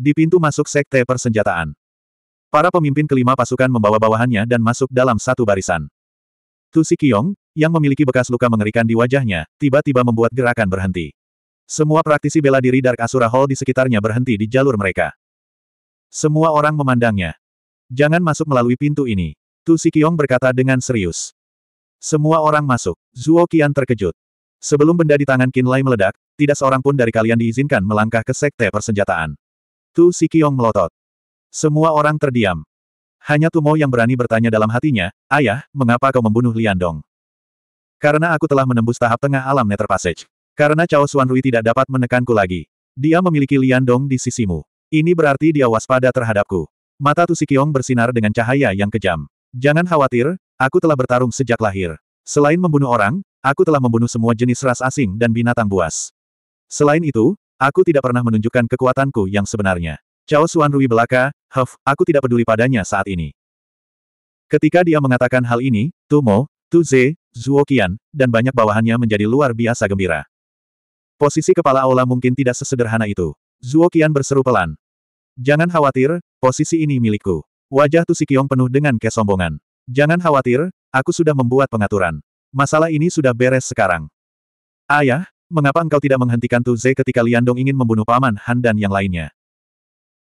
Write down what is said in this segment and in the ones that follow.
Di pintu masuk sekte persenjataan. Para pemimpin kelima pasukan membawa bawahannya dan masuk dalam satu barisan. Tu Si yang memiliki bekas luka mengerikan di wajahnya, tiba-tiba membuat gerakan berhenti. Semua praktisi bela diri Dark Asura Hall di sekitarnya berhenti di jalur mereka. Semua orang memandangnya. Jangan masuk melalui pintu ini. Tu Si berkata dengan serius. Semua orang masuk. Zuo Qian terkejut. Sebelum benda di tangan Qin Lai meledak, tidak seorang pun dari kalian diizinkan melangkah ke sekte persenjataan. Tu Sikiong melotot. Semua orang terdiam. Hanya Tumo yang berani bertanya dalam hatinya, Ayah, mengapa kau membunuh Liandong? Karena aku telah menembus tahap tengah alam Nether Passage. Karena Cao Xuanrui tidak dapat menekanku lagi. Dia memiliki Liandong di sisimu. Ini berarti dia waspada terhadapku. Mata Tu Sikiong bersinar dengan cahaya yang kejam. Jangan khawatir, aku telah bertarung sejak lahir. Selain membunuh orang, aku telah membunuh semua jenis ras asing dan binatang buas. Selain itu, Aku tidak pernah menunjukkan kekuatanku yang sebenarnya. Cao Suan Rui belaka, Huff, aku tidak peduli padanya saat ini. Ketika dia mengatakan hal ini, Tu Mo, Tu Ze, Zuo Qian, dan banyak bawahannya menjadi luar biasa gembira. Posisi kepala aula mungkin tidak sesederhana itu. Zuo Qian berseru pelan. Jangan khawatir, posisi ini milikku. Wajah Tu Sikiong penuh dengan kesombongan. Jangan khawatir, aku sudah membuat pengaturan. Masalah ini sudah beres sekarang. Ayah, Mengapa engkau tidak menghentikan Tu Ze ketika Liandong ingin membunuh Paman Han dan yang lainnya?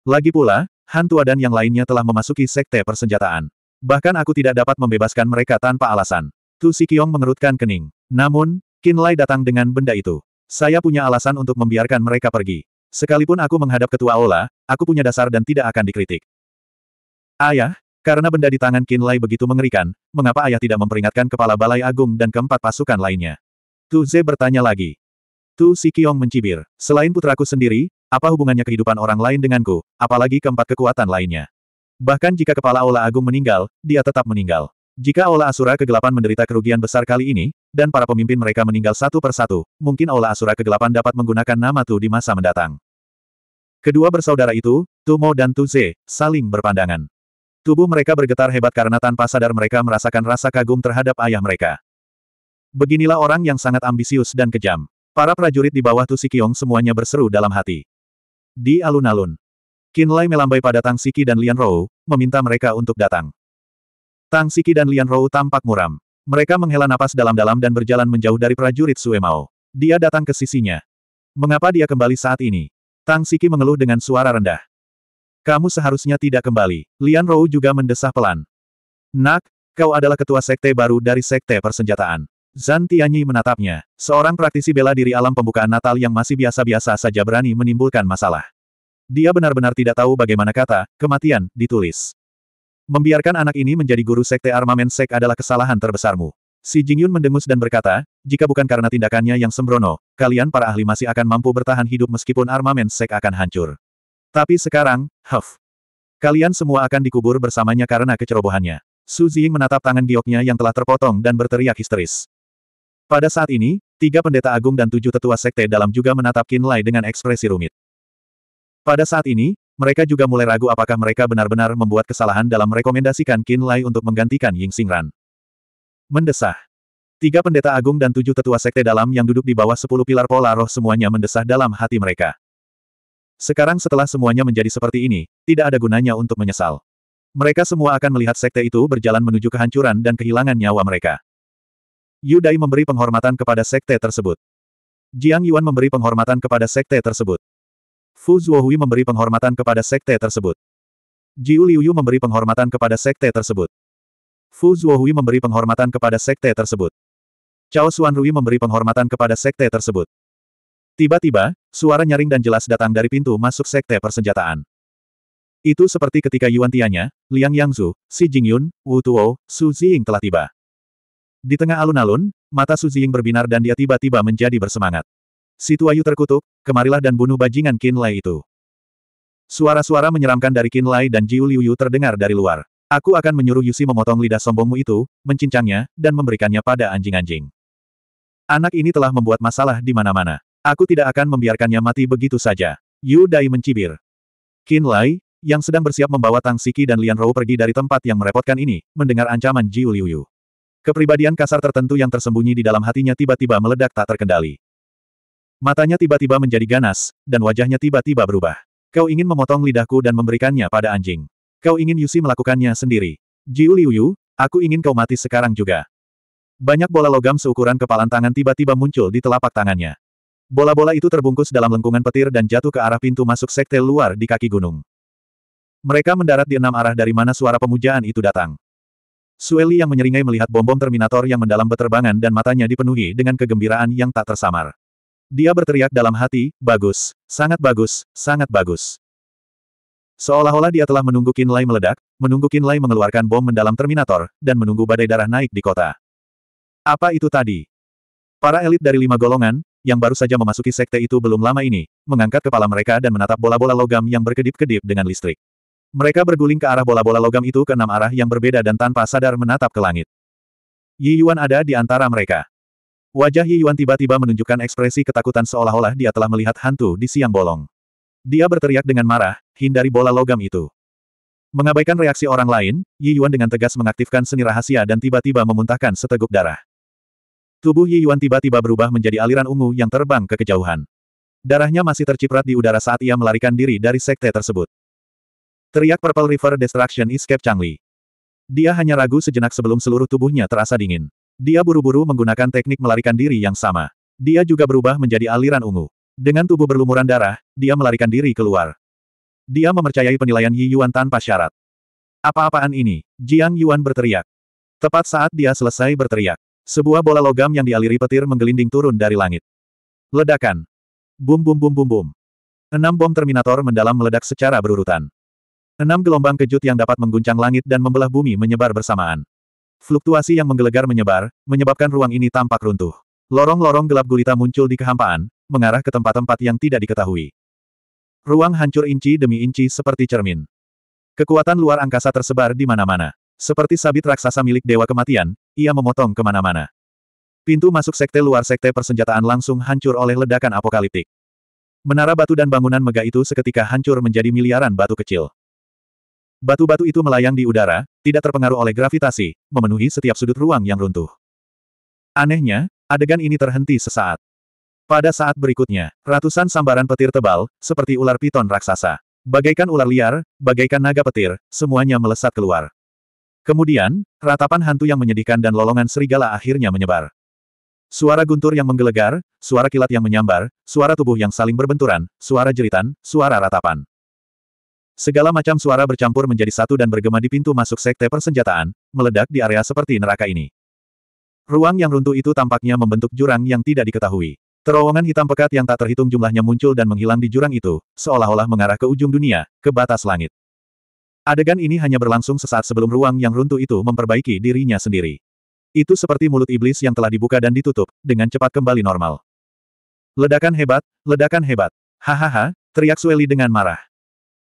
Lagi pula, Han Tua dan yang lainnya telah memasuki sekte persenjataan. Bahkan aku tidak dapat membebaskan mereka tanpa alasan. Tu Sikiong mengerutkan kening. Namun, Qin Lai datang dengan benda itu. Saya punya alasan untuk membiarkan mereka pergi. Sekalipun aku menghadap ketua Ola, aku punya dasar dan tidak akan dikritik. Ayah, karena benda di tangan Qin Lai begitu mengerikan, mengapa ayah tidak memperingatkan kepala balai agung dan keempat pasukan lainnya? Tu Ze bertanya lagi. Tu Sikiong mencibir. Selain putraku sendiri, apa hubungannya kehidupan orang lain denganku, apalagi keempat kekuatan lainnya? Bahkan jika kepala Aula Agung meninggal, dia tetap meninggal. Jika Aula Asura kegelapan menderita kerugian besar kali ini, dan para pemimpin mereka meninggal satu persatu, mungkin Aula Asura kegelapan dapat menggunakan nama Tu di masa mendatang. Kedua bersaudara itu, Tu Mo dan Tu Ze, saling berpandangan. Tubuh mereka bergetar hebat karena tanpa sadar mereka merasakan rasa kagum terhadap ayah mereka. Beginilah orang yang sangat ambisius dan kejam. Para prajurit di bawah Tu Sikiong semuanya berseru dalam hati. Di alun-alun, Lai melambai pada Tang Siki dan Lian Rou, meminta mereka untuk datang. Tang Siki dan Lian Rou tampak muram. Mereka menghela napas dalam-dalam dan berjalan menjauh dari prajurit Sue Mao. Dia datang ke sisinya. Mengapa dia kembali saat ini? Tang Siki mengeluh dengan suara rendah. Kamu seharusnya tidak kembali. Lian Rou juga mendesah pelan. Nak, kau adalah ketua sekte baru dari sekte persenjataan. Zan Tianyi menatapnya. Seorang praktisi bela diri alam pembukaan Natal yang masih biasa-biasa saja berani menimbulkan masalah. Dia benar-benar tidak tahu bagaimana kata, kematian, ditulis. Membiarkan anak ini menjadi guru sekte armamen sek adalah kesalahan terbesarmu. Si Jingyun mendengus dan berkata, jika bukan karena tindakannya yang sembrono, kalian para ahli masih akan mampu bertahan hidup meskipun armamen sek akan hancur. Tapi sekarang, huff. Kalian semua akan dikubur bersamanya karena kecerobohannya. Su Ziying menatap tangan gioknya yang telah terpotong dan berteriak histeris. Pada saat ini, tiga pendeta agung dan tujuh tetua sekte dalam juga menatap Lai dengan ekspresi rumit. Pada saat ini, mereka juga mulai ragu apakah mereka benar-benar membuat kesalahan dalam merekomendasikan Lai untuk menggantikan Ying Xingran. Mendesah. Tiga pendeta agung dan tujuh tetua sekte dalam yang duduk di bawah sepuluh pilar pola roh semuanya mendesah dalam hati mereka. Sekarang setelah semuanya menjadi seperti ini, tidak ada gunanya untuk menyesal. Mereka semua akan melihat sekte itu berjalan menuju kehancuran dan kehilangan nyawa mereka. Yudai memberi penghormatan kepada sekte tersebut. Jiang Yuan memberi penghormatan kepada sekte tersebut. Fu Zhuohui memberi penghormatan kepada sekte tersebut. Jiu Liuyu memberi penghormatan kepada sekte tersebut. Fu Zhuohui memberi penghormatan kepada sekte tersebut. Cao Xuanrui memberi penghormatan kepada sekte tersebut. Tiba-tiba, suara nyaring dan jelas datang dari pintu masuk sekte persenjataan. Itu seperti ketika Yuan Tianya, Liang Yangzu, Xi Jingyun, Wu Tuo, Su Ziying telah tiba. Di tengah alun-alun, mata Su Ziying berbinar dan dia tiba-tiba menjadi bersemangat. Si Tuayu terkutuk, kemarilah dan bunuh bajingan Qin Lai itu. Suara-suara menyeramkan dari Qin Lai dan Jiu Liuyu terdengar dari luar. Aku akan menyuruh Yusi memotong lidah sombongmu itu, mencincangnya, dan memberikannya pada anjing-anjing. Anak ini telah membuat masalah di mana-mana. Aku tidak akan membiarkannya mati begitu saja. Yu Dai mencibir. Qin Lai, yang sedang bersiap membawa Tang Siki dan Lian Rou pergi dari tempat yang merepotkan ini, mendengar ancaman Jiu Liuyu. Kepribadian kasar tertentu yang tersembunyi di dalam hatinya tiba-tiba meledak tak terkendali. Matanya tiba-tiba menjadi ganas, dan wajahnya tiba-tiba berubah. Kau ingin memotong lidahku dan memberikannya pada anjing. Kau ingin Yusi melakukannya sendiri. Jiu Liuyu, aku ingin kau mati sekarang juga. Banyak bola logam seukuran kepalan tangan tiba-tiba muncul di telapak tangannya. Bola-bola itu terbungkus dalam lengkungan petir dan jatuh ke arah pintu masuk sekte luar di kaki gunung. Mereka mendarat di enam arah dari mana suara pemujaan itu datang. Sueli yang menyeringai melihat bom-bom Terminator yang mendalam beterbangan dan matanya dipenuhi dengan kegembiraan yang tak tersamar. Dia berteriak dalam hati, bagus, sangat bagus, sangat bagus. Seolah-olah dia telah menunggu Kinlay meledak, menunggu Kinlay mengeluarkan bom mendalam Terminator, dan menunggu badai darah naik di kota. Apa itu tadi? Para elit dari lima golongan, yang baru saja memasuki sekte itu belum lama ini, mengangkat kepala mereka dan menatap bola-bola logam yang berkedip-kedip dengan listrik. Mereka berguling ke arah bola-bola logam itu ke enam arah yang berbeda dan tanpa sadar menatap ke langit. Yi Yuan ada di antara mereka. Wajah Yi Yuan tiba-tiba menunjukkan ekspresi ketakutan seolah-olah dia telah melihat hantu di siang bolong. Dia berteriak dengan marah, hindari bola logam itu. Mengabaikan reaksi orang lain, Yi Yuan dengan tegas mengaktifkan seni rahasia dan tiba-tiba memuntahkan seteguk darah. Tubuh Yi Yuan tiba-tiba berubah menjadi aliran ungu yang terbang ke kejauhan. Darahnya masih terciprat di udara saat ia melarikan diri dari sekte tersebut. Teriak Purple River Destruction Escape Changli. Dia hanya ragu sejenak sebelum seluruh tubuhnya terasa dingin. Dia buru-buru menggunakan teknik melarikan diri yang sama. Dia juga berubah menjadi aliran ungu. Dengan tubuh berlumuran darah, dia melarikan diri keluar. Dia mempercayai penilaian Yi Yuan tanpa syarat. Apa-apaan ini? Jiang Yuan berteriak. Tepat saat dia selesai berteriak, sebuah bola logam yang dialiri petir menggelinding turun dari langit. Ledakan. Bum bum bum bum bum. Enam bom Terminator mendalam meledak secara berurutan. Enam gelombang kejut yang dapat mengguncang langit dan membelah bumi menyebar bersamaan. Fluktuasi yang menggelegar menyebar, menyebabkan ruang ini tampak runtuh. Lorong-lorong gelap gulita muncul di kehampaan, mengarah ke tempat-tempat yang tidak diketahui. Ruang hancur inci demi inci seperti cermin. Kekuatan luar angkasa tersebar di mana-mana. Seperti sabit raksasa milik Dewa Kematian, ia memotong kemana-mana. Pintu masuk sekte luar sekte persenjataan langsung hancur oleh ledakan apokaliptik. Menara batu dan bangunan megah itu seketika hancur menjadi miliaran batu kecil. Batu-batu itu melayang di udara, tidak terpengaruh oleh gravitasi, memenuhi setiap sudut ruang yang runtuh. Anehnya, adegan ini terhenti sesaat. Pada saat berikutnya, ratusan sambaran petir tebal, seperti ular piton raksasa. Bagaikan ular liar, bagaikan naga petir, semuanya melesat keluar. Kemudian, ratapan hantu yang menyedihkan dan lolongan serigala akhirnya menyebar. Suara guntur yang menggelegar, suara kilat yang menyambar, suara tubuh yang saling berbenturan, suara jeritan, suara ratapan. Segala macam suara bercampur menjadi satu dan bergema di pintu masuk sekte persenjataan, meledak di area seperti neraka ini. Ruang yang runtuh itu tampaknya membentuk jurang yang tidak diketahui. Terowongan hitam pekat yang tak terhitung jumlahnya muncul dan menghilang di jurang itu, seolah-olah mengarah ke ujung dunia, ke batas langit. Adegan ini hanya berlangsung sesaat sebelum ruang yang runtuh itu memperbaiki dirinya sendiri. Itu seperti mulut iblis yang telah dibuka dan ditutup, dengan cepat kembali normal. Ledakan hebat, ledakan hebat. Hahaha, teriak Sueli dengan marah.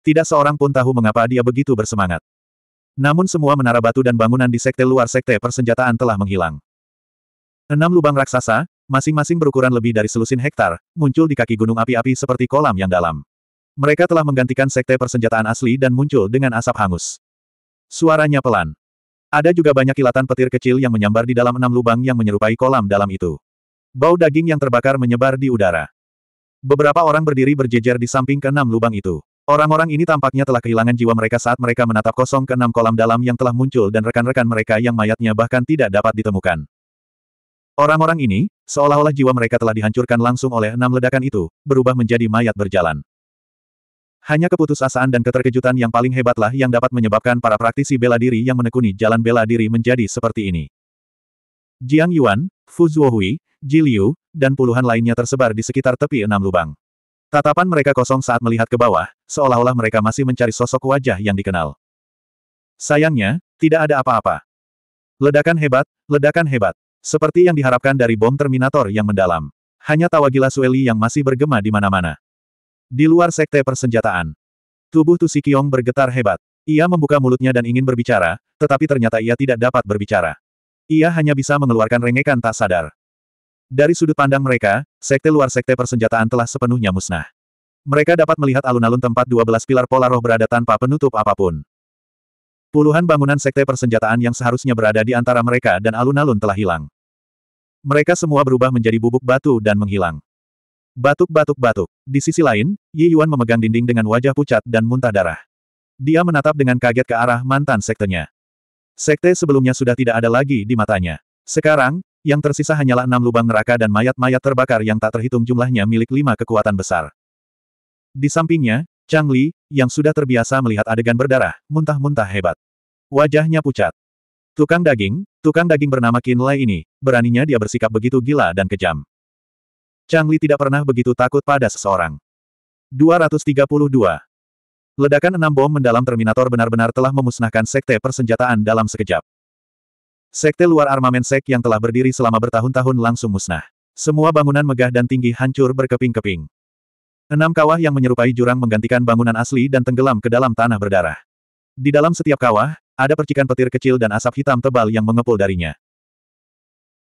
Tidak seorang pun tahu mengapa dia begitu bersemangat. Namun semua menara batu dan bangunan di sekte luar sekte persenjataan telah menghilang. Enam lubang raksasa, masing-masing berukuran lebih dari selusin hektar, muncul di kaki gunung api-api seperti kolam yang dalam. Mereka telah menggantikan sekte persenjataan asli dan muncul dengan asap hangus. Suaranya pelan. Ada juga banyak kilatan petir kecil yang menyambar di dalam enam lubang yang menyerupai kolam dalam itu. Bau daging yang terbakar menyebar di udara. Beberapa orang berdiri berjejer di samping keenam lubang itu. Orang-orang ini tampaknya telah kehilangan jiwa mereka saat mereka menatap kosong ke enam kolam dalam yang telah muncul dan rekan-rekan mereka yang mayatnya bahkan tidak dapat ditemukan. Orang-orang ini, seolah-olah jiwa mereka telah dihancurkan langsung oleh enam ledakan itu, berubah menjadi mayat berjalan. Hanya keputusasaan dan keterkejutan yang paling hebatlah yang dapat menyebabkan para praktisi bela diri yang menekuni jalan bela diri menjadi seperti ini. Jiang Yuan, Fu Zhuohui, Ji Liu, dan puluhan lainnya tersebar di sekitar tepi enam lubang. Tatapan mereka kosong saat melihat ke bawah, seolah-olah mereka masih mencari sosok wajah yang dikenal. Sayangnya, tidak ada apa-apa. Ledakan hebat, ledakan hebat. Seperti yang diharapkan dari bom Terminator yang mendalam. Hanya tawa gila Sueli yang masih bergema di mana-mana. Di luar sekte persenjataan. Tubuh Tu Sikyong bergetar hebat. Ia membuka mulutnya dan ingin berbicara, tetapi ternyata ia tidak dapat berbicara. Ia hanya bisa mengeluarkan rengekan tak sadar. Dari sudut pandang mereka, sekte luar sekte persenjataan telah sepenuhnya musnah. Mereka dapat melihat alun-alun tempat 12 pilar pola roh berada tanpa penutup apapun. Puluhan bangunan sekte persenjataan yang seharusnya berada di antara mereka dan alun-alun telah hilang. Mereka semua berubah menjadi bubuk batu dan menghilang. Batuk-batuk-batuk. Di sisi lain, Yi Yuan memegang dinding dengan wajah pucat dan muntah darah. Dia menatap dengan kaget ke arah mantan sektenya. Sekte sebelumnya sudah tidak ada lagi di matanya. Sekarang, yang tersisa hanyalah enam lubang neraka dan mayat-mayat terbakar yang tak terhitung jumlahnya milik lima kekuatan besar. Di sampingnya, Chang Li, yang sudah terbiasa melihat adegan berdarah, muntah-muntah hebat. Wajahnya pucat. Tukang daging, tukang daging bernama Qin Lai ini, beraninya dia bersikap begitu gila dan kejam. Chang Li tidak pernah begitu takut pada seseorang. 232. Ledakan enam bom mendalam Terminator benar-benar telah memusnahkan sekte persenjataan dalam sekejap. Sekte luar armamen sek yang telah berdiri selama bertahun-tahun langsung musnah. Semua bangunan megah dan tinggi hancur berkeping-keping. Enam kawah yang menyerupai jurang menggantikan bangunan asli dan tenggelam ke dalam tanah berdarah. Di dalam setiap kawah, ada percikan petir kecil dan asap hitam tebal yang mengepul darinya.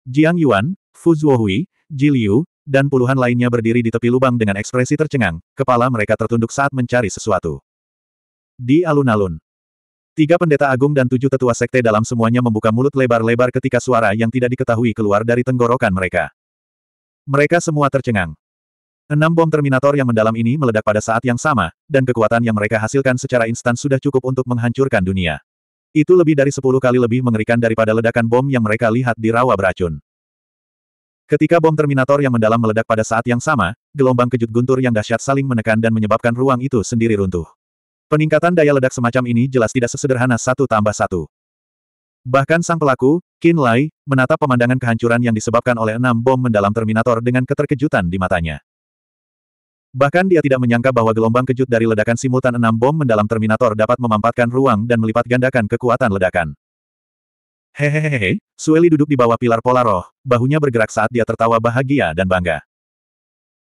Jiang Yuan, Fu Zhuohui, Ji Liu, dan puluhan lainnya berdiri di tepi lubang dengan ekspresi tercengang, kepala mereka tertunduk saat mencari sesuatu. Di alun-alun, Tiga pendeta agung dan tujuh tetua sekte dalam semuanya membuka mulut lebar-lebar ketika suara yang tidak diketahui keluar dari tenggorokan mereka. Mereka semua tercengang. Enam bom Terminator yang mendalam ini meledak pada saat yang sama, dan kekuatan yang mereka hasilkan secara instan sudah cukup untuk menghancurkan dunia. Itu lebih dari sepuluh kali lebih mengerikan daripada ledakan bom yang mereka lihat di rawa beracun. Ketika bom Terminator yang mendalam meledak pada saat yang sama, gelombang kejut guntur yang dahsyat saling menekan dan menyebabkan ruang itu sendiri runtuh. Peningkatan daya ledak semacam ini jelas tidak sesederhana satu tambah satu. Bahkan sang pelaku, Qin Lai, menatap pemandangan kehancuran yang disebabkan oleh enam bom mendalam Terminator dengan keterkejutan di matanya. Bahkan dia tidak menyangka bahwa gelombang kejut dari ledakan simultan enam bom mendalam Terminator dapat memampatkan ruang dan melipat gandakan kekuatan ledakan. Hehehehe, Sueli duduk di bawah pilar pola roh, bahunya bergerak saat dia tertawa bahagia dan bangga.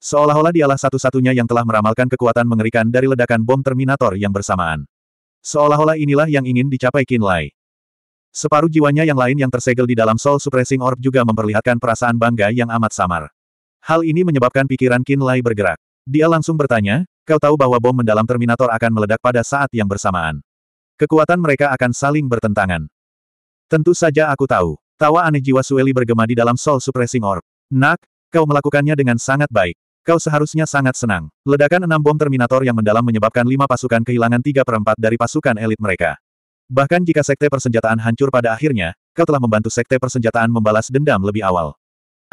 Seolah-olah dialah satu-satunya yang telah meramalkan kekuatan mengerikan dari ledakan bom Terminator yang bersamaan. Seolah-olah inilah yang ingin dicapai Kinlay. Separuh jiwanya yang lain yang tersegel di dalam Soul Suppressing Orb juga memperlihatkan perasaan bangga yang amat samar. Hal ini menyebabkan pikiran Kinlay bergerak. Dia langsung bertanya, kau tahu bahwa bom mendalam Terminator akan meledak pada saat yang bersamaan. Kekuatan mereka akan saling bertentangan. Tentu saja aku tahu. Tawa aneh jiwa Sueli bergema di dalam Soul Suppressing Orb. Nak, kau melakukannya dengan sangat baik. Kau seharusnya sangat senang. Ledakan enam bom Terminator yang mendalam menyebabkan lima pasukan kehilangan tiga perempat dari pasukan elit mereka. Bahkan jika sekte persenjataan hancur pada akhirnya, kau telah membantu sekte persenjataan membalas dendam lebih awal.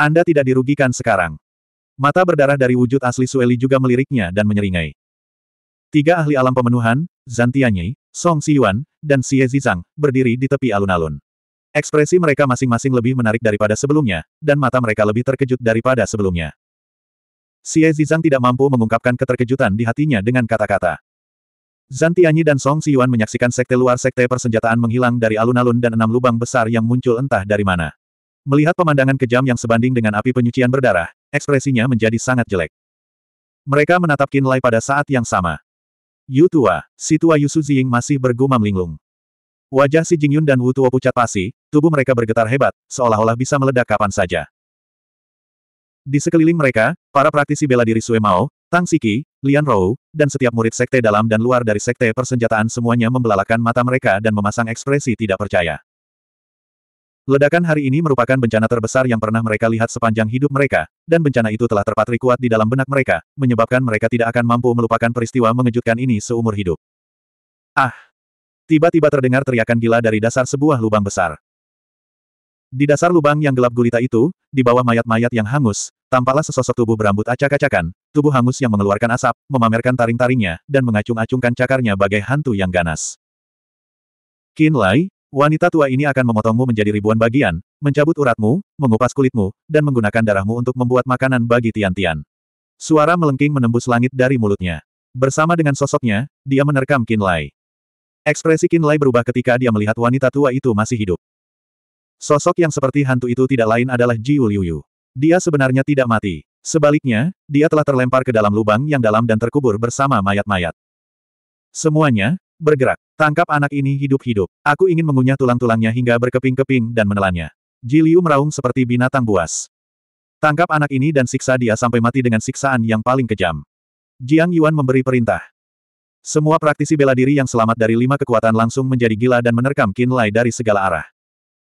Anda tidak dirugikan sekarang. Mata berdarah dari wujud asli Sueli juga meliriknya dan menyeringai. Tiga ahli alam pemenuhan, Zan Song Siyuan, dan Xie Zizang, berdiri di tepi alun-alun. Ekspresi mereka masing-masing lebih menarik daripada sebelumnya, dan mata mereka lebih terkejut daripada sebelumnya. Xie Zizang tidak mampu mengungkapkan keterkejutan di hatinya dengan kata-kata. Zan Tianyi dan Song Siyuan menyaksikan sekte luar sekte persenjataan menghilang dari alun-alun dan enam lubang besar yang muncul entah dari mana. Melihat pemandangan kejam yang sebanding dengan api penyucian berdarah, ekspresinya menjadi sangat jelek. Mereka menatap Qin Lai pada saat yang sama. Yu Tua, si Tua Yu Ziying masih bergumam linglung. Wajah si Jingyun dan Wu Tuo pucat pasi, tubuh mereka bergetar hebat, seolah-olah bisa meledak kapan saja. Di sekeliling mereka, para praktisi bela diri Sue Mao, Tang Siki, Lian Rou, dan setiap murid sekte dalam dan luar dari sekte persenjataan semuanya membelalakan mata mereka dan memasang ekspresi tidak percaya. Ledakan hari ini merupakan bencana terbesar yang pernah mereka lihat sepanjang hidup mereka, dan bencana itu telah terpatri kuat di dalam benak mereka, menyebabkan mereka tidak akan mampu melupakan peristiwa mengejutkan ini seumur hidup. Ah! Tiba-tiba terdengar teriakan gila dari dasar sebuah lubang besar. Di dasar lubang yang gelap gulita itu, di bawah mayat-mayat yang hangus, tampaklah sesosok tubuh berambut acak-acakan, tubuh hangus yang mengeluarkan asap, memamerkan taring-taringnya, dan mengacung-acungkan cakarnya bagai hantu yang ganas. Qin Lai, wanita tua ini akan memotongmu menjadi ribuan bagian, mencabut uratmu, mengupas kulitmu, dan menggunakan darahmu untuk membuat makanan bagi Tian-Tian. Suara melengking menembus langit dari mulutnya. Bersama dengan sosoknya, dia menerkam Qin Lai. Ekspresi Qin Lai berubah ketika dia melihat wanita tua itu masih hidup. Sosok yang seperti hantu itu tidak lain adalah Jiu Liuyu. Dia sebenarnya tidak mati. Sebaliknya, dia telah terlempar ke dalam lubang yang dalam dan terkubur bersama mayat-mayat. Semuanya, bergerak. Tangkap anak ini hidup-hidup. Aku ingin mengunyah tulang-tulangnya hingga berkeping-keping dan menelannya. Ji Liu meraung seperti binatang buas. Tangkap anak ini dan siksa dia sampai mati dengan siksaan yang paling kejam. Jiang Yuan memberi perintah. Semua praktisi bela diri yang selamat dari lima kekuatan langsung menjadi gila dan menerkam Qin Lai dari segala arah.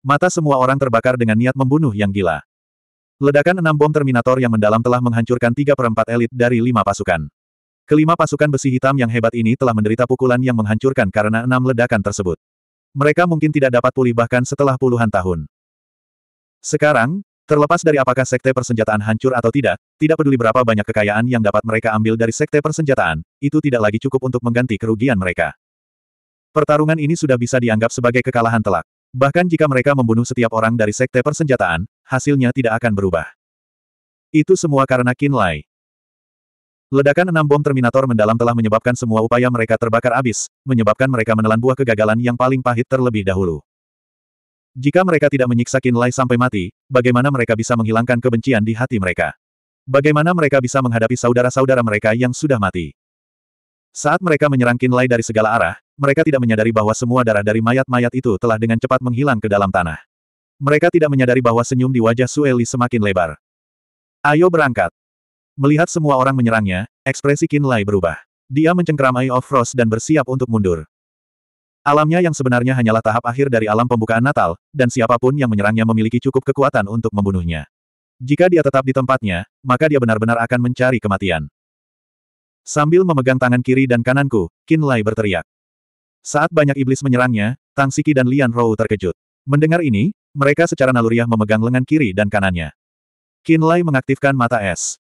Mata semua orang terbakar dengan niat membunuh yang gila. Ledakan enam bom Terminator yang mendalam telah menghancurkan tiga perempat elit dari lima pasukan. Kelima pasukan besi hitam yang hebat ini telah menderita pukulan yang menghancurkan karena enam ledakan tersebut. Mereka mungkin tidak dapat pulih bahkan setelah puluhan tahun. Sekarang, terlepas dari apakah sekte persenjataan hancur atau tidak, tidak peduli berapa banyak kekayaan yang dapat mereka ambil dari sekte persenjataan, itu tidak lagi cukup untuk mengganti kerugian mereka. Pertarungan ini sudah bisa dianggap sebagai kekalahan telak. Bahkan jika mereka membunuh setiap orang dari sekte persenjataan, hasilnya tidak akan berubah. Itu semua karena Kinlay. Ledakan enam bom Terminator mendalam telah menyebabkan semua upaya mereka terbakar abis, menyebabkan mereka menelan buah kegagalan yang paling pahit terlebih dahulu. Jika mereka tidak menyiksa Kinlay sampai mati, bagaimana mereka bisa menghilangkan kebencian di hati mereka? Bagaimana mereka bisa menghadapi saudara-saudara mereka yang sudah mati? Saat mereka menyerang Kinlay dari segala arah, mereka tidak menyadari bahwa semua darah dari mayat-mayat itu telah dengan cepat menghilang ke dalam tanah. Mereka tidak menyadari bahwa senyum di wajah Sueli semakin lebar. Ayo berangkat. Melihat semua orang menyerangnya, ekspresi Lai berubah. Dia mencengkeram Eye of Frost dan bersiap untuk mundur. Alamnya yang sebenarnya hanyalah tahap akhir dari alam pembukaan Natal, dan siapapun yang menyerangnya memiliki cukup kekuatan untuk membunuhnya. Jika dia tetap di tempatnya, maka dia benar-benar akan mencari kematian. Sambil memegang tangan kiri dan kananku, Lai berteriak. Saat banyak iblis menyerangnya, Tang Siki dan Lian Rou terkejut. Mendengar ini, mereka secara naluriah memegang lengan kiri dan kanannya. Qin Lai mengaktifkan mata es.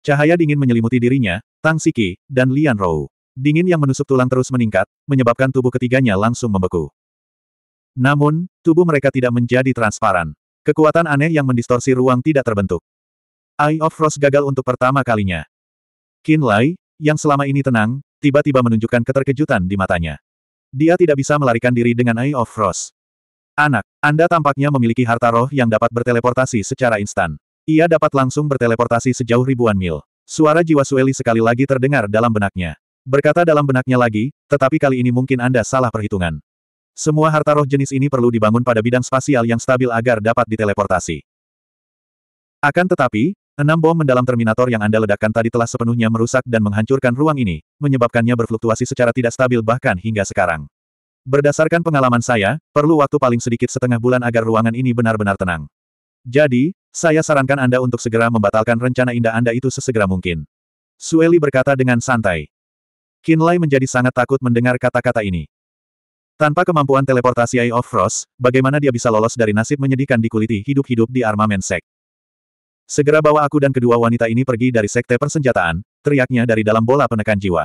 Cahaya dingin menyelimuti dirinya, Tang Siki, dan Lian Rou. Dingin yang menusuk tulang terus meningkat, menyebabkan tubuh ketiganya langsung membeku. Namun, tubuh mereka tidak menjadi transparan. Kekuatan aneh yang mendistorsi ruang tidak terbentuk. Eye of Frost gagal untuk pertama kalinya. Qin Lai, yang selama ini tenang, tiba-tiba menunjukkan keterkejutan di matanya. Dia tidak bisa melarikan diri dengan Eye of Frost. Anak, Anda tampaknya memiliki harta roh yang dapat berteleportasi secara instan. Ia dapat langsung berteleportasi sejauh ribuan mil. Suara jiwa Sueli sekali lagi terdengar dalam benaknya. Berkata dalam benaknya lagi, tetapi kali ini mungkin Anda salah perhitungan. Semua harta roh jenis ini perlu dibangun pada bidang spasial yang stabil agar dapat diteleportasi. Akan tetapi, Enam bom mendalam Terminator yang Anda ledakan tadi telah sepenuhnya merusak dan menghancurkan ruang ini, menyebabkannya berfluktuasi secara tidak stabil bahkan hingga sekarang. Berdasarkan pengalaman saya, perlu waktu paling sedikit setengah bulan agar ruangan ini benar-benar tenang. Jadi, saya sarankan Anda untuk segera membatalkan rencana indah Anda itu sesegera mungkin. Sueli berkata dengan santai. Kinlay menjadi sangat takut mendengar kata-kata ini. Tanpa kemampuan teleportasi Eye of Frost, bagaimana dia bisa lolos dari nasib menyedihkan di kuliti hidup-hidup di armamen sek? Segera bawa aku dan kedua wanita ini pergi dari sekte persenjataan, teriaknya dari dalam bola penekan jiwa.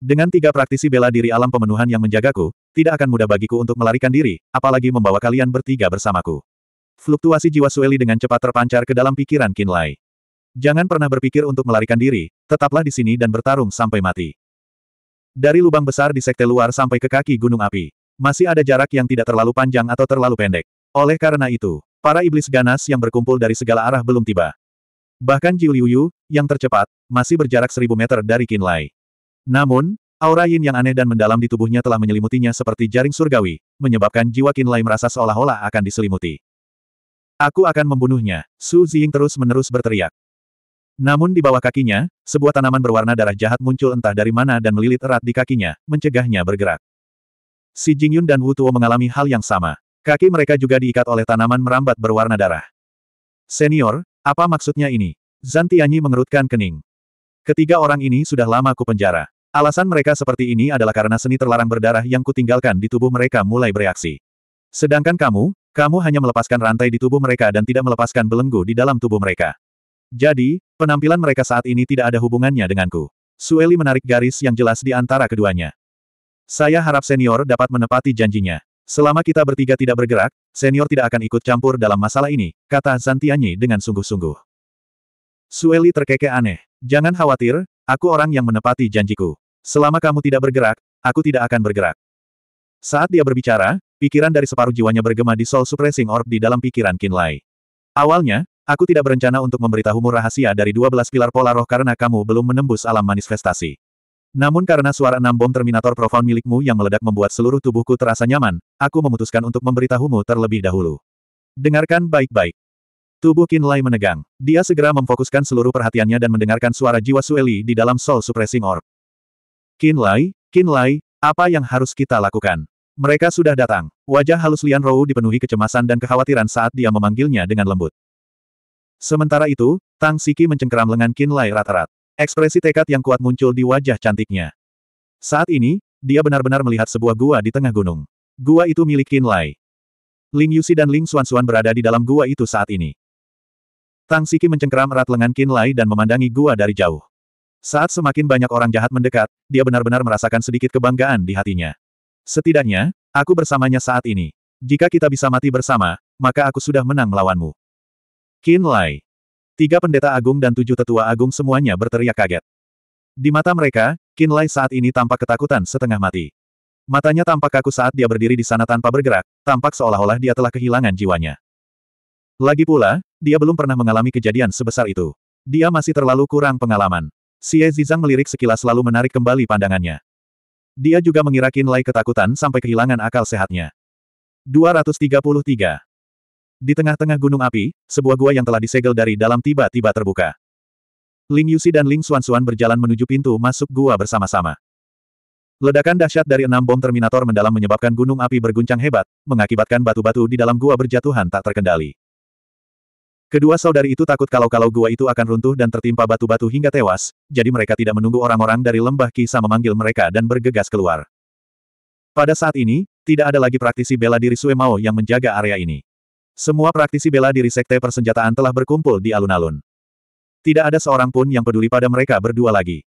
Dengan tiga praktisi bela diri alam pemenuhan yang menjagaku, tidak akan mudah bagiku untuk melarikan diri, apalagi membawa kalian bertiga bersamaku. Fluktuasi jiwa Sueli dengan cepat terpancar ke dalam pikiran Kinlay. Jangan pernah berpikir untuk melarikan diri, tetaplah di sini dan bertarung sampai mati. Dari lubang besar di sekte luar sampai ke kaki gunung api. Masih ada jarak yang tidak terlalu panjang atau terlalu pendek. Oleh karena itu, Para iblis ganas yang berkumpul dari segala arah belum tiba. Bahkan Jiu Liuyu, yang tercepat, masih berjarak seribu meter dari Qin Lai. Namun, aura yin yang aneh dan mendalam di tubuhnya telah menyelimutinya seperti jaring surgawi, menyebabkan jiwa Qin Lai merasa seolah-olah akan diselimuti. Aku akan membunuhnya, Su Ziying terus-menerus berteriak. Namun di bawah kakinya, sebuah tanaman berwarna darah jahat muncul entah dari mana dan melilit erat di kakinya, mencegahnya bergerak. Si Jingyun dan Wu Tuo mengalami hal yang sama. Kaki mereka juga diikat oleh tanaman merambat berwarna darah. Senior, apa maksudnya ini? Zantianyi mengerutkan kening. Ketiga orang ini sudah lama penjara. Alasan mereka seperti ini adalah karena seni terlarang berdarah yang kutinggalkan di tubuh mereka mulai bereaksi. Sedangkan kamu, kamu hanya melepaskan rantai di tubuh mereka dan tidak melepaskan belenggu di dalam tubuh mereka. Jadi, penampilan mereka saat ini tidak ada hubungannya denganku. Sueli menarik garis yang jelas di antara keduanya. Saya harap senior dapat menepati janjinya. Selama kita bertiga tidak bergerak, senior tidak akan ikut campur dalam masalah ini, kata Zantianyi dengan sungguh-sungguh. Sueli terkekeh aneh. Jangan khawatir, aku orang yang menepati janjiku. Selama kamu tidak bergerak, aku tidak akan bergerak. Saat dia berbicara, pikiran dari separuh jiwanya bergema di Soul Suppressing Orb di dalam pikiran Kinlay. Awalnya, aku tidak berencana untuk memberitahumu rahasia dari 12 pilar pola roh karena kamu belum menembus alam manifestasi. Namun karena suara enam bom Terminator Profound milikmu yang meledak membuat seluruh tubuhku terasa nyaman, aku memutuskan untuk memberitahumu terlebih dahulu. Dengarkan baik-baik. Tubuh Qin Lai menegang. Dia segera memfokuskan seluruh perhatiannya dan mendengarkan suara jiwa Sueli di dalam Soul Suppressing Orb. Qin Lai, Qin Lai, apa yang harus kita lakukan? Mereka sudah datang. Wajah halus Lian Rou dipenuhi kecemasan dan kekhawatiran saat dia memanggilnya dengan lembut. Sementara itu, Tang Siki mencengkeram lengan Qin Lai rata rat Ekspresi tekad yang kuat muncul di wajah cantiknya. Saat ini, dia benar-benar melihat sebuah gua di tengah gunung. Gua itu milik Qin Lai. Ling Yusi dan Ling Xuan Xuan berada di dalam gua itu saat ini. Tang Siki mencengkeram erat lengan Qin Lai dan memandangi gua dari jauh. Saat semakin banyak orang jahat mendekat, dia benar-benar merasakan sedikit kebanggaan di hatinya. Setidaknya, aku bersamanya saat ini. Jika kita bisa mati bersama, maka aku sudah menang melawanmu. Qin Lai. Tiga pendeta agung dan tujuh tetua agung semuanya berteriak kaget. Di mata mereka, Kinlay saat ini tampak ketakutan setengah mati. Matanya tampak kaku saat dia berdiri di sana tanpa bergerak, tampak seolah-olah dia telah kehilangan jiwanya. Lagi pula, dia belum pernah mengalami kejadian sebesar itu. Dia masih terlalu kurang pengalaman. Xie Zizang melirik sekilas lalu menarik kembali pandangannya. Dia juga mengira Kinlay ketakutan sampai kehilangan akal sehatnya. 233. Di tengah-tengah gunung api, sebuah gua yang telah disegel dari dalam tiba-tiba terbuka. Ling Yusi dan Ling Xuanxuan berjalan menuju pintu masuk gua bersama-sama. Ledakan dahsyat dari enam bom Terminator mendalam menyebabkan gunung api berguncang hebat, mengakibatkan batu-batu di dalam gua berjatuhan tak terkendali. Kedua saudari itu takut kalau-kalau gua itu akan runtuh dan tertimpa batu-batu hingga tewas, jadi mereka tidak menunggu orang-orang dari lembah kisah memanggil mereka dan bergegas keluar. Pada saat ini, tidak ada lagi praktisi bela diri Sue Mao yang menjaga area ini. Semua praktisi bela diri sekte persenjataan telah berkumpul di alun-alun. Tidak ada seorang pun yang peduli pada mereka berdua lagi.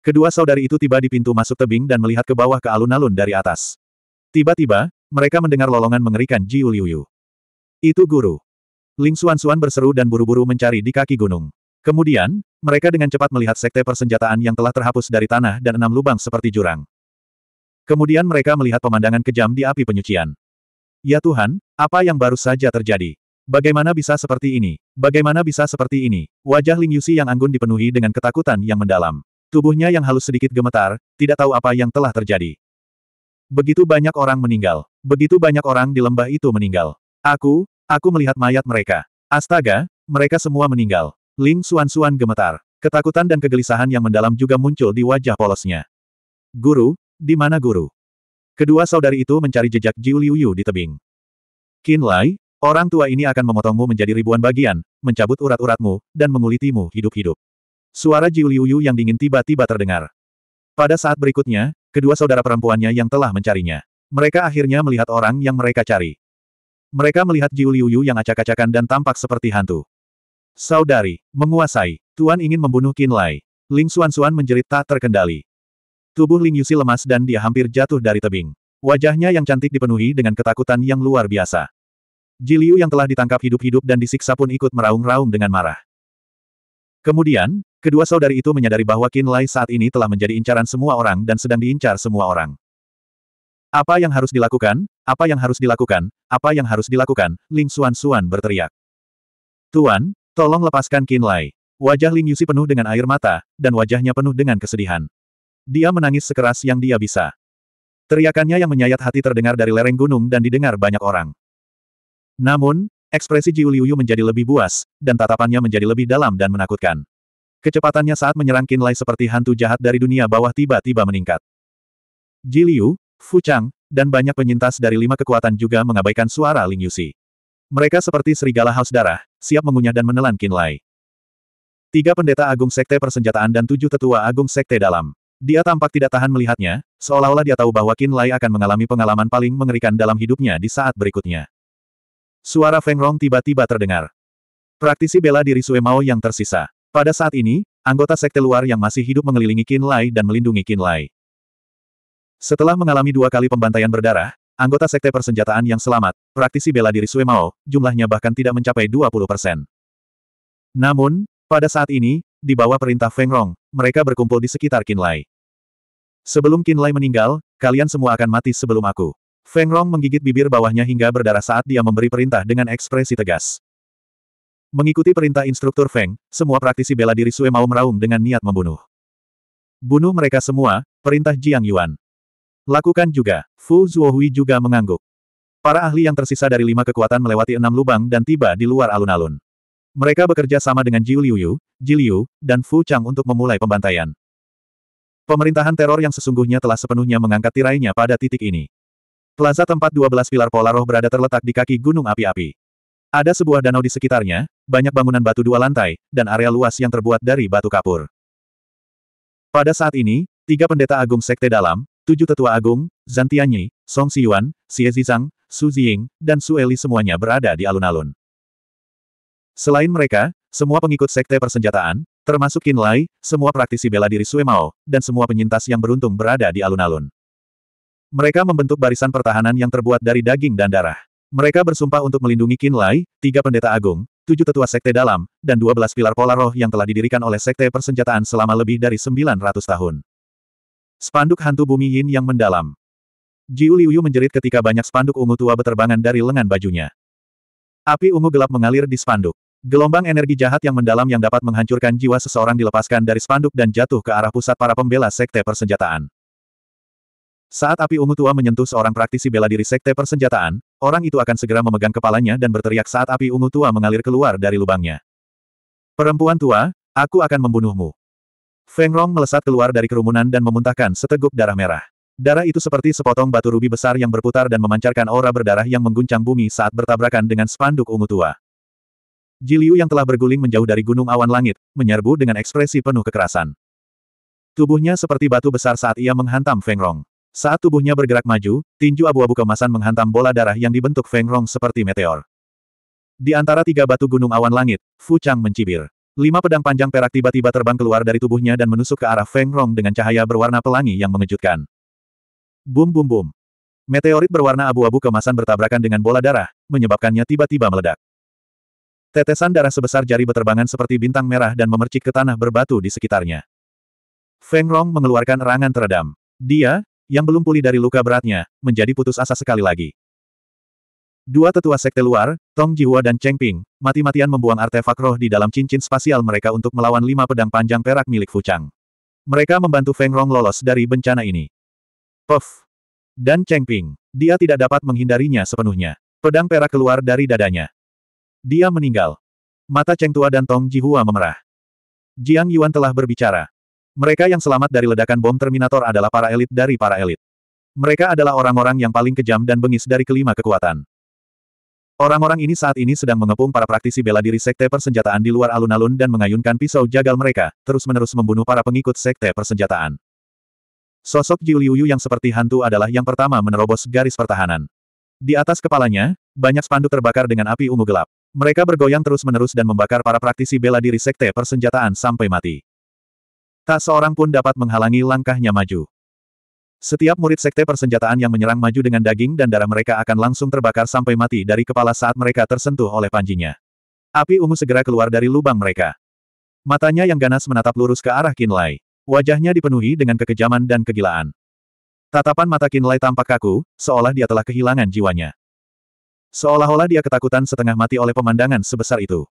Kedua saudari itu tiba di pintu masuk tebing dan melihat ke bawah ke alun-alun dari atas. Tiba-tiba, mereka mendengar lolongan mengerikan Ji Uliuyu. Itu guru. Ling Suan-Suan berseru dan buru-buru mencari di kaki gunung. Kemudian, mereka dengan cepat melihat sekte persenjataan yang telah terhapus dari tanah dan enam lubang seperti jurang. Kemudian mereka melihat pemandangan kejam di api penyucian. Ya Tuhan, apa yang baru saja terjadi? Bagaimana bisa seperti ini? Bagaimana bisa seperti ini? Wajah Ling Yusi yang anggun dipenuhi dengan ketakutan yang mendalam. Tubuhnya yang halus sedikit gemetar, tidak tahu apa yang telah terjadi. Begitu banyak orang meninggal. Begitu banyak orang di lembah itu meninggal. Aku, aku melihat mayat mereka. Astaga, mereka semua meninggal. Ling Suan-Suan gemetar. Ketakutan dan kegelisahan yang mendalam juga muncul di wajah polosnya. Guru, di mana guru? Kedua saudari itu mencari jejak Jiu Yu di tebing. Qin Lai, orang tua ini akan memotongmu menjadi ribuan bagian, mencabut urat-uratmu, dan mengulitimu hidup-hidup. Suara Jiu Yu yang dingin tiba-tiba terdengar. Pada saat berikutnya, kedua saudara perempuannya yang telah mencarinya. Mereka akhirnya melihat orang yang mereka cari. Mereka melihat Jiu Yu yang acak-acakan dan tampak seperti hantu. Saudari, menguasai. Tuan ingin membunuh Qin Lai. Ling Suan Suan menjerit tak terkendali. Tubuh Ling Yusi lemas dan dia hampir jatuh dari tebing. Wajahnya yang cantik dipenuhi dengan ketakutan yang luar biasa. Jiliu yang telah ditangkap hidup-hidup dan disiksa pun ikut meraung-raung dengan marah. Kemudian, kedua saudari itu menyadari bahwa Qin Lai saat ini telah menjadi incaran semua orang dan sedang diincar semua orang. Apa yang harus dilakukan? Apa yang harus dilakukan? Apa yang harus dilakukan? Ling Xuan-Xuan berteriak. Tuan, tolong lepaskan Qin Lai. Wajah Ling Yusi penuh dengan air mata, dan wajahnya penuh dengan kesedihan. Dia menangis sekeras yang dia bisa. Teriakannya yang menyayat hati terdengar dari lereng gunung dan didengar banyak orang. Namun, ekspresi Jiu Liuyu menjadi lebih buas, dan tatapannya menjadi lebih dalam dan menakutkan. Kecepatannya saat menyerang Qin Lai seperti hantu jahat dari dunia bawah tiba-tiba meningkat. Ji Liu, Fu Chang, dan banyak penyintas dari lima kekuatan juga mengabaikan suara Ling Yusi. Mereka seperti serigala haus darah, siap mengunyah dan menelan Qin Lai. Tiga pendeta agung sekte persenjataan dan tujuh tetua agung sekte dalam. Dia tampak tidak tahan melihatnya, seolah-olah dia tahu bahwa Qin Lai akan mengalami pengalaman paling mengerikan dalam hidupnya di saat berikutnya. Suara Feng Rong tiba-tiba terdengar. Praktisi bela diri Sue Mao yang tersisa. Pada saat ini, anggota sekte luar yang masih hidup mengelilingi Qin Lai dan melindungi Qin Lai. Setelah mengalami dua kali pembantaian berdarah, anggota sekte persenjataan yang selamat, praktisi bela diri Sue Mao, jumlahnya bahkan tidak mencapai 20 persen. Namun, pada saat ini, di bawah perintah Feng Rong, mereka berkumpul di sekitar Qin Lai. Sebelum Kinlay meninggal, kalian semua akan mati sebelum aku. Feng Rong menggigit bibir bawahnya hingga berdarah saat dia memberi perintah dengan ekspresi tegas. Mengikuti perintah instruktur Feng, semua praktisi bela diri Sue mau meraung dengan niat membunuh. Bunuh mereka semua, perintah Jiang Yuan. Lakukan juga, Fu Zhuohui juga mengangguk. Para ahli yang tersisa dari lima kekuatan melewati enam lubang dan tiba di luar alun-alun. Mereka bekerja sama dengan Jiu Liuyu, Ji Liu, dan Fu Chang untuk memulai pembantaian. Pemerintahan teror yang sesungguhnya telah sepenuhnya mengangkat tirainya pada titik ini. Plaza tempat 12 pilar pola roh berada terletak di kaki gunung api-api. Ada sebuah danau di sekitarnya, banyak bangunan batu dua lantai, dan area luas yang terbuat dari batu kapur. Pada saat ini, tiga pendeta agung sekte dalam, tujuh tetua agung, Zan Song Siyuan, Xie Zizang, Su Ziying, dan Su Eli semuanya berada di alun-alun. Selain mereka, semua pengikut sekte persenjataan, Termasuk Qin Lai, semua praktisi bela diri Suemao, Mao, dan semua penyintas yang beruntung berada di alun-alun. Mereka membentuk barisan pertahanan yang terbuat dari daging dan darah. Mereka bersumpah untuk melindungi Qin Lai, tiga pendeta agung, tujuh tetua sekte dalam, dan dua belas pilar pola roh yang telah didirikan oleh sekte persenjataan selama lebih dari sembilan ratus tahun. Spanduk hantu bumi Yin yang mendalam. Jiu Liuyu menjerit ketika banyak spanduk ungu tua berterbangan dari lengan bajunya. Api ungu gelap mengalir di spanduk. Gelombang energi jahat yang mendalam yang dapat menghancurkan jiwa seseorang dilepaskan dari spanduk dan jatuh ke arah pusat para pembela sekte persenjataan. Saat api ungu tua menyentuh seorang praktisi bela diri sekte persenjataan, orang itu akan segera memegang kepalanya dan berteriak saat api ungu tua mengalir keluar dari lubangnya. Perempuan tua, aku akan membunuhmu. Feng Rong melesat keluar dari kerumunan dan memuntahkan seteguk darah merah. Darah itu seperti sepotong batu rubi besar yang berputar dan memancarkan aura berdarah yang mengguncang bumi saat bertabrakan dengan spanduk ungu tua. Jiliu yang telah berguling menjauh dari gunung awan langit, menyerbu dengan ekspresi penuh kekerasan. Tubuhnya seperti batu besar saat ia menghantam Feng Rong. Saat tubuhnya bergerak maju, tinju abu-abu kemasan menghantam bola darah yang dibentuk Feng Rong seperti meteor. Di antara tiga batu gunung awan langit, Fu Chang mencibir. Lima pedang panjang perak tiba-tiba terbang keluar dari tubuhnya dan menusuk ke arah Feng Rong dengan cahaya berwarna pelangi yang mengejutkan. Bum bum bum. Meteorit berwarna abu-abu kemasan bertabrakan dengan bola darah, menyebabkannya tiba-tiba meledak. Tetesan darah sebesar jari beterbangan seperti bintang merah dan memercik ke tanah berbatu di sekitarnya. Feng Rong mengeluarkan erangan teredam. Dia, yang belum pulih dari luka beratnya, menjadi putus asa sekali lagi. Dua tetua sekte luar, Tong Jiwa dan Cheng Ping, mati-matian membuang artefak roh di dalam cincin spasial mereka untuk melawan lima pedang panjang perak milik Fu Chang. Mereka membantu Feng Rong lolos dari bencana ini. Puff! Dan Cheng Ping, dia tidak dapat menghindarinya sepenuhnya. Pedang perak keluar dari dadanya. Dia meninggal. Mata Cheng Tua dan Tong Jihua memerah. Jiang Yuan telah berbicara. Mereka yang selamat dari ledakan bom Terminator adalah para elit dari para elit. Mereka adalah orang-orang yang paling kejam dan bengis dari kelima kekuatan. Orang-orang ini saat ini sedang mengepung para praktisi bela diri sekte persenjataan di luar alun-alun dan mengayunkan pisau jagal mereka, terus-menerus membunuh para pengikut sekte persenjataan. Sosok Jiu Liuyu yang seperti hantu adalah yang pertama menerobos garis pertahanan. Di atas kepalanya, banyak spanduk terbakar dengan api ungu gelap. Mereka bergoyang terus-menerus dan membakar para praktisi bela diri sekte persenjataan sampai mati. Tak seorang pun dapat menghalangi langkahnya maju. Setiap murid sekte persenjataan yang menyerang maju dengan daging dan darah mereka akan langsung terbakar sampai mati dari kepala saat mereka tersentuh oleh panjinya. Api ungu segera keluar dari lubang mereka. Matanya yang ganas menatap lurus ke arah Kinlay. Wajahnya dipenuhi dengan kekejaman dan kegilaan. Tatapan mata Kinlay tampak kaku, seolah dia telah kehilangan jiwanya. Seolah-olah dia ketakutan setengah mati oleh pemandangan sebesar itu.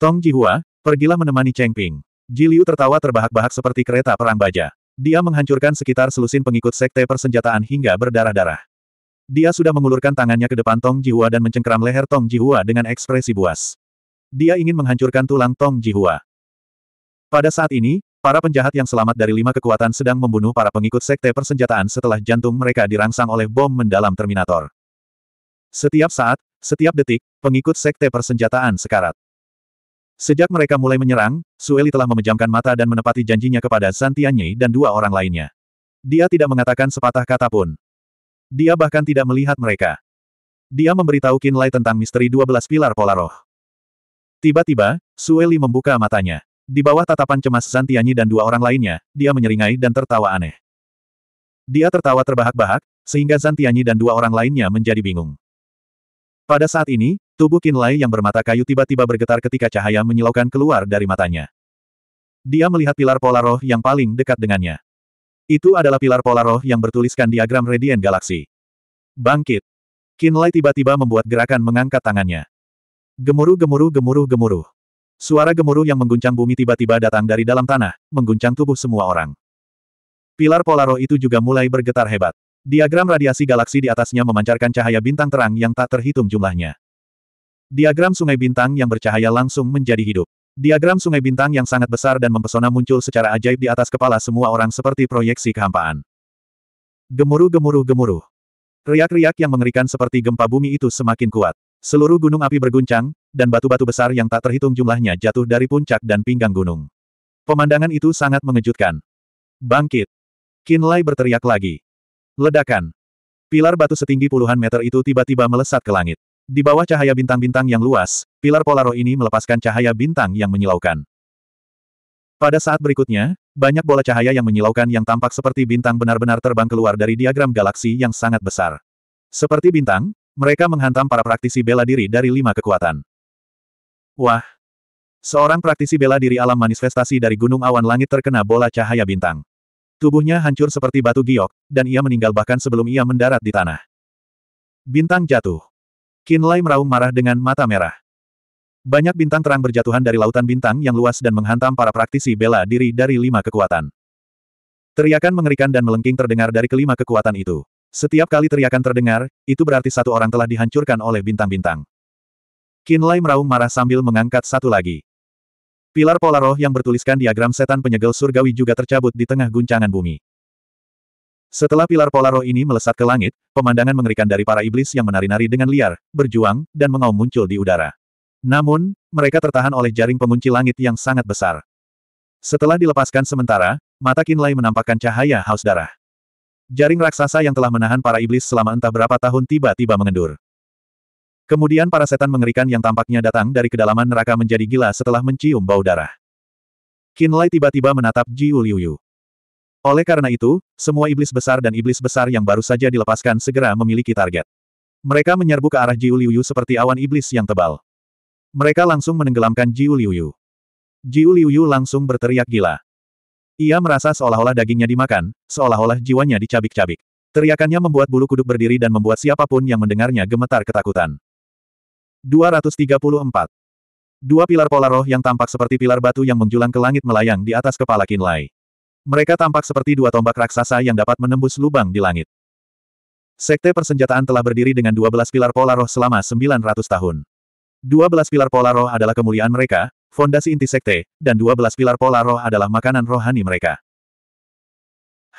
Tong Jihua, pergilah menemani Cheng Ping. Ji Liu tertawa terbahak-bahak seperti kereta perang baja. Dia menghancurkan sekitar selusin pengikut sekte persenjataan hingga berdarah-darah. Dia sudah mengulurkan tangannya ke depan Tong Jihua dan mencengkeram leher Tong Jihua dengan ekspresi buas. Dia ingin menghancurkan tulang Tong Jihua. Pada saat ini, Para penjahat yang selamat dari lima kekuatan sedang membunuh para pengikut sekte persenjataan setelah jantung mereka dirangsang oleh bom mendalam Terminator. Setiap saat, setiap detik, pengikut sekte persenjataan sekarat. Sejak mereka mulai menyerang, Sueli telah memejamkan mata dan menepati janjinya kepada Santianyi dan dua orang lainnya. Dia tidak mengatakan sepatah kata pun. Dia bahkan tidak melihat mereka. Dia memberitahu Kinlay tentang misteri 12 pilar pola roh. Tiba-tiba, Sueli membuka matanya. Di bawah tatapan cemas Santianyi dan dua orang lainnya, dia menyeringai dan tertawa aneh. Dia tertawa terbahak-bahak, sehingga Santianyi dan dua orang lainnya menjadi bingung. Pada saat ini, tubuh Kinlay yang bermata kayu tiba-tiba bergetar ketika cahaya menyilaukan keluar dari matanya. Dia melihat pilar pola roh yang paling dekat dengannya. Itu adalah pilar pola roh yang bertuliskan diagram Radiant Galaxy. Bangkit! Kinlay tiba-tiba membuat gerakan mengangkat tangannya. Gemuruh gemuruh gemuruh gemuruh. Suara gemuruh yang mengguncang bumi tiba-tiba datang dari dalam tanah, mengguncang tubuh semua orang. Pilar pola roh itu juga mulai bergetar hebat. Diagram radiasi galaksi di atasnya memancarkan cahaya bintang terang yang tak terhitung jumlahnya. Diagram sungai bintang yang bercahaya langsung menjadi hidup. Diagram sungai bintang yang sangat besar dan mempesona muncul secara ajaib di atas kepala semua orang seperti proyeksi kehampaan. Gemuruh gemuruh gemuruh. Riak-riak yang mengerikan seperti gempa bumi itu semakin kuat. Seluruh gunung api berguncang, dan batu-batu besar yang tak terhitung jumlahnya jatuh dari puncak dan pinggang gunung. Pemandangan itu sangat mengejutkan. Bangkit! Kinlay berteriak lagi. Ledakan. Pilar batu setinggi puluhan meter itu tiba-tiba melesat ke langit. Di bawah cahaya bintang-bintang yang luas, pilar Polaro ini melepaskan cahaya bintang yang menyilaukan. Pada saat berikutnya, banyak bola cahaya yang menyilaukan yang tampak seperti bintang benar-benar terbang keluar dari diagram galaksi yang sangat besar. Seperti bintang, mereka menghantam para praktisi bela diri dari lima kekuatan. Wah! Seorang praktisi bela diri alam manifestasi dari gunung awan langit terkena bola cahaya bintang. Tubuhnya hancur seperti batu giok, dan ia meninggal bahkan sebelum ia mendarat di tanah. Bintang jatuh. Kinlay meraung marah dengan mata merah. Banyak bintang terang berjatuhan dari lautan bintang yang luas dan menghantam para praktisi bela diri dari lima kekuatan. Teriakan mengerikan dan melengking terdengar dari kelima kekuatan itu. Setiap kali teriakan terdengar, itu berarti satu orang telah dihancurkan oleh bintang-bintang. Kinlay meraung marah sambil mengangkat satu lagi. Pilar pola roh yang bertuliskan diagram setan penyegel surgawi juga tercabut di tengah guncangan bumi. Setelah pilar pola roh ini melesat ke langit, pemandangan mengerikan dari para iblis yang menari-nari dengan liar, berjuang, dan mengaum muncul di udara. Namun, mereka tertahan oleh jaring pengunci langit yang sangat besar. Setelah dilepaskan sementara, mata Kinlay menampakkan cahaya haus darah. Jaring raksasa yang telah menahan para iblis selama entah berapa tahun tiba-tiba mengendur. Kemudian para setan mengerikan yang tampaknya datang dari kedalaman neraka menjadi gila setelah mencium bau darah. Kinlay tiba-tiba menatap Jiu Liuyu. Oleh karena itu, semua iblis besar dan iblis besar yang baru saja dilepaskan segera memiliki target. Mereka menyerbu ke arah Jiu Liuyu seperti awan iblis yang tebal. Mereka langsung menenggelamkan Jiu Liuyu. Jiu Liuyu langsung berteriak gila. Ia merasa seolah-olah dagingnya dimakan, seolah-olah jiwanya dicabik-cabik. Teriakannya membuat bulu kuduk berdiri dan membuat siapapun yang mendengarnya gemetar ketakutan. 234. Dua pilar pola roh yang tampak seperti pilar batu yang menjulang ke langit melayang di atas kepala kinlay. Mereka tampak seperti dua tombak raksasa yang dapat menembus lubang di langit. Sekte persenjataan telah berdiri dengan 12 pilar pola roh selama 900 tahun. 12 pilar pola roh adalah kemuliaan mereka, fondasi inti sekte, dan 12 pilar pola roh adalah makanan rohani mereka.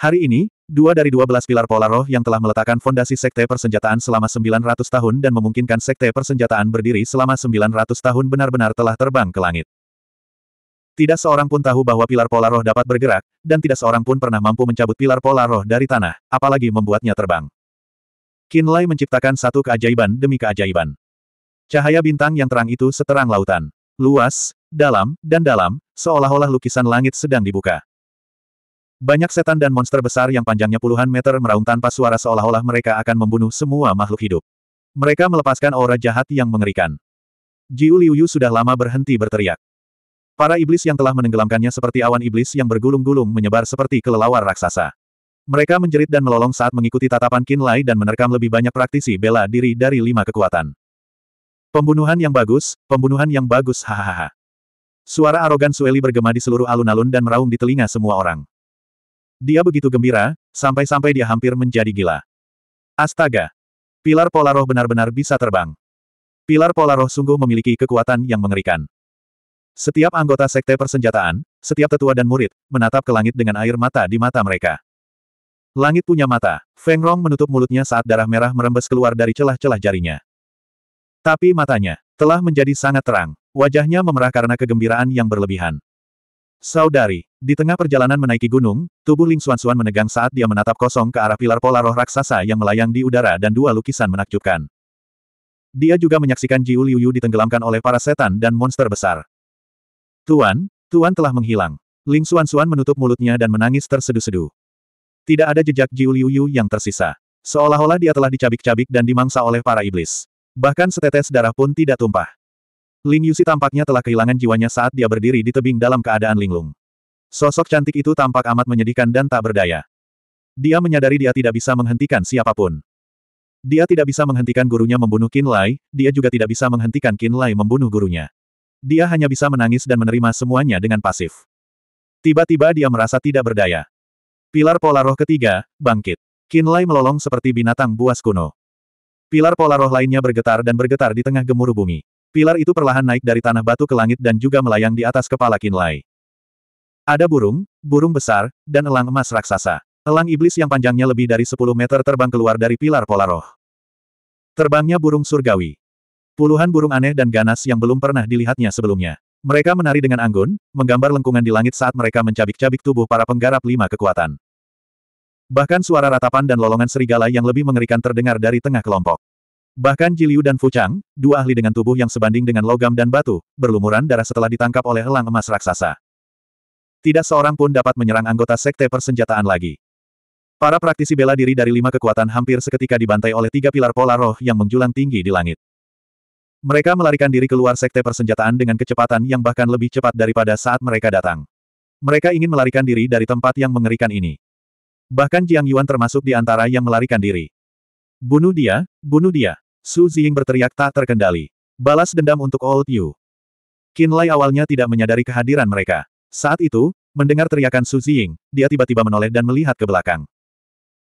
Hari ini, dua dari dua belas pilar pola roh yang telah meletakkan fondasi sekte persenjataan selama sembilan ratus tahun dan memungkinkan sekte persenjataan berdiri selama sembilan ratus tahun benar-benar telah terbang ke langit. Tidak seorang pun tahu bahwa pilar pola roh dapat bergerak, dan tidak seorang pun pernah mampu mencabut pilar pola roh dari tanah, apalagi membuatnya terbang. Kinlay menciptakan satu keajaiban demi keajaiban. Cahaya bintang yang terang itu seterang lautan. Luas, dalam, dan dalam, seolah-olah lukisan langit sedang dibuka. Banyak setan dan monster besar yang panjangnya puluhan meter meraung tanpa suara seolah-olah mereka akan membunuh semua makhluk hidup. Mereka melepaskan aura jahat yang mengerikan. Jiu Liuyu sudah lama berhenti berteriak. Para iblis yang telah menenggelamkannya seperti awan iblis yang bergulung-gulung menyebar seperti kelelawar raksasa. Mereka menjerit dan melolong saat mengikuti tatapan Qin Lai dan menerkam lebih banyak praktisi bela diri dari lima kekuatan. Pembunuhan yang bagus, pembunuhan yang bagus hahaha. Suara arogan Sueli bergema di seluruh alun-alun dan meraung di telinga semua orang. Dia begitu gembira, sampai-sampai dia hampir menjadi gila. Astaga! Pilar polaroh benar-benar bisa terbang. Pilar polaroh sungguh memiliki kekuatan yang mengerikan. Setiap anggota sekte persenjataan, setiap tetua dan murid, menatap ke langit dengan air mata di mata mereka. Langit punya mata, Feng Rong menutup mulutnya saat darah merah merembes keluar dari celah-celah jarinya. Tapi matanya, telah menjadi sangat terang, wajahnya memerah karena kegembiraan yang berlebihan. Saudari, di tengah perjalanan menaiki gunung, tubuh Ling Xuan Xuan menegang saat dia menatap kosong ke arah pilar pola roh raksasa yang melayang di udara dan dua lukisan menakjubkan. Dia juga menyaksikan Jiu Liu Yu ditenggelamkan oleh para setan dan monster besar. Tuan, Tuan telah menghilang. Ling Xuan Xuan menutup mulutnya dan menangis tersedu-sedu. Tidak ada jejak Jiu Liu Yu yang tersisa. Seolah-olah dia telah dicabik-cabik dan dimangsa oleh para iblis. Bahkan setetes darah pun tidak tumpah. Ling Yusi tampaknya telah kehilangan jiwanya saat dia berdiri di tebing dalam keadaan linglung. Sosok cantik itu tampak amat menyedihkan dan tak berdaya. Dia menyadari dia tidak bisa menghentikan siapapun. Dia tidak bisa menghentikan gurunya membunuh Qin Lai, dia juga tidak bisa menghentikan Qin Lai membunuh gurunya. Dia hanya bisa menangis dan menerima semuanya dengan pasif. Tiba-tiba dia merasa tidak berdaya. Pilar pola roh ketiga, bangkit. Qin Lai melolong seperti binatang buas kuno. Pilar pola roh lainnya bergetar dan bergetar di tengah gemuruh bumi. Pilar itu perlahan naik dari tanah batu ke langit dan juga melayang di atas kepala kinlay. Ada burung, burung besar, dan elang emas raksasa. Elang iblis yang panjangnya lebih dari 10 meter terbang keluar dari pilar polaroh. Terbangnya burung surgawi. Puluhan burung aneh dan ganas yang belum pernah dilihatnya sebelumnya. Mereka menari dengan anggun, menggambar lengkungan di langit saat mereka mencabik-cabik tubuh para penggarap lima kekuatan. Bahkan suara ratapan dan lolongan serigala yang lebih mengerikan terdengar dari tengah kelompok. Bahkan Jiliu dan Fu Chang, dua ahli dengan tubuh yang sebanding dengan logam dan batu, berlumuran darah setelah ditangkap oleh elang emas raksasa. Tidak seorang pun dapat menyerang anggota sekte persenjataan lagi. Para praktisi bela diri dari lima kekuatan hampir seketika dibantai oleh tiga pilar pola roh yang menjulang tinggi di langit. Mereka melarikan diri keluar sekte persenjataan dengan kecepatan yang bahkan lebih cepat daripada saat mereka datang. Mereka ingin melarikan diri dari tempat yang mengerikan ini. Bahkan Jiang Yuan termasuk di antara yang melarikan diri. Bunuh dia, bunuh dia. Su Ziying berteriak tak terkendali. Balas dendam untuk Old Yu. Qin Lai awalnya tidak menyadari kehadiran mereka. Saat itu, mendengar teriakan Su Ziying, dia tiba-tiba menoleh dan melihat ke belakang.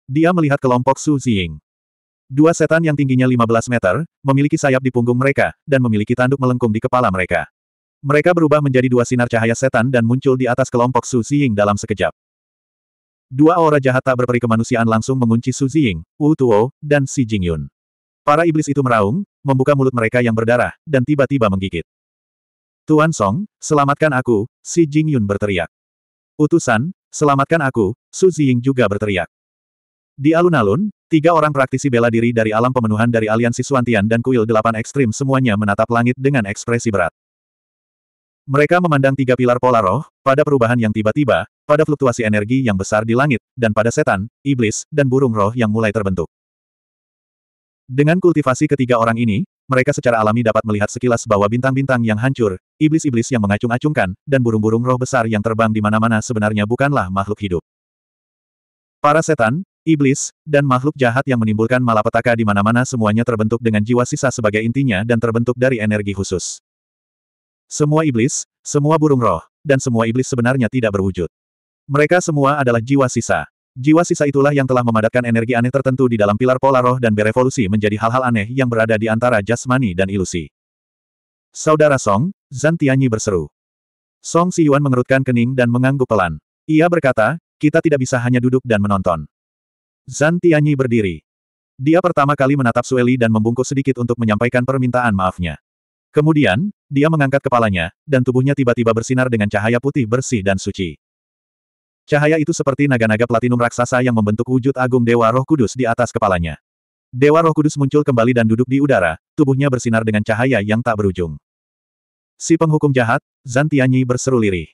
Dia melihat kelompok Su Ziying. Dua setan yang tingginya 15 meter, memiliki sayap di punggung mereka, dan memiliki tanduk melengkung di kepala mereka. Mereka berubah menjadi dua sinar cahaya setan dan muncul di atas kelompok Su Ziying dalam sekejap. Dua aura jahat tak berperi kemanusiaan langsung mengunci Su Ziying, Wu Tuo, dan Si Jingyun. Para iblis itu meraung, membuka mulut mereka yang berdarah, dan tiba-tiba menggigit. Tuan Song, selamatkan aku, si Jing Yun berteriak. Utusan, selamatkan aku, Su Ziying juga berteriak. Di alun-alun, tiga orang praktisi bela diri dari alam pemenuhan dari aliansi Suantian dan kuil delapan ekstrim semuanya menatap langit dengan ekspresi berat. Mereka memandang tiga pilar pola roh, pada perubahan yang tiba-tiba, pada fluktuasi energi yang besar di langit, dan pada setan, iblis, dan burung roh yang mulai terbentuk. Dengan kultivasi ketiga orang ini, mereka secara alami dapat melihat sekilas bahwa bintang-bintang yang hancur, iblis-iblis yang mengacung-acungkan, dan burung-burung roh besar yang terbang di mana-mana sebenarnya bukanlah makhluk hidup. Para setan, iblis, dan makhluk jahat yang menimbulkan malapetaka di mana-mana semuanya terbentuk dengan jiwa sisa sebagai intinya dan terbentuk dari energi khusus. Semua iblis, semua burung roh, dan semua iblis sebenarnya tidak berwujud. Mereka semua adalah jiwa sisa. Jiwa sisa itulah yang telah memadatkan energi aneh tertentu di dalam pilar pola roh dan berevolusi menjadi hal-hal aneh yang berada di antara jasmani dan ilusi. Saudara Song, Zan Tianyi berseru. Song Si Yuan mengerutkan kening dan mengangguk pelan. Ia berkata, kita tidak bisa hanya duduk dan menonton. Zan Tianyi berdiri. Dia pertama kali menatap Sueli dan membungkuk sedikit untuk menyampaikan permintaan maafnya. Kemudian, dia mengangkat kepalanya, dan tubuhnya tiba-tiba bersinar dengan cahaya putih bersih dan suci. Cahaya itu seperti naga-naga platinum raksasa yang membentuk wujud agung Dewa Roh Kudus di atas kepalanya. Dewa Roh Kudus muncul kembali dan duduk di udara, tubuhnya bersinar dengan cahaya yang tak berujung. Si penghukum jahat, Zan berseru lirih.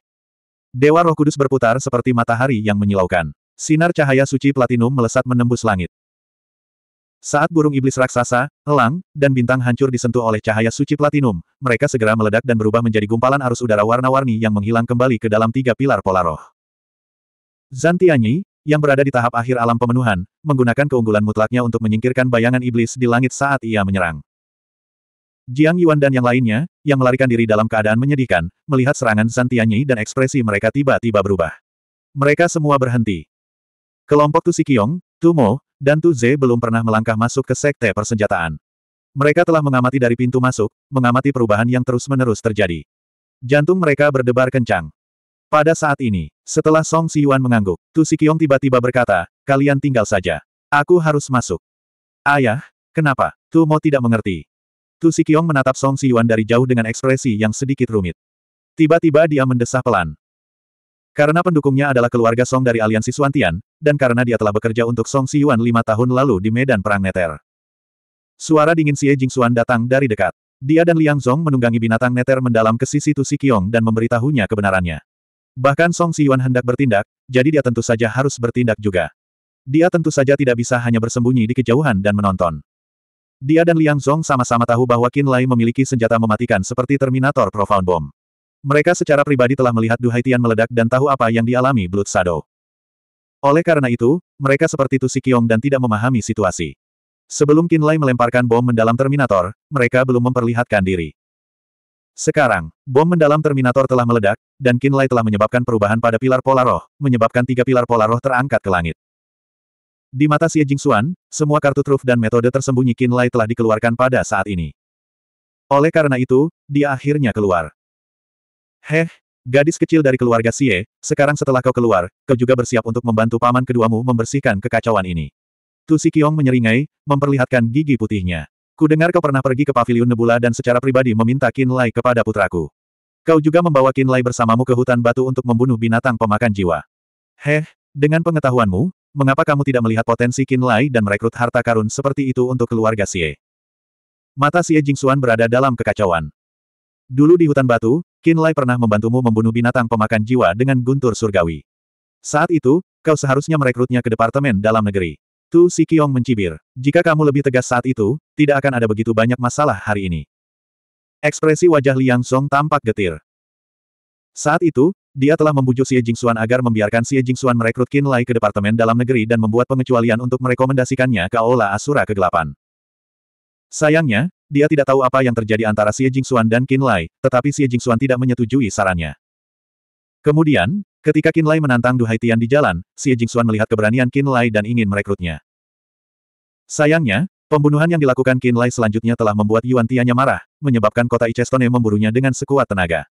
Dewa Roh Kudus berputar seperti matahari yang menyilaukan. Sinar cahaya suci platinum melesat menembus langit. Saat burung iblis raksasa, elang, dan bintang hancur disentuh oleh cahaya suci platinum, mereka segera meledak dan berubah menjadi gumpalan arus udara warna-warni yang menghilang kembali ke dalam tiga pilar pola roh. Zantianyi, yang berada di tahap akhir alam pemenuhan, menggunakan keunggulan mutlaknya untuk menyingkirkan bayangan iblis di langit saat ia menyerang. Jiang Yuan dan yang lainnya, yang melarikan diri dalam keadaan menyedihkan, melihat serangan Zantianyi dan ekspresi mereka tiba-tiba berubah. Mereka semua berhenti. Kelompok Tu Sikiong, Tu Mo, dan Tu Ze belum pernah melangkah masuk ke sekte persenjataan. Mereka telah mengamati dari pintu masuk, mengamati perubahan yang terus-menerus terjadi. Jantung mereka berdebar kencang. Pada saat ini, setelah Song Siyuan mengangguk, Tu Sikiong tiba-tiba berkata, kalian tinggal saja. Aku harus masuk. Ayah, kenapa? Tu Mo tidak mengerti. Tu Sikiong menatap Song Siyuan dari jauh dengan ekspresi yang sedikit rumit. Tiba-tiba dia mendesah pelan. Karena pendukungnya adalah keluarga Song dari aliansi Suantian, dan karena dia telah bekerja untuk Song Siyuan lima tahun lalu di medan perang Neter. Suara dingin Xie Jingxuan datang dari dekat. Dia dan Liang Zong menunggangi binatang neter mendalam ke sisi Tu Sikiong dan memberitahunya kebenarannya. Bahkan Song Siyuan hendak bertindak, jadi dia tentu saja harus bertindak juga. Dia tentu saja tidak bisa hanya bersembunyi di kejauhan dan menonton. Dia dan Liang Zhong sama-sama tahu bahwa Qin Lai memiliki senjata mematikan seperti Terminator Profound Bomb. Mereka secara pribadi telah melihat Du Haitian meledak dan tahu apa yang dialami Blood Shadow. Oleh karena itu, mereka seperti Tu Kiong dan tidak memahami situasi. Sebelum Qin Lai melemparkan bom mendalam Terminator, mereka belum memperlihatkan diri. Sekarang, bom mendalam Terminator telah meledak, dan Kinlay telah menyebabkan perubahan pada pilar pola roh, menyebabkan tiga pilar pola roh terangkat ke langit. Di mata Xie Jingxuan, semua kartu truf dan metode tersembunyi Kinlay telah dikeluarkan pada saat ini. Oleh karena itu, dia akhirnya keluar. Heh, gadis kecil dari keluarga Xie, sekarang setelah kau keluar, kau juga bersiap untuk membantu paman keduamu membersihkan kekacauan ini. Tu Si menyeringai, memperlihatkan gigi putihnya. Ku dengar kau pernah pergi ke paviliun Nebula dan secara pribadi meminta kinlay kepada putraku. Kau juga membawa kinlay bersamamu ke hutan batu untuk membunuh binatang pemakan jiwa. Heh, dengan pengetahuanmu, mengapa kamu tidak melihat potensi kinlay dan merekrut harta karun seperti itu untuk keluarga Xie? Mata Xie Jingxuan berada dalam kekacauan. Dulu di hutan batu, kinlay pernah membantumu membunuh binatang pemakan jiwa dengan guntur surgawi. Saat itu, kau seharusnya merekrutnya ke Departemen Dalam Negeri. Tu Sikiong mencibir. Jika kamu lebih tegas saat itu, tidak akan ada begitu banyak masalah hari ini. Ekspresi wajah Liang Song tampak getir. Saat itu, dia telah membujuk Xie Jingxuan agar membiarkan Xie Jingxuan merekrut Qin Lai ke Departemen Dalam Negeri dan membuat pengecualian untuk merekomendasikannya ke Aula Asura Kegelapan. Sayangnya, dia tidak tahu apa yang terjadi antara Xie Jingxuan dan Qin Lai, tetapi Xie Jingxuan tidak menyetujui sarannya. Kemudian, Ketika Qin Lai menantang Du Haitian di jalan, Xie Jingxuan melihat keberanian Qin Lai dan ingin merekrutnya. Sayangnya, pembunuhan yang dilakukan Qin Lai selanjutnya telah membuat Yuan Tianya marah, menyebabkan kota Icestone memburunya dengan sekuat tenaga.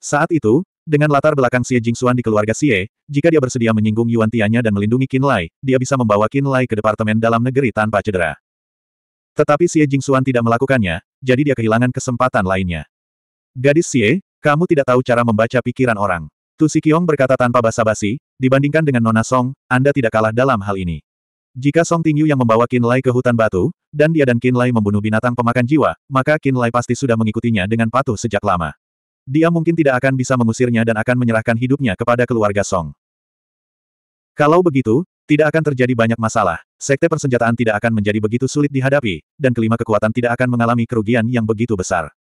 Saat itu, dengan latar belakang Xie Jingxuan di keluarga Xie, jika dia bersedia menyinggung Yuan Tianya dan melindungi Qin Lai, dia bisa membawa Qin Lai ke Departemen Dalam Negeri tanpa cedera. Tetapi Xie Jingxuan tidak melakukannya, jadi dia kehilangan kesempatan lainnya. Gadis Xie, kamu tidak tahu cara membaca pikiran orang. Tu Sikiong berkata tanpa basa-basi, dibandingkan dengan Nona Song, Anda tidak kalah dalam hal ini. Jika Song Tingyu yang membawa Qin Lai ke hutan batu, dan dia dan Qin Lai membunuh binatang pemakan jiwa, maka Qin Lai pasti sudah mengikutinya dengan patuh sejak lama. Dia mungkin tidak akan bisa mengusirnya dan akan menyerahkan hidupnya kepada keluarga Song. Kalau begitu, tidak akan terjadi banyak masalah, sekte persenjataan tidak akan menjadi begitu sulit dihadapi, dan kelima kekuatan tidak akan mengalami kerugian yang begitu besar.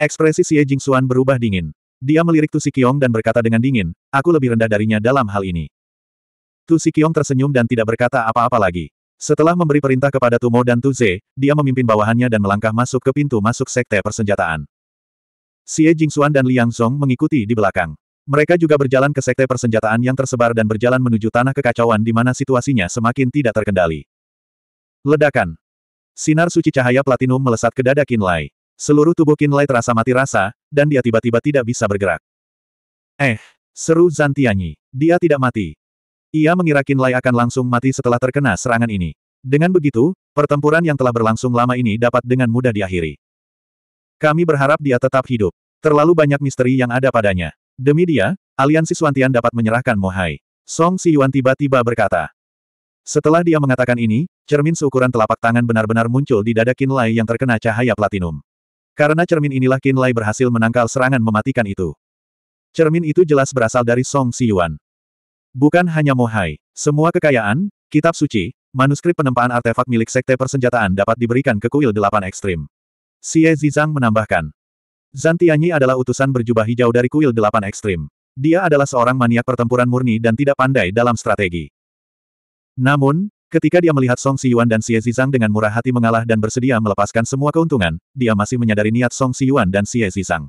Ekspresi Xie Jingxuan berubah dingin. Dia melirik Tu Sikiong dan berkata dengan dingin, aku lebih rendah darinya dalam hal ini. Tu Sikiong tersenyum dan tidak berkata apa-apa lagi. Setelah memberi perintah kepada Tumo dan Tu Ze, dia memimpin bawahannya dan melangkah masuk ke pintu masuk sekte persenjataan. Xie Jingxuan dan Liang Song mengikuti di belakang. Mereka juga berjalan ke sekte persenjataan yang tersebar dan berjalan menuju tanah kekacauan di mana situasinya semakin tidak terkendali. Ledakan. Sinar suci cahaya platinum melesat ke dada Qin Lai. Seluruh tubuh Kinlay terasa mati rasa, dan dia tiba-tiba tidak bisa bergerak. Eh, seru Zantianyi. Dia tidak mati. Ia mengira Kinlay akan langsung mati setelah terkena serangan ini. Dengan begitu, pertempuran yang telah berlangsung lama ini dapat dengan mudah diakhiri. Kami berharap dia tetap hidup. Terlalu banyak misteri yang ada padanya. Demi dia, aliansi Suantian dapat menyerahkan Mohai. Song Si Yuan tiba-tiba berkata. Setelah dia mengatakan ini, cermin seukuran telapak tangan benar-benar muncul di dada Qin Lai yang terkena cahaya platinum. Karena cermin inilah Qin Lai berhasil menangkal serangan mematikan itu. Cermin itu jelas berasal dari Song Siyuan. Bukan hanya Mohai, semua kekayaan, kitab suci, manuskrip penempaan artefak milik sekte persenjataan dapat diberikan ke kuil delapan ekstrim. Xie Zizang menambahkan. Zan adalah utusan berjubah hijau dari kuil delapan ekstrim. Dia adalah seorang maniak pertempuran murni dan tidak pandai dalam strategi. Namun, Ketika dia melihat Song Yuan dan Xie Zizang dengan murah hati mengalah dan bersedia melepaskan semua keuntungan, dia masih menyadari niat Song Yuan dan Xie Zizang.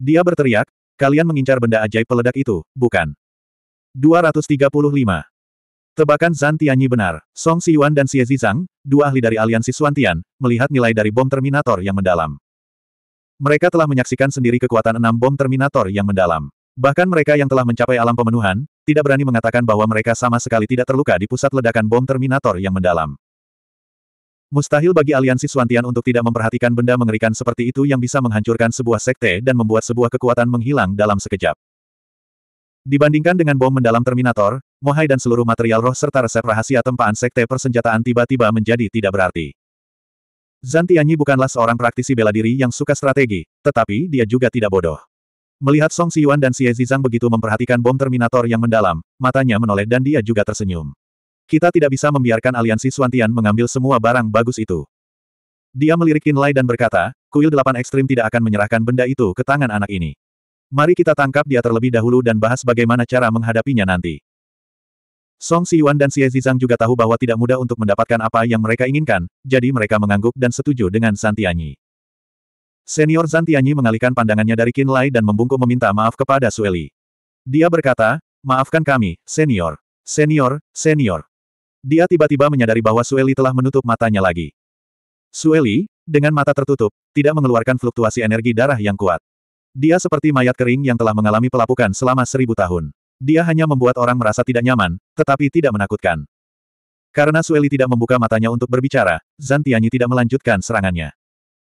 Dia berteriak, kalian mengincar benda ajaib peledak itu, bukan? 235. Tebakan Zan Tianyi benar, Song Yuan dan Xie Zizang, dua ahli dari aliansi Suantian, melihat nilai dari bom Terminator yang mendalam. Mereka telah menyaksikan sendiri kekuatan enam bom Terminator yang mendalam. Bahkan mereka yang telah mencapai alam pemenuhan, tidak berani mengatakan bahwa mereka sama sekali tidak terluka di pusat ledakan bom Terminator yang mendalam. Mustahil bagi aliansi Swantian untuk tidak memperhatikan benda mengerikan seperti itu yang bisa menghancurkan sebuah sekte dan membuat sebuah kekuatan menghilang dalam sekejap. Dibandingkan dengan bom mendalam Terminator, Mohai dan seluruh material roh serta resep rahasia tempaan sekte persenjataan tiba-tiba menjadi tidak berarti. Zantianyi bukanlah seorang praktisi bela diri yang suka strategi, tetapi dia juga tidak bodoh. Melihat Song Siyuan dan Xie Zizang begitu memperhatikan bom Terminator yang mendalam, matanya menoleh dan dia juga tersenyum. Kita tidak bisa membiarkan aliansi Suantian mengambil semua barang bagus itu. Dia melirik Qin dan berkata, kuil delapan ekstrim tidak akan menyerahkan benda itu ke tangan anak ini. Mari kita tangkap dia terlebih dahulu dan bahas bagaimana cara menghadapinya nanti. Song Siyuan dan Xie Zizang juga tahu bahwa tidak mudah untuk mendapatkan apa yang mereka inginkan, jadi mereka mengangguk dan setuju dengan Santianyi. Senior Zantianyi mengalihkan pandangannya dari Lai dan membungkuk meminta maaf kepada Sueli. Dia berkata, maafkan kami, senior. Senior, senior. Dia tiba-tiba menyadari bahwa Sueli telah menutup matanya lagi. Sueli, dengan mata tertutup, tidak mengeluarkan fluktuasi energi darah yang kuat. Dia seperti mayat kering yang telah mengalami pelapukan selama seribu tahun. Dia hanya membuat orang merasa tidak nyaman, tetapi tidak menakutkan. Karena Sueli tidak membuka matanya untuk berbicara, Zantianyi tidak melanjutkan serangannya.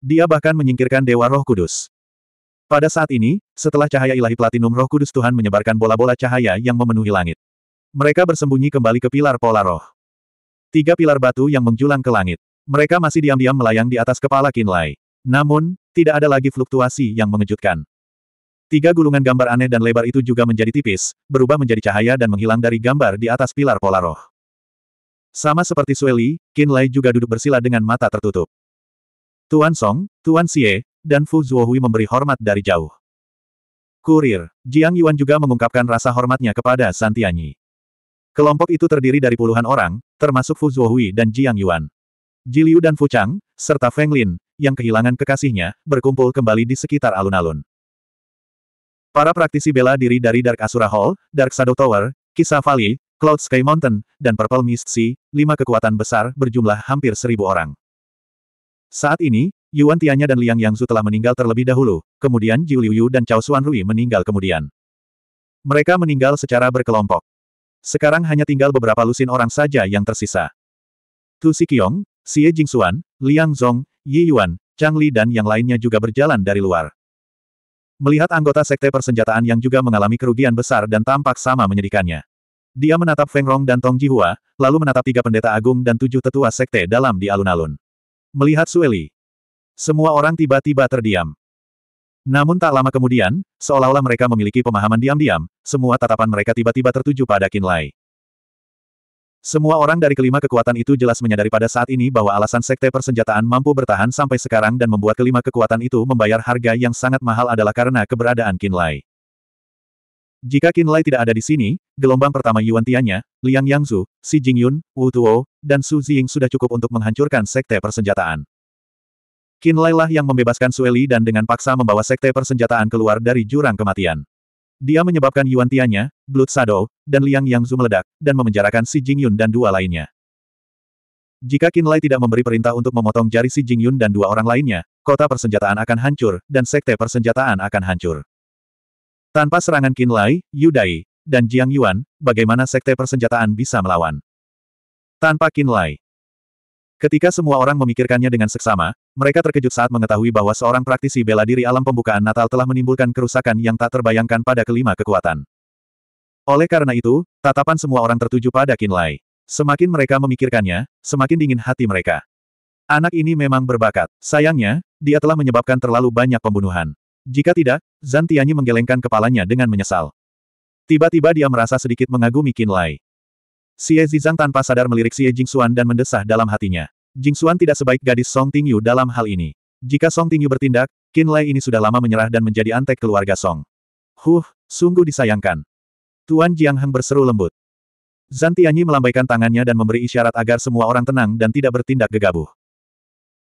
Dia bahkan menyingkirkan Dewa Roh Kudus. Pada saat ini, setelah cahaya ilahi platinum roh kudus Tuhan menyebarkan bola-bola cahaya yang memenuhi langit. Mereka bersembunyi kembali ke pilar pola roh. Tiga pilar batu yang menjulang ke langit. Mereka masih diam-diam melayang di atas kepala Kinlay. Namun, tidak ada lagi fluktuasi yang mengejutkan. Tiga gulungan gambar aneh dan lebar itu juga menjadi tipis, berubah menjadi cahaya dan menghilang dari gambar di atas pilar pola roh. Sama seperti Sueli, Kinlay juga duduk bersila dengan mata tertutup. Tuan Song, Tuan Xie, dan Fu Zhuohui memberi hormat dari jauh. Kurir, Jiang Yuan juga mengungkapkan rasa hormatnya kepada Santianyi. Kelompok itu terdiri dari puluhan orang, termasuk Fu Zhuohui dan Jiang Yuan. Jiliu dan Fu Chang, serta Feng Lin, yang kehilangan kekasihnya, berkumpul kembali di sekitar alun-alun. Para praktisi bela diri dari Dark Asura Hall, Dark Shadow Tower, Kisah Valley, Cloud Sky Mountain, dan Purple Mist Sea, lima kekuatan besar berjumlah hampir seribu orang. Saat ini, Yuan Tianya dan Liang Yangzu telah meninggal terlebih dahulu, kemudian Jiu Liu Yu dan Cao Xuan Rui meninggal kemudian. Mereka meninggal secara berkelompok. Sekarang hanya tinggal beberapa lusin orang saja yang tersisa. Tu Sikiong, Xie Jingxuan, Liang Zong, Yi Yuan, Chang Li dan yang lainnya juga berjalan dari luar. Melihat anggota sekte persenjataan yang juga mengalami kerugian besar dan tampak sama menyedihkannya. Dia menatap Feng Rong dan Tong Jihua, lalu menatap tiga pendeta agung dan tujuh tetua sekte dalam di alun-alun. Melihat Sueli, semua orang tiba-tiba terdiam. Namun tak lama kemudian, seolah-olah mereka memiliki pemahaman diam-diam, semua tatapan mereka tiba-tiba tertuju pada Kinlay. Semua orang dari kelima kekuatan itu jelas menyadari pada saat ini bahwa alasan sekte persenjataan mampu bertahan sampai sekarang dan membuat kelima kekuatan itu membayar harga yang sangat mahal adalah karena keberadaan Kinlay. Jika Qin Lai tidak ada di sini, gelombang pertama Yuan Tianya, Liang Yangzu, Xi Jingyun, Wu Tuo, dan Su Ziying sudah cukup untuk menghancurkan sekte persenjataan. Qin Lai lah yang membebaskan Sueli dan dengan paksa membawa sekte persenjataan keluar dari jurang kematian. Dia menyebabkan Yuan Tianya, Blood Shadow, dan Liang Yangzu meledak, dan memenjarakan Xi Jingyun dan dua lainnya. Jika Qin Lai tidak memberi perintah untuk memotong jari Xi Jingyun dan dua orang lainnya, kota persenjataan akan hancur, dan sekte persenjataan akan hancur. Tanpa serangan Qinlai, Yudai, dan Jiang Yuan, bagaimana sekte persenjataan bisa melawan? Tanpa Lai, Ketika semua orang memikirkannya dengan seksama, mereka terkejut saat mengetahui bahwa seorang praktisi bela diri alam pembukaan Natal telah menimbulkan kerusakan yang tak terbayangkan pada kelima kekuatan. Oleh karena itu, tatapan semua orang tertuju pada Lai. Semakin mereka memikirkannya, semakin dingin hati mereka. Anak ini memang berbakat. Sayangnya, dia telah menyebabkan terlalu banyak pembunuhan. Jika tidak, Zan Tianyi menggelengkan kepalanya dengan menyesal. Tiba-tiba dia merasa sedikit mengagumi Qin Lai. Xie Zizang tanpa sadar melirik Xie Jingxuan dan mendesah dalam hatinya. Jingxuan tidak sebaik gadis Song Tingyu dalam hal ini. Jika Song Tingyu bertindak, Qin Lai ini sudah lama menyerah dan menjadi antek keluarga Song. Huh, sungguh disayangkan. Tuan Jiang Heng berseru lembut. Zan Tianyi melambaikan tangannya dan memberi isyarat agar semua orang tenang dan tidak bertindak gegabah.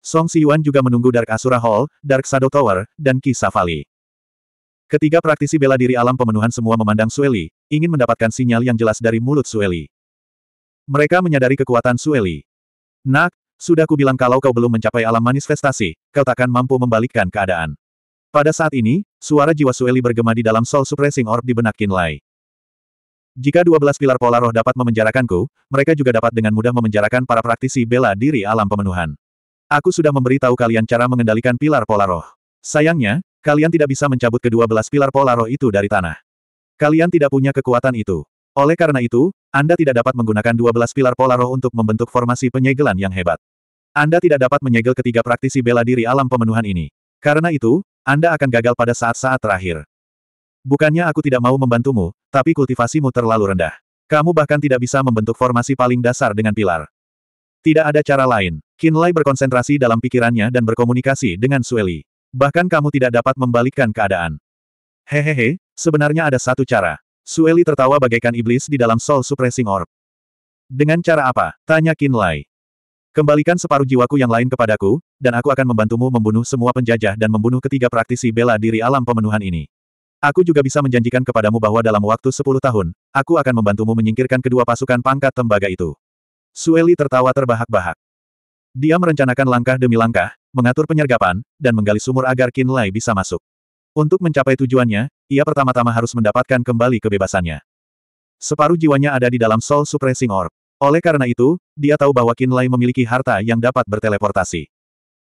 Song Siyuan juga menunggu Dark Asura Hall, Dark Shadow Tower, dan Kisafali. Safali. Ketiga praktisi bela diri alam pemenuhan semua memandang Sueli, ingin mendapatkan sinyal yang jelas dari mulut Sueli. Mereka menyadari kekuatan Sueli. Nak, sudah kubilang kalau kau belum mencapai alam manifestasi, kau takkan mampu membalikkan keadaan. Pada saat ini, suara jiwa Sueli bergema di dalam Soul Suppressing Orb di benak Kinlay. Jika 12 pilar pola roh dapat memenjarakanku, mereka juga dapat dengan mudah memenjarakan para praktisi bela diri alam pemenuhan. Aku sudah memberitahu kalian cara mengendalikan pilar pola roh. Sayangnya, kalian tidak bisa mencabut kedua belas pilar pola roh itu dari tanah. Kalian tidak punya kekuatan itu. Oleh karena itu, Anda tidak dapat menggunakan dua belas pilar pola roh untuk membentuk formasi penyegelan yang hebat. Anda tidak dapat menyegel ketiga praktisi bela diri alam pemenuhan ini. Karena itu, Anda akan gagal pada saat-saat terakhir. Bukannya aku tidak mau membantumu, tapi kultivasimu terlalu rendah. Kamu bahkan tidak bisa membentuk formasi paling dasar dengan pilar. Tidak ada cara lain. Kinlay berkonsentrasi dalam pikirannya dan berkomunikasi dengan Sueli. Bahkan kamu tidak dapat membalikkan keadaan. Hehehe, sebenarnya ada satu cara. Sueli tertawa bagaikan iblis di dalam Soul Suppressing Orb. Dengan cara apa? Tanya Kinlay. Kembalikan separuh jiwaku yang lain kepadaku, dan aku akan membantumu membunuh semua penjajah dan membunuh ketiga praktisi bela diri alam pemenuhan ini. Aku juga bisa menjanjikan kepadamu bahwa dalam waktu 10 tahun, aku akan membantumu menyingkirkan kedua pasukan pangkat tembaga itu. Sueli tertawa terbahak-bahak. Dia merencanakan langkah demi langkah, mengatur penyergapan, dan menggali sumur agar Qin Lai bisa masuk. Untuk mencapai tujuannya, ia pertama-tama harus mendapatkan kembali kebebasannya. Separuh jiwanya ada di dalam Soul Suppressing Orb. Oleh karena itu, dia tahu bahwa Qin Lai memiliki harta yang dapat berteleportasi.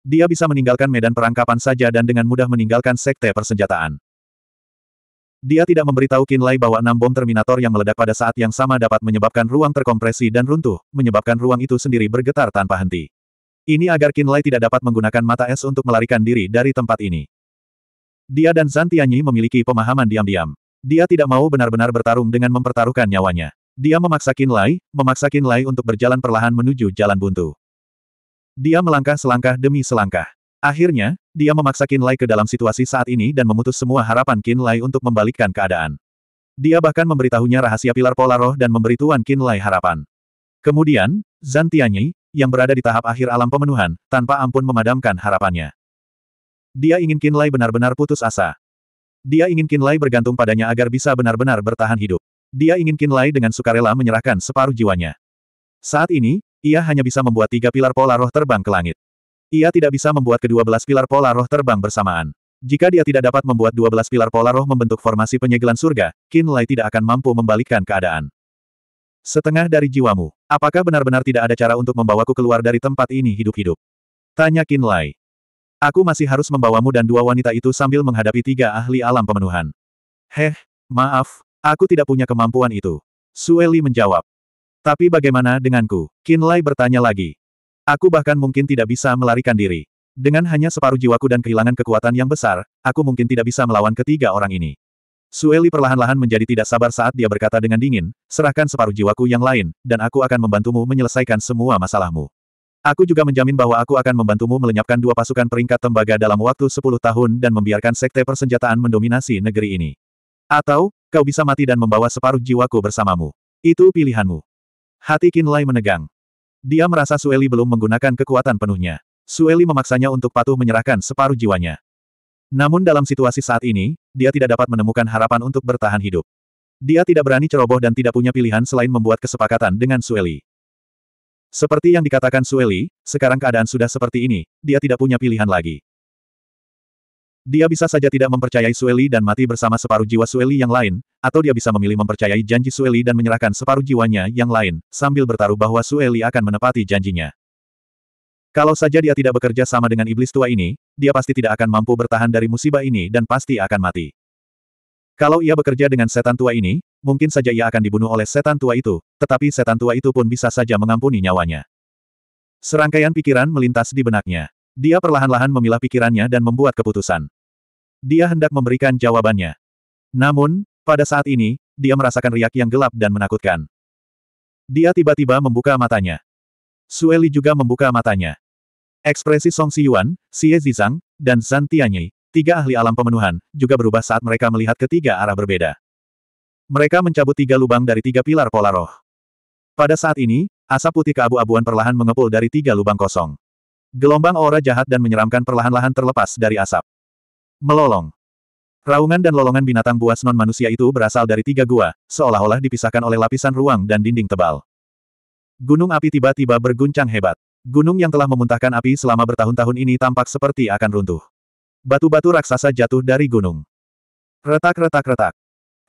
Dia bisa meninggalkan medan perangkapan saja dan dengan mudah meninggalkan sekte persenjataan. Dia tidak memberitahu Qin Lai bahwa enam bom Terminator yang meledak pada saat yang sama dapat menyebabkan ruang terkompresi dan runtuh, menyebabkan ruang itu sendiri bergetar tanpa henti. Ini agar Kinlay tidak dapat menggunakan mata es untuk melarikan diri dari tempat ini. Dia dan Zan memiliki pemahaman diam-diam. Dia tidak mau benar-benar bertarung dengan mempertaruhkan nyawanya. Dia memaksa Lai, memaksa Lai untuk berjalan perlahan menuju jalan buntu. Dia melangkah selangkah demi selangkah. Akhirnya, dia memaksa Lai ke dalam situasi saat ini dan memutus semua harapan Kinlay untuk membalikkan keadaan. Dia bahkan memberitahunya rahasia pilar pola roh dan memberi Tuan Kinlay harapan. Kemudian, Zan yang berada di tahap akhir alam pemenuhan, tanpa ampun memadamkan harapannya. Dia ingin Kinlay benar-benar putus asa. Dia ingin Kinlay bergantung padanya agar bisa benar-benar bertahan hidup. Dia ingin Kinlay dengan sukarela menyerahkan separuh jiwanya. Saat ini, ia hanya bisa membuat tiga pilar pola roh terbang ke langit. Ia tidak bisa membuat kedua belas pilar pola roh terbang bersamaan. Jika dia tidak dapat membuat dua belas pilar pola roh membentuk formasi penyegelan surga, Kinlay tidak akan mampu membalikkan keadaan. Setengah dari jiwamu. Apakah benar-benar tidak ada cara untuk membawaku keluar dari tempat ini hidup-hidup? Tanya Lai. Aku masih harus membawamu dan dua wanita itu sambil menghadapi tiga ahli alam pemenuhan. Heh, maaf, aku tidak punya kemampuan itu. Sueli menjawab. Tapi bagaimana denganku? Lai bertanya lagi. Aku bahkan mungkin tidak bisa melarikan diri. Dengan hanya separuh jiwaku dan kehilangan kekuatan yang besar, aku mungkin tidak bisa melawan ketiga orang ini. Sueli perlahan-lahan menjadi tidak sabar saat dia berkata dengan dingin, serahkan separuh jiwaku yang lain, dan aku akan membantumu menyelesaikan semua masalahmu. Aku juga menjamin bahwa aku akan membantumu melenyapkan dua pasukan peringkat tembaga dalam waktu sepuluh tahun dan membiarkan sekte persenjataan mendominasi negeri ini. Atau, kau bisa mati dan membawa separuh jiwaku bersamamu. Itu pilihanmu. Hati Kinlay menegang. Dia merasa Sueli belum menggunakan kekuatan penuhnya. Sueli memaksanya untuk patuh menyerahkan separuh jiwanya. Namun dalam situasi saat ini, dia tidak dapat menemukan harapan untuk bertahan hidup. Dia tidak berani ceroboh dan tidak punya pilihan selain membuat kesepakatan dengan Sueli. Seperti yang dikatakan Sueli, sekarang keadaan sudah seperti ini, dia tidak punya pilihan lagi. Dia bisa saja tidak mempercayai Sueli dan mati bersama separuh jiwa Sueli yang lain, atau dia bisa memilih mempercayai janji Sueli dan menyerahkan separuh jiwanya yang lain, sambil bertaruh bahwa Sueli akan menepati janjinya. Kalau saja dia tidak bekerja sama dengan iblis tua ini, dia pasti tidak akan mampu bertahan dari musibah ini dan pasti akan mati. Kalau ia bekerja dengan setan tua ini, mungkin saja ia akan dibunuh oleh setan tua itu, tetapi setan tua itu pun bisa saja mengampuni nyawanya. Serangkaian pikiran melintas di benaknya. Dia perlahan-lahan memilah pikirannya dan membuat keputusan. Dia hendak memberikan jawabannya. Namun, pada saat ini, dia merasakan riak yang gelap dan menakutkan. Dia tiba-tiba membuka matanya. Sueli juga membuka matanya. Ekspresi Song Xiyuan, Xie Zizang, dan Zan Tianyi, tiga ahli alam pemenuhan, juga berubah saat mereka melihat ketiga arah berbeda. Mereka mencabut tiga lubang dari tiga pilar pola roh. Pada saat ini, asap putih keabu-abuan perlahan mengepul dari tiga lubang kosong. Gelombang aura jahat dan menyeramkan perlahan-lahan terlepas dari asap. Melolong. Raungan dan lolongan binatang buas non-manusia itu berasal dari tiga gua, seolah-olah dipisahkan oleh lapisan ruang dan dinding tebal. Gunung api tiba-tiba berguncang hebat. Gunung yang telah memuntahkan api selama bertahun-tahun ini tampak seperti akan runtuh. Batu-batu raksasa jatuh dari gunung. Retak-retak-retak.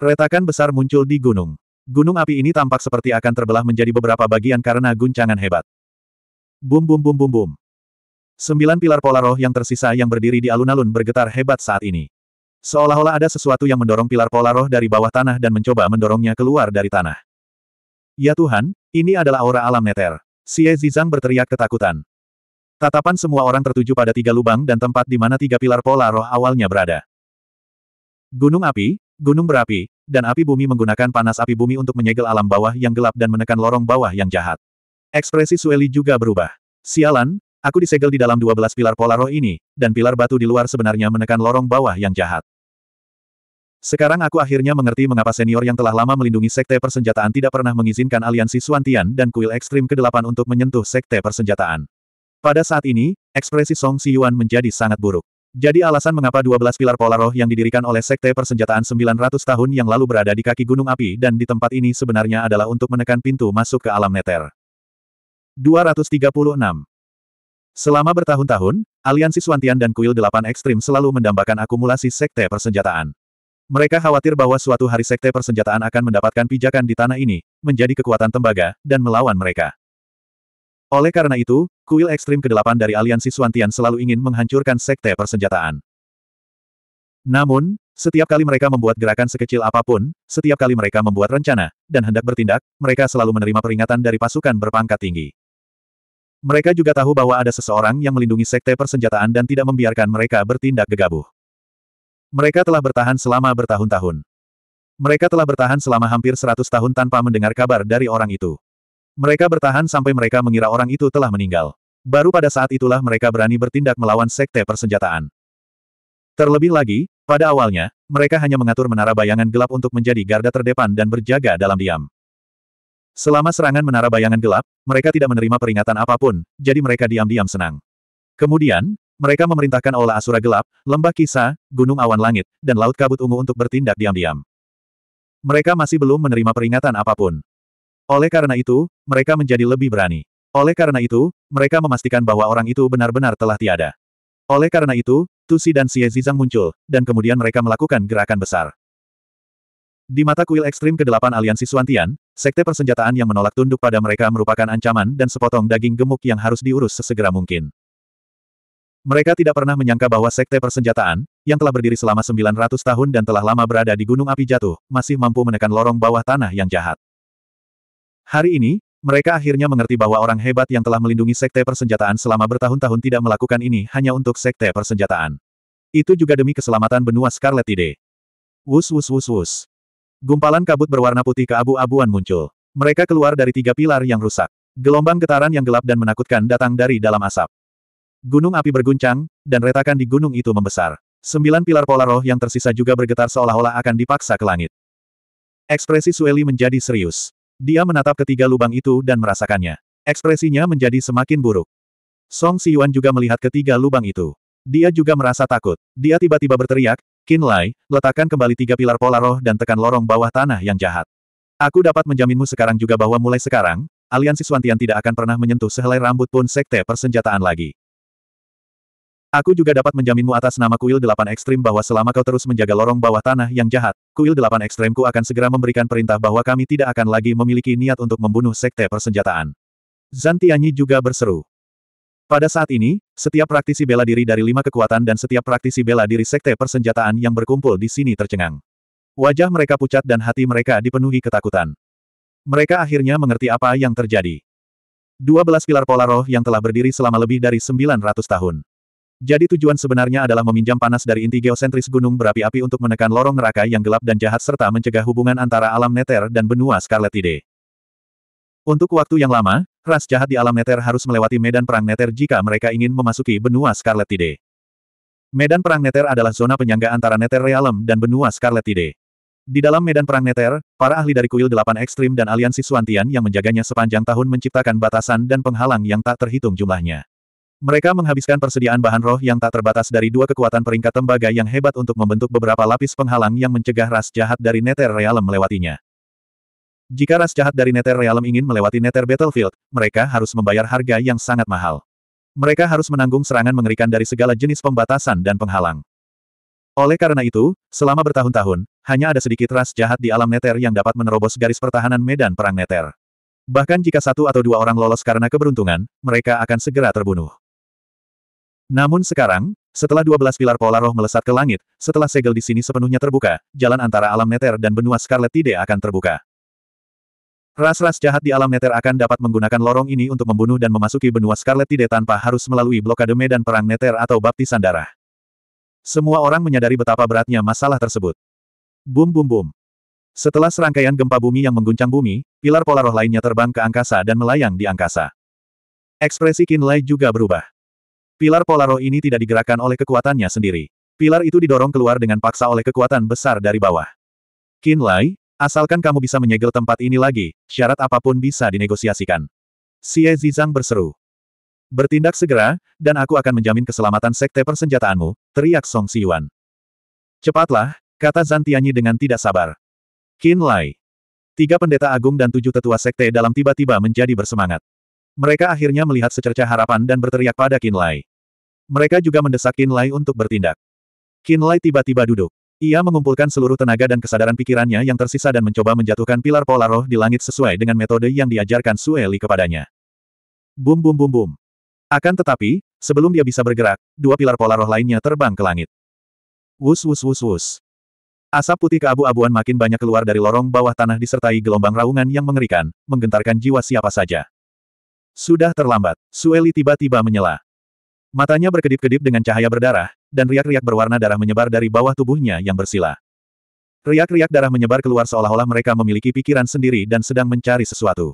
Retakan besar muncul di gunung. Gunung api ini tampak seperti akan terbelah menjadi beberapa bagian karena guncangan hebat. Bum bum bum bum bum. Sembilan pilar pola roh yang tersisa yang berdiri di alun-alun bergetar hebat saat ini. Seolah-olah ada sesuatu yang mendorong pilar pola roh dari bawah tanah dan mencoba mendorongnya keluar dari tanah. Ya Tuhan, ini adalah aura alam neter. Xie Zizang berteriak ketakutan. Tatapan semua orang tertuju pada tiga lubang dan tempat di mana tiga pilar pola roh awalnya berada. Gunung api, gunung berapi, dan api bumi menggunakan panas api bumi untuk menyegel alam bawah yang gelap dan menekan lorong bawah yang jahat. Ekspresi Sueli juga berubah. Sialan, aku disegel di dalam dua belas pilar pola roh ini, dan pilar batu di luar sebenarnya menekan lorong bawah yang jahat. Sekarang aku akhirnya mengerti mengapa senior yang telah lama melindungi sekte persenjataan tidak pernah mengizinkan aliansi Suantian dan kuil ekstrim ke-8 untuk menyentuh sekte persenjataan. Pada saat ini, ekspresi Song Siyuan menjadi sangat buruk. Jadi alasan mengapa 12 pilar pola roh yang didirikan oleh sekte persenjataan 900 tahun yang lalu berada di kaki gunung api dan di tempat ini sebenarnya adalah untuk menekan pintu masuk ke alam neter. 236. Selama bertahun-tahun, aliansi Suantian dan kuil 8 ekstrim selalu mendambakan akumulasi sekte persenjataan. Mereka khawatir bahwa suatu hari sekte persenjataan akan mendapatkan pijakan di tanah ini, menjadi kekuatan tembaga, dan melawan mereka. Oleh karena itu, kuil ekstrim ke-8 dari aliansi Suantian selalu ingin menghancurkan sekte persenjataan. Namun, setiap kali mereka membuat gerakan sekecil apapun, setiap kali mereka membuat rencana, dan hendak bertindak, mereka selalu menerima peringatan dari pasukan berpangkat tinggi. Mereka juga tahu bahwa ada seseorang yang melindungi sekte persenjataan dan tidak membiarkan mereka bertindak gegabah. Mereka telah bertahan selama bertahun-tahun. Mereka telah bertahan selama hampir seratus tahun tanpa mendengar kabar dari orang itu. Mereka bertahan sampai mereka mengira orang itu telah meninggal. Baru pada saat itulah mereka berani bertindak melawan sekte persenjataan. Terlebih lagi, pada awalnya, mereka hanya mengatur menara bayangan gelap untuk menjadi garda terdepan dan berjaga dalam diam. Selama serangan menara bayangan gelap, mereka tidak menerima peringatan apapun, jadi mereka diam-diam senang. Kemudian, mereka memerintahkan Aula Asura Gelap, Lembah kisah, Gunung Awan Langit, dan Laut Kabut Ungu untuk bertindak diam-diam. Mereka masih belum menerima peringatan apapun. Oleh karena itu, mereka menjadi lebih berani. Oleh karena itu, mereka memastikan bahwa orang itu benar-benar telah tiada. Oleh karena itu, Tusi dan Xie Zizang muncul, dan kemudian mereka melakukan gerakan besar. Di mata kuil ekstrim ke-8 aliansi Suantian, sekte persenjataan yang menolak tunduk pada mereka merupakan ancaman dan sepotong daging gemuk yang harus diurus sesegera mungkin. Mereka tidak pernah menyangka bahwa Sekte Persenjataan, yang telah berdiri selama 900 tahun dan telah lama berada di Gunung Api Jatuh, masih mampu menekan lorong bawah tanah yang jahat. Hari ini, mereka akhirnya mengerti bahwa orang hebat yang telah melindungi Sekte Persenjataan selama bertahun-tahun tidak melakukan ini hanya untuk Sekte Persenjataan. Itu juga demi keselamatan benua Scarlet Tide. Wus wus wus wus. Gumpalan kabut berwarna putih ke abu abuan muncul. Mereka keluar dari tiga pilar yang rusak. Gelombang getaran yang gelap dan menakutkan datang dari dalam asap. Gunung api berguncang, dan retakan di gunung itu membesar. Sembilan pilar pola roh yang tersisa juga bergetar seolah-olah akan dipaksa ke langit. Ekspresi Sueli menjadi serius. Dia menatap ketiga lubang itu dan merasakannya. Ekspresinya menjadi semakin buruk. Song Siyuan juga melihat ketiga lubang itu. Dia juga merasa takut. Dia tiba-tiba berteriak, Qin Lai, letakkan kembali tiga pilar pola roh dan tekan lorong bawah tanah yang jahat. Aku dapat menjaminmu sekarang juga bahwa mulai sekarang, aliansi Swantian tidak akan pernah menyentuh sehelai rambut pun sekte persenjataan lagi. Aku juga dapat menjaminmu atas nama kuil delapan ekstrim bahwa selama kau terus menjaga lorong bawah tanah yang jahat, kuil delapan ekstrimku akan segera memberikan perintah bahwa kami tidak akan lagi memiliki niat untuk membunuh sekte persenjataan. Zantianyi juga berseru. Pada saat ini, setiap praktisi bela diri dari lima kekuatan dan setiap praktisi bela diri sekte persenjataan yang berkumpul di sini tercengang. Wajah mereka pucat dan hati mereka dipenuhi ketakutan. Mereka akhirnya mengerti apa yang terjadi. 12 pilar pola roh yang telah berdiri selama lebih dari 900 tahun. Jadi tujuan sebenarnya adalah meminjam panas dari inti geosentris gunung berapi-api untuk menekan lorong neraka yang gelap dan jahat serta mencegah hubungan antara alam neter dan benua Scarlet Untuk waktu yang lama, ras jahat di alam neter harus melewati medan perang neter jika mereka ingin memasuki benua Scarlet Medan perang neter adalah zona penyangga antara neter realm dan benua Scarlet Di dalam medan perang neter, para ahli dari kuil delapan ekstrim dan aliansi Suantian yang menjaganya sepanjang tahun menciptakan batasan dan penghalang yang tak terhitung jumlahnya. Mereka menghabiskan persediaan bahan roh yang tak terbatas dari dua kekuatan peringkat tembaga yang hebat untuk membentuk beberapa lapis penghalang yang mencegah ras jahat dari Nether Realm melewatinya. Jika ras jahat dari Nether Realm ingin melewati Nether Battlefield, mereka harus membayar harga yang sangat mahal. Mereka harus menanggung serangan mengerikan dari segala jenis pembatasan dan penghalang. Oleh karena itu, selama bertahun-tahun, hanya ada sedikit ras jahat di alam Nether yang dapat menerobos garis pertahanan medan perang Nether. Bahkan jika satu atau dua orang lolos karena keberuntungan, mereka akan segera terbunuh. Namun sekarang, setelah 12 pilar pola roh melesat ke langit, setelah segel di sini sepenuhnya terbuka, jalan antara alam neter dan benua Scarlet tidak akan terbuka. Ras-ras jahat di alam neter akan dapat menggunakan lorong ini untuk membunuh dan memasuki benua Scarlet tidak tanpa harus melalui blokade medan perang neter atau baptisan darah. Semua orang menyadari betapa beratnya masalah tersebut. Bum bum bum. Setelah serangkaian gempa bumi yang mengguncang bumi, pilar pola roh lainnya terbang ke angkasa dan melayang di angkasa. Ekspresi Kinlay juga berubah. Pilar Polaro ini tidak digerakkan oleh kekuatannya sendiri. Pilar itu didorong keluar dengan paksa oleh kekuatan besar dari bawah. Qin Lai, asalkan kamu bisa menyegel tempat ini lagi, syarat apapun bisa dinegosiasikan. Xie Zizang berseru. Bertindak segera, dan aku akan menjamin keselamatan sekte persenjataanmu, teriak Song Siyuan. Cepatlah, kata Zan dengan tidak sabar. Qin Lai. Tiga pendeta agung dan tujuh tetua sekte dalam tiba-tiba menjadi bersemangat. Mereka akhirnya melihat secerca harapan dan berteriak pada Kinlay. Mereka juga mendesak Kinlay untuk bertindak. Kinlay tiba-tiba duduk. Ia mengumpulkan seluruh tenaga dan kesadaran pikirannya yang tersisa dan mencoba menjatuhkan pilar pola roh di langit sesuai dengan metode yang diajarkan Sueli kepadanya. Bum bum bum bum. Akan tetapi, sebelum dia bisa bergerak, dua pilar pola roh lainnya terbang ke langit. Wus wus wus wus. Asap putih keabu-abuan makin banyak keluar dari lorong bawah tanah disertai gelombang raungan yang mengerikan, menggentarkan jiwa siapa saja. Sudah terlambat, Sueli tiba-tiba menyela. Matanya berkedip-kedip dengan cahaya berdarah, dan riak-riak berwarna darah menyebar dari bawah tubuhnya yang bersila. Riak-riak darah menyebar keluar seolah-olah mereka memiliki pikiran sendiri dan sedang mencari sesuatu.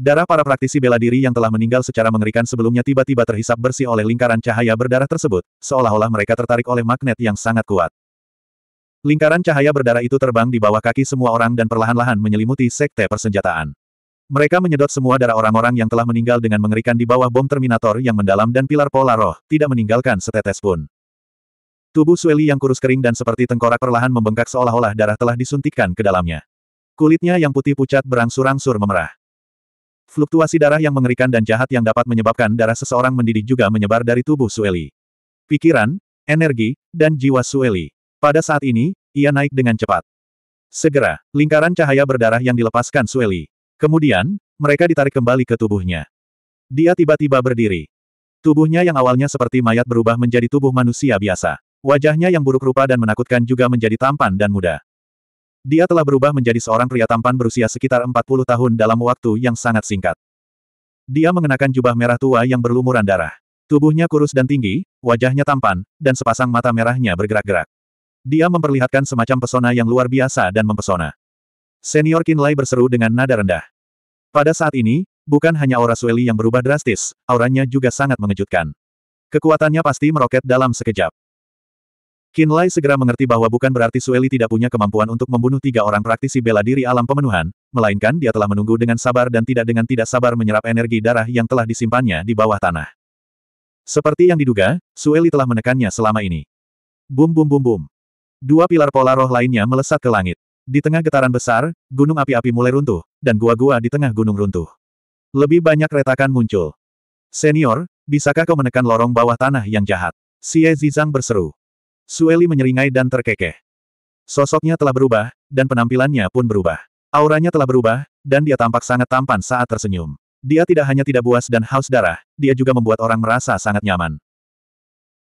Darah para praktisi bela diri yang telah meninggal secara mengerikan sebelumnya tiba-tiba terhisap bersih oleh lingkaran cahaya berdarah tersebut, seolah-olah mereka tertarik oleh magnet yang sangat kuat. Lingkaran cahaya berdarah itu terbang di bawah kaki semua orang dan perlahan-lahan menyelimuti sekte persenjataan. Mereka menyedot semua darah orang-orang yang telah meninggal dengan mengerikan di bawah bom Terminator yang mendalam dan pilar pola roh, tidak meninggalkan setetes pun. Tubuh Sueli yang kurus kering dan seperti tengkorak perlahan membengkak seolah-olah darah telah disuntikkan ke dalamnya. Kulitnya yang putih pucat berangsur-angsur memerah. Fluktuasi darah yang mengerikan dan jahat yang dapat menyebabkan darah seseorang mendidih juga menyebar dari tubuh Sueli. Pikiran, energi, dan jiwa Sueli. Pada saat ini, ia naik dengan cepat. Segera, lingkaran cahaya berdarah yang dilepaskan Sueli. Kemudian, mereka ditarik kembali ke tubuhnya. Dia tiba-tiba berdiri. Tubuhnya yang awalnya seperti mayat berubah menjadi tubuh manusia biasa. Wajahnya yang buruk rupa dan menakutkan juga menjadi tampan dan muda. Dia telah berubah menjadi seorang pria tampan berusia sekitar 40 tahun dalam waktu yang sangat singkat. Dia mengenakan jubah merah tua yang berlumuran darah. Tubuhnya kurus dan tinggi, wajahnya tampan, dan sepasang mata merahnya bergerak-gerak. Dia memperlihatkan semacam pesona yang luar biasa dan mempesona. Senior Kinlay berseru dengan nada rendah. Pada saat ini, bukan hanya aura Sueli yang berubah drastis, auranya juga sangat mengejutkan. Kekuatannya pasti meroket dalam sekejap. Lai segera mengerti bahwa bukan berarti Sueli tidak punya kemampuan untuk membunuh tiga orang praktisi bela diri alam pemenuhan, melainkan dia telah menunggu dengan sabar dan tidak dengan tidak sabar menyerap energi darah yang telah disimpannya di bawah tanah. Seperti yang diduga, Sueli telah menekannya selama ini. Bum bum bum bum. Dua pilar pola roh lainnya melesat ke langit. Di tengah getaran besar, gunung api-api mulai runtuh, dan gua-gua di tengah gunung runtuh. Lebih banyak retakan muncul. Senior, bisakah kau menekan lorong bawah tanah yang jahat? Xie Zizang berseru. Sueli menyeringai dan terkekeh. Sosoknya telah berubah, dan penampilannya pun berubah. Auranya telah berubah, dan dia tampak sangat tampan saat tersenyum. Dia tidak hanya tidak buas dan haus darah, dia juga membuat orang merasa sangat nyaman.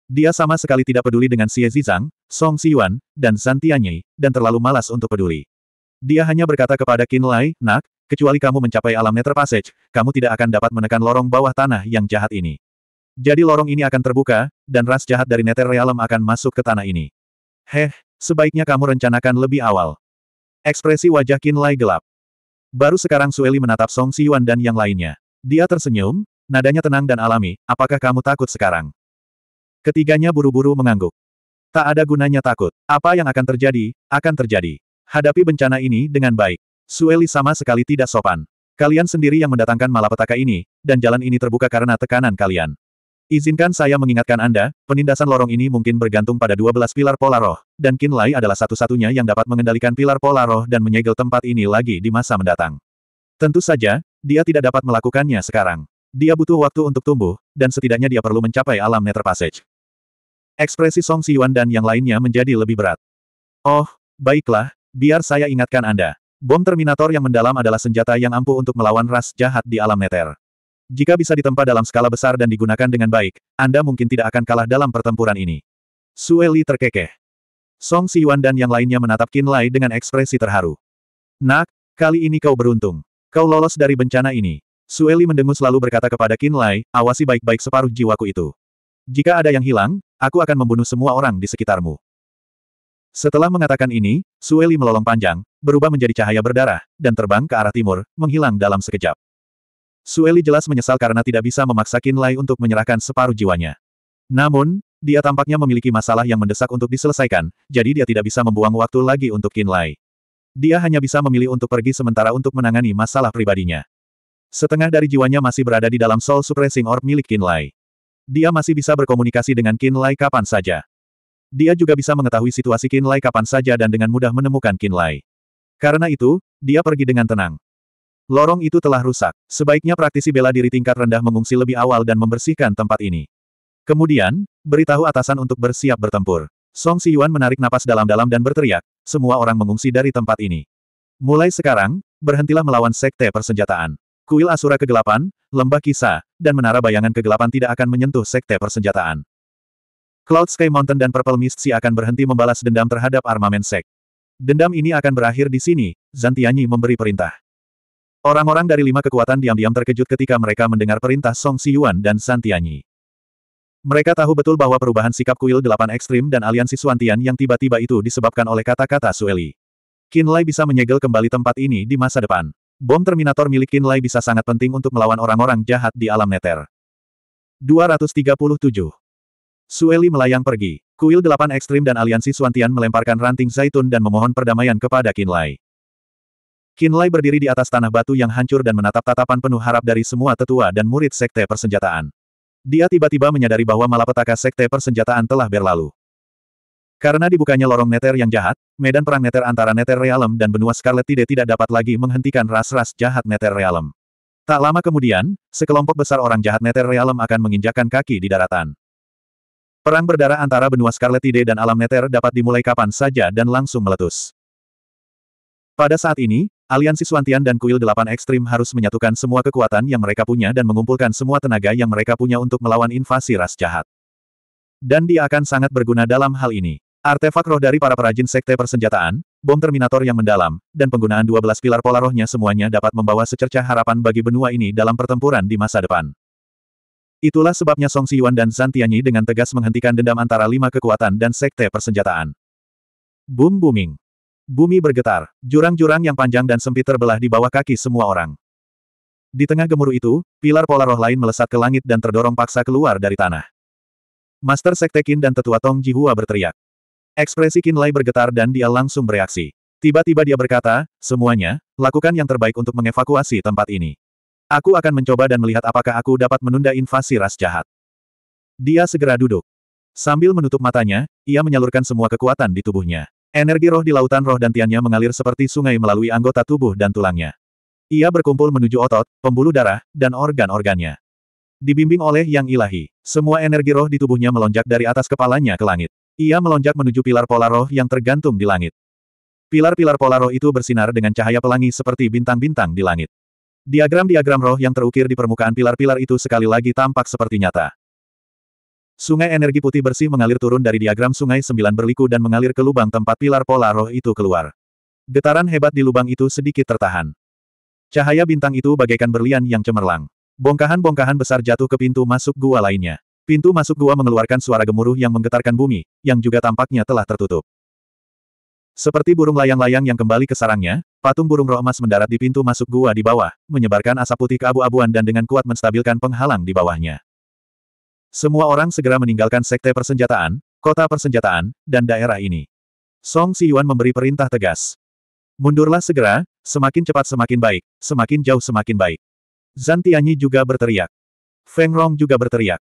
Dia sama sekali tidak peduli dengan Xie Zizang, Song Siyuan dan Santianyi, dan terlalu malas untuk peduli. Dia hanya berkata kepada Qin Lai, nak, kecuali kamu mencapai alam nether passage, kamu tidak akan dapat menekan lorong bawah tanah yang jahat ini. Jadi lorong ini akan terbuka, dan ras jahat dari nether realm akan masuk ke tanah ini. Heh, sebaiknya kamu rencanakan lebih awal. Ekspresi wajah Qin Lai gelap. Baru sekarang Sueli menatap Song Siyuan dan yang lainnya. Dia tersenyum, nadanya tenang dan alami, apakah kamu takut sekarang? Ketiganya buru-buru mengangguk. Tak ada gunanya takut. Apa yang akan terjadi, akan terjadi. Hadapi bencana ini dengan baik. Sueli sama sekali tidak sopan. Kalian sendiri yang mendatangkan malapetaka ini, dan jalan ini terbuka karena tekanan kalian. Izinkan saya mengingatkan Anda, penindasan lorong ini mungkin bergantung pada 12 pilar pola roh, dan Lai adalah satu-satunya yang dapat mengendalikan pilar pola roh dan menyegel tempat ini lagi di masa mendatang. Tentu saja, dia tidak dapat melakukannya sekarang. Dia butuh waktu untuk tumbuh, dan setidaknya dia perlu mencapai alam Nether Passage. Ekspresi Song Siyuan dan yang lainnya menjadi lebih berat. Oh, baiklah, biar saya ingatkan Anda. Bom Terminator yang mendalam adalah senjata yang ampuh untuk melawan ras jahat di alam neter. Jika bisa ditempa dalam skala besar dan digunakan dengan baik, Anda mungkin tidak akan kalah dalam pertempuran ini. Sueli terkekeh. Song Siyuan dan yang lainnya menatap Qin Lai dengan ekspresi terharu. Nak, kali ini kau beruntung. Kau lolos dari bencana ini. Sueli mendengus lalu berkata kepada Qin Lai, awasi baik-baik separuh jiwaku itu. Jika ada yang hilang, Aku akan membunuh semua orang di sekitarmu. Setelah mengatakan ini, Sueli melolong panjang, berubah menjadi cahaya berdarah, dan terbang ke arah timur, menghilang dalam sekejap. Sueli jelas menyesal karena tidak bisa memaksa Qin Lai untuk menyerahkan separuh jiwanya. Namun, dia tampaknya memiliki masalah yang mendesak untuk diselesaikan, jadi dia tidak bisa membuang waktu lagi untuk Kinlay. Lai. Dia hanya bisa memilih untuk pergi sementara untuk menangani masalah pribadinya. Setengah dari jiwanya masih berada di dalam Soul Suppressing Orb milik Kinlay. Lai dia masih bisa berkomunikasi dengan Qin Lai kapan saja. Dia juga bisa mengetahui situasi Qin Lai kapan saja dan dengan mudah menemukan Qin Lai. Karena itu, dia pergi dengan tenang. Lorong itu telah rusak. Sebaiknya praktisi bela diri tingkat rendah mengungsi lebih awal dan membersihkan tempat ini. Kemudian, beritahu atasan untuk bersiap bertempur. Song Si Yuan menarik napas dalam-dalam dan berteriak, semua orang mengungsi dari tempat ini. Mulai sekarang, berhentilah melawan sekte persenjataan. Kuil Asura Kegelapan, Lembah Kisah, dan Menara Bayangan Kegelapan tidak akan menyentuh Sekte Persenjataan. Cloud Sky Mountain dan Purple Mist si akan berhenti membalas dendam terhadap armamen Sek. Dendam ini akan berakhir di sini, Zantianyi memberi perintah. Orang-orang dari lima kekuatan diam-diam terkejut ketika mereka mendengar perintah Song Siyuan dan Zantianyi. Mereka tahu betul bahwa perubahan sikap kuil delapan ekstrim dan aliansi Suantian yang tiba-tiba itu disebabkan oleh kata-kata Sueli. Kinlay bisa menyegel kembali tempat ini di masa depan. Bom Terminator milik Kinlay bisa sangat penting untuk melawan orang-orang jahat di alam neter. 237. Sueli melayang pergi. Kuil Delapan Ekstrim dan Aliansi Suantian melemparkan ranting zaitun dan memohon perdamaian kepada Kinlay. Kinlay berdiri di atas tanah batu yang hancur dan menatap tatapan penuh harap dari semua tetua dan murid Sekte Persenjataan. Dia tiba-tiba menyadari bahwa malapetaka Sekte Persenjataan telah berlalu. Karena dibukanya lorong neter yang jahat, medan perang neter antara neter realem dan benua Scarlet Tide tidak dapat lagi menghentikan ras-ras jahat neter realem. Tak lama kemudian, sekelompok besar orang jahat neter realem akan menginjakan kaki di daratan. Perang berdarah antara benua Scarlet Tide dan alam neter dapat dimulai kapan saja dan langsung meletus. Pada saat ini, aliansi Swantian dan Kuil Delapan Ekstrim harus menyatukan semua kekuatan yang mereka punya dan mengumpulkan semua tenaga yang mereka punya untuk melawan invasi ras jahat. Dan dia akan sangat berguna dalam hal ini. Artefak roh dari para perajin sekte persenjataan, bom terminator yang mendalam, dan penggunaan 12 pilar pola rohnya semuanya dapat membawa secercah harapan bagi benua ini dalam pertempuran di masa depan. Itulah sebabnya Song Siyuan dan San Tianyi dengan tegas menghentikan dendam antara lima kekuatan dan sekte persenjataan. Boom booming. Bumi bergetar, jurang-jurang yang panjang dan sempit terbelah di bawah kaki semua orang. Di tengah gemuruh itu, pilar pola roh lain melesat ke langit dan terdorong paksa keluar dari tanah. Master Sekte Qin dan Tetua Tong Jihua berteriak. Ekspresi Kinlay bergetar dan dia langsung bereaksi. Tiba-tiba dia berkata, semuanya, lakukan yang terbaik untuk mengevakuasi tempat ini. Aku akan mencoba dan melihat apakah aku dapat menunda invasi ras jahat. Dia segera duduk. Sambil menutup matanya, ia menyalurkan semua kekuatan di tubuhnya. Energi roh di lautan roh dan tiannya mengalir seperti sungai melalui anggota tubuh dan tulangnya. Ia berkumpul menuju otot, pembuluh darah, dan organ-organnya. Dibimbing oleh yang ilahi, semua energi roh di tubuhnya melonjak dari atas kepalanya ke langit. Ia melonjak menuju pilar pola roh yang tergantung di langit. Pilar-pilar pola roh itu bersinar dengan cahaya pelangi seperti bintang-bintang di langit. Diagram-diagram roh yang terukir di permukaan pilar-pilar itu sekali lagi tampak seperti nyata. Sungai energi putih bersih mengalir turun dari diagram sungai sembilan berliku dan mengalir ke lubang tempat pilar pola roh itu keluar. Getaran hebat di lubang itu sedikit tertahan. Cahaya bintang itu bagaikan berlian yang cemerlang. Bongkahan-bongkahan besar jatuh ke pintu masuk gua lainnya. Pintu masuk gua mengeluarkan suara gemuruh yang menggetarkan bumi, yang juga tampaknya telah tertutup. Seperti burung layang-layang yang kembali ke sarangnya, patung burung roh emas mendarat di pintu masuk gua di bawah, menyebarkan asap putih ke abu abuan dan dengan kuat menstabilkan penghalang di bawahnya. Semua orang segera meninggalkan sekte persenjataan, kota persenjataan, dan daerah ini. Song Si Yuan memberi perintah tegas. Mundurlah segera, semakin cepat semakin baik, semakin jauh semakin baik. Zantianyi juga berteriak. Feng Rong juga berteriak.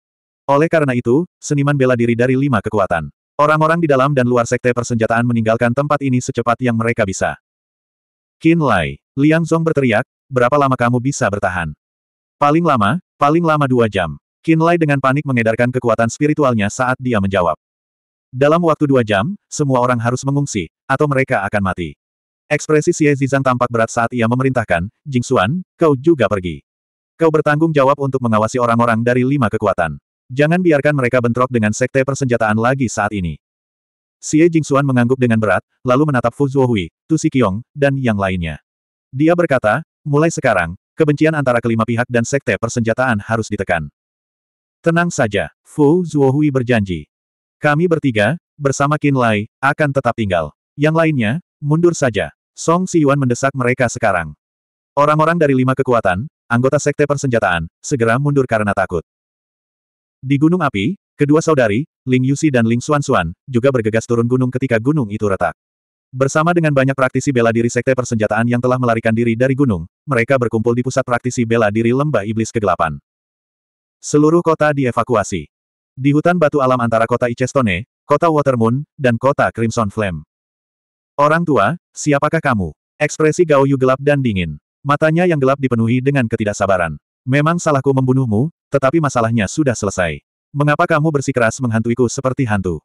Oleh karena itu, seniman bela diri dari lima kekuatan. Orang-orang di dalam dan luar sekte persenjataan meninggalkan tempat ini secepat yang mereka bisa. Qin Lai, Liang Zhong berteriak, berapa lama kamu bisa bertahan? Paling lama, paling lama dua jam. Qin Lai dengan panik mengedarkan kekuatan spiritualnya saat dia menjawab. Dalam waktu dua jam, semua orang harus mengungsi, atau mereka akan mati. Ekspresi Xie Zizang tampak berat saat ia memerintahkan, Jing Xuan, kau juga pergi. Kau bertanggung jawab untuk mengawasi orang-orang dari lima kekuatan. Jangan biarkan mereka bentrok dengan sekte persenjataan lagi saat ini. Xie Jingxuan mengangguk dengan berat, lalu menatap Fu Zhuohui, Tu Qiong, dan yang lainnya. Dia berkata, mulai sekarang, kebencian antara kelima pihak dan sekte persenjataan harus ditekan. Tenang saja, Fu Zhuohui berjanji. Kami bertiga, bersama Qin Lai, akan tetap tinggal. Yang lainnya, mundur saja. Song Siyuan mendesak mereka sekarang. Orang-orang dari lima kekuatan, anggota sekte persenjataan, segera mundur karena takut. Di Gunung Api, kedua saudari, Ling Yusi dan Ling Xuan Xuan, juga bergegas turun gunung ketika gunung itu retak. Bersama dengan banyak praktisi bela diri sekte persenjataan yang telah melarikan diri dari gunung, mereka berkumpul di pusat praktisi bela diri Lembah Iblis Kegelapan. Seluruh kota dievakuasi. Di hutan batu alam antara kota Icestone, kota Watermoon, dan kota Crimson Flame. Orang tua, siapakah kamu? Ekspresi Gao Yu gelap dan dingin. Matanya yang gelap dipenuhi dengan ketidaksabaran. Memang salahku membunuhmu, tetapi masalahnya sudah selesai. Mengapa kamu bersikeras menghantuiku seperti hantu?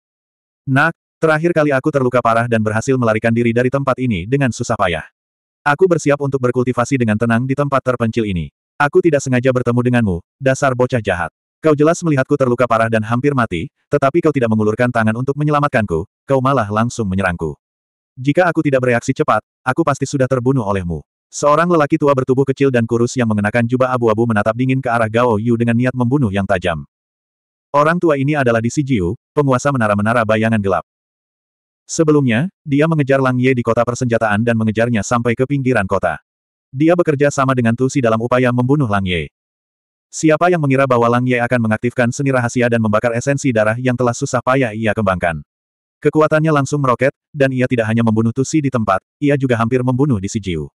Nak, terakhir kali aku terluka parah dan berhasil melarikan diri dari tempat ini dengan susah payah. Aku bersiap untuk berkultivasi dengan tenang di tempat terpencil ini. Aku tidak sengaja bertemu denganmu, dasar bocah jahat. Kau jelas melihatku terluka parah dan hampir mati, tetapi kau tidak mengulurkan tangan untuk menyelamatkanku, kau malah langsung menyerangku. Jika aku tidak bereaksi cepat, aku pasti sudah terbunuh olehmu. Seorang lelaki tua bertubuh kecil dan kurus yang mengenakan jubah abu-abu menatap dingin ke arah Gao Yu dengan niat membunuh yang tajam. Orang tua ini adalah Di Jiu, penguasa menara-menara bayangan gelap. Sebelumnya, dia mengejar Lang Ye di kota persenjataan dan mengejarnya sampai ke pinggiran kota. Dia bekerja sama dengan Tusi dalam upaya membunuh Lang Ye. Siapa yang mengira bahwa Lang Ye akan mengaktifkan seni rahasia dan membakar esensi darah yang telah susah payah ia kembangkan. Kekuatannya langsung meroket, dan ia tidak hanya membunuh Tusi di tempat, ia juga hampir membunuh Di Jiu.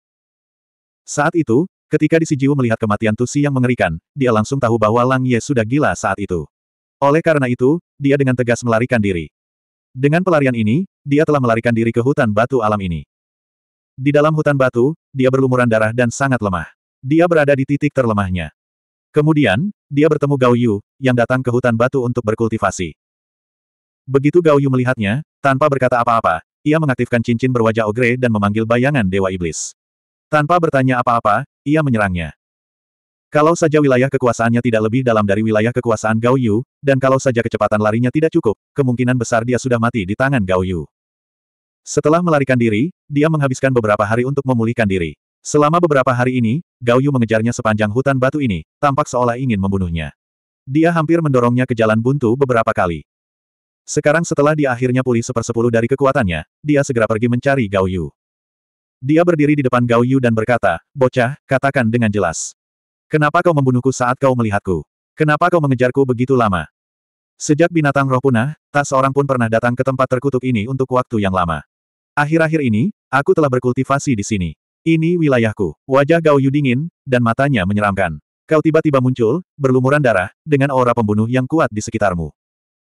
Saat itu, ketika Di Sijiu melihat kematian Tusi yang mengerikan, dia langsung tahu bahwa Lang Ye sudah gila saat itu. Oleh karena itu, dia dengan tegas melarikan diri. Dengan pelarian ini, dia telah melarikan diri ke hutan batu alam ini. Di dalam hutan batu, dia berlumuran darah dan sangat lemah. Dia berada di titik terlemahnya. Kemudian, dia bertemu Gao Yu, yang datang ke hutan batu untuk berkultivasi. Begitu Gao Yu melihatnya, tanpa berkata apa-apa, ia mengaktifkan cincin berwajah ogre dan memanggil bayangan Dewa Iblis. Tanpa bertanya apa-apa, ia menyerangnya. Kalau saja wilayah kekuasaannya tidak lebih dalam dari wilayah kekuasaan Gao Yu, dan kalau saja kecepatan larinya tidak cukup, kemungkinan besar dia sudah mati di tangan Gao Yu. Setelah melarikan diri, dia menghabiskan beberapa hari untuk memulihkan diri. Selama beberapa hari ini, Gao Yu mengejarnya sepanjang hutan batu ini, tampak seolah ingin membunuhnya. Dia hampir mendorongnya ke jalan buntu beberapa kali. Sekarang setelah dia akhirnya pulih sepersepuluh dari kekuatannya, dia segera pergi mencari Gao Yu. Dia berdiri di depan Gao Yu dan berkata, Bocah, katakan dengan jelas. Kenapa kau membunuhku saat kau melihatku? Kenapa kau mengejarku begitu lama? Sejak binatang roh punah, tak seorang pun pernah datang ke tempat terkutuk ini untuk waktu yang lama. Akhir-akhir ini, aku telah berkultivasi di sini. Ini wilayahku. Wajah Gao Yu dingin, dan matanya menyeramkan. Kau tiba-tiba muncul, berlumuran darah, dengan aura pembunuh yang kuat di sekitarmu.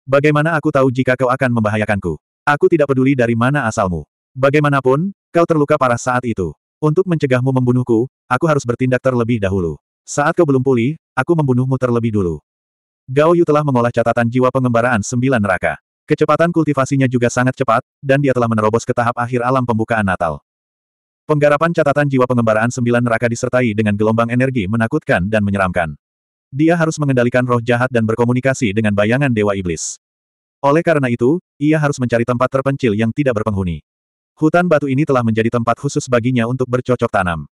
Bagaimana aku tahu jika kau akan membahayakanku? Aku tidak peduli dari mana asalmu. Bagaimanapun, Kau terluka parah saat itu. Untuk mencegahmu membunuhku, aku harus bertindak terlebih dahulu. Saat kau belum pulih, aku membunuhmu terlebih dulu. Gao Yu telah mengolah catatan jiwa pengembaraan sembilan neraka. Kecepatan kultivasinya juga sangat cepat, dan dia telah menerobos ke tahap akhir alam pembukaan Natal. Penggarapan catatan jiwa pengembaraan sembilan neraka disertai dengan gelombang energi menakutkan dan menyeramkan. Dia harus mengendalikan roh jahat dan berkomunikasi dengan bayangan Dewa Iblis. Oleh karena itu, ia harus mencari tempat terpencil yang tidak berpenghuni. Hutan batu ini telah menjadi tempat khusus baginya untuk bercocok tanam.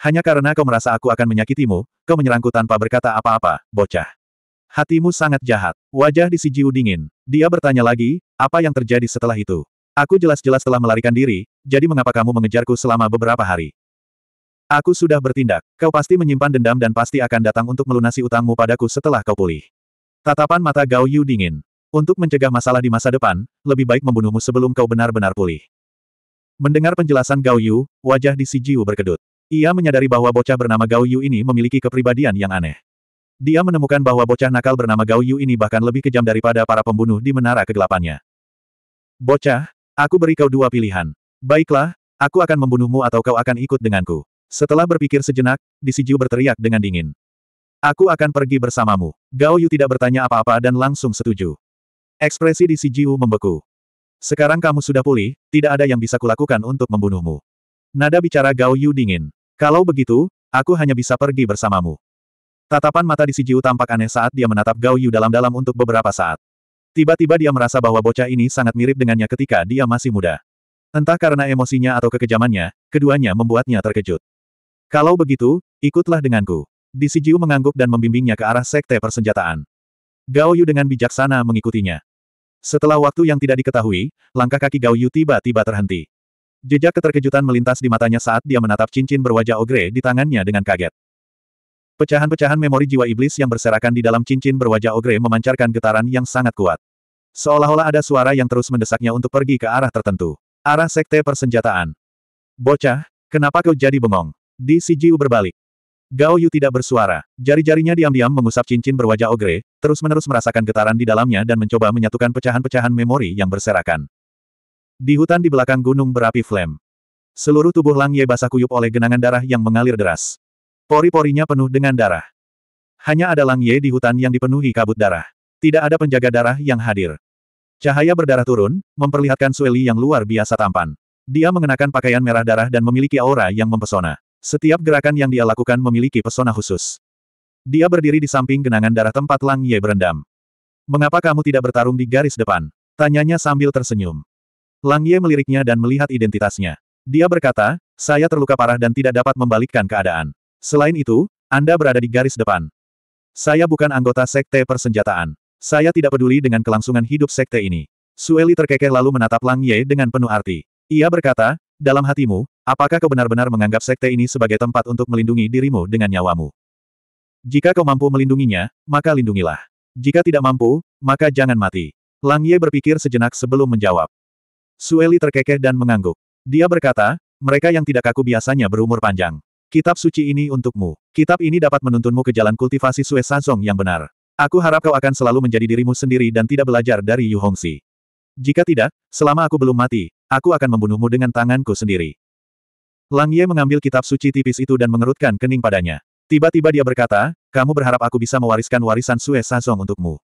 Hanya karena kau merasa aku akan menyakitimu, kau menyerangku tanpa berkata apa-apa, bocah. Hatimu sangat jahat. Wajah di Sijiu dingin. Dia bertanya lagi, apa yang terjadi setelah itu? Aku jelas-jelas telah melarikan diri, jadi mengapa kamu mengejarku selama beberapa hari? Aku sudah bertindak. Kau pasti menyimpan dendam dan pasti akan datang untuk melunasi utangmu padaku setelah kau pulih. Tatapan mata Gao Yu dingin. Untuk mencegah masalah di masa depan, lebih baik membunuhmu sebelum kau benar-benar pulih. Mendengar penjelasan Gao Yu, wajah di Si Jiu berkedut. Ia menyadari bahwa bocah bernama Gao Yu ini memiliki kepribadian yang aneh. Dia menemukan bahwa bocah nakal bernama Gao Yu ini bahkan lebih kejam daripada para pembunuh di menara kegelapannya. Bocah, aku beri kau dua pilihan. Baiklah, aku akan membunuhmu atau kau akan ikut denganku. Setelah berpikir sejenak, Di Si Jiu berteriak dengan dingin. Aku akan pergi bersamamu. Gao Yu tidak bertanya apa-apa dan langsung setuju. Ekspresi Di Si Jiu membeku. Sekarang kamu sudah pulih, tidak ada yang bisa kulakukan untuk membunuhmu. Nada bicara Gao Yu dingin. Kalau begitu, aku hanya bisa pergi bersamamu. Tatapan mata di Sijiu tampak aneh saat dia menatap Gao Yu dalam-dalam untuk beberapa saat. Tiba-tiba dia merasa bahwa bocah ini sangat mirip dengannya ketika dia masih muda. Entah karena emosinya atau kekejamannya, keduanya membuatnya terkejut. Kalau begitu, ikutlah denganku. Di Sijiu mengangguk dan membimbingnya ke arah sekte persenjataan. Gao Yu dengan bijaksana mengikutinya. Setelah waktu yang tidak diketahui, langkah kaki Gao Yu tiba-tiba terhenti. Jejak keterkejutan melintas di matanya saat dia menatap cincin berwajah ogre di tangannya dengan kaget. Pecahan-pecahan memori jiwa iblis yang berserakan di dalam cincin berwajah ogre memancarkan getaran yang sangat kuat. Seolah-olah ada suara yang terus mendesaknya untuk pergi ke arah tertentu. Arah sekte persenjataan. Bocah, kenapa kau jadi bengong? Di Sijiu berbalik. Gao Yu tidak bersuara. Jari-jarinya diam-diam mengusap cincin berwajah ogre, terus-menerus merasakan getaran di dalamnya dan mencoba menyatukan pecahan-pecahan memori yang berserakan. Di hutan di belakang gunung berapi flame. Seluruh tubuh Lang Ye basah kuyup oleh genangan darah yang mengalir deras. Pori-porinya penuh dengan darah. Hanya ada Lang Ye di hutan yang dipenuhi kabut darah. Tidak ada penjaga darah yang hadir. Cahaya berdarah turun, memperlihatkan Sueli yang luar biasa tampan. Dia mengenakan pakaian merah darah dan memiliki aura yang mempesona. Setiap gerakan yang dia lakukan memiliki pesona khusus. Dia berdiri di samping genangan darah tempat Lang Ye berendam. Mengapa kamu tidak bertarung di garis depan? Tanyanya sambil tersenyum. Lang Ye meliriknya dan melihat identitasnya. Dia berkata, saya terluka parah dan tidak dapat membalikkan keadaan. Selain itu, Anda berada di garis depan. Saya bukan anggota sekte persenjataan. Saya tidak peduli dengan kelangsungan hidup sekte ini. Sueli terkekeh lalu menatap Lang Ye dengan penuh arti. Ia berkata, dalam hatimu, Apakah kau benar-benar menganggap sekte ini sebagai tempat untuk melindungi dirimu dengan nyawamu? Jika kau mampu melindunginya, maka lindungilah. Jika tidak mampu, maka jangan mati. Lang Ye berpikir sejenak sebelum menjawab. Sueli terkekeh dan mengangguk. Dia berkata, mereka yang tidak kaku biasanya berumur panjang. Kitab suci ini untukmu. Kitab ini dapat menuntunmu ke jalan kultivasi Sue Sazong yang benar. Aku harap kau akan selalu menjadi dirimu sendiri dan tidak belajar dari Yu Hongxi. Jika tidak, selama aku belum mati, aku akan membunuhmu dengan tanganku sendiri. Lang Ye mengambil kitab suci tipis itu dan mengerutkan kening padanya. Tiba-tiba dia berkata, kamu berharap aku bisa mewariskan warisan Sue Sazong untukmu.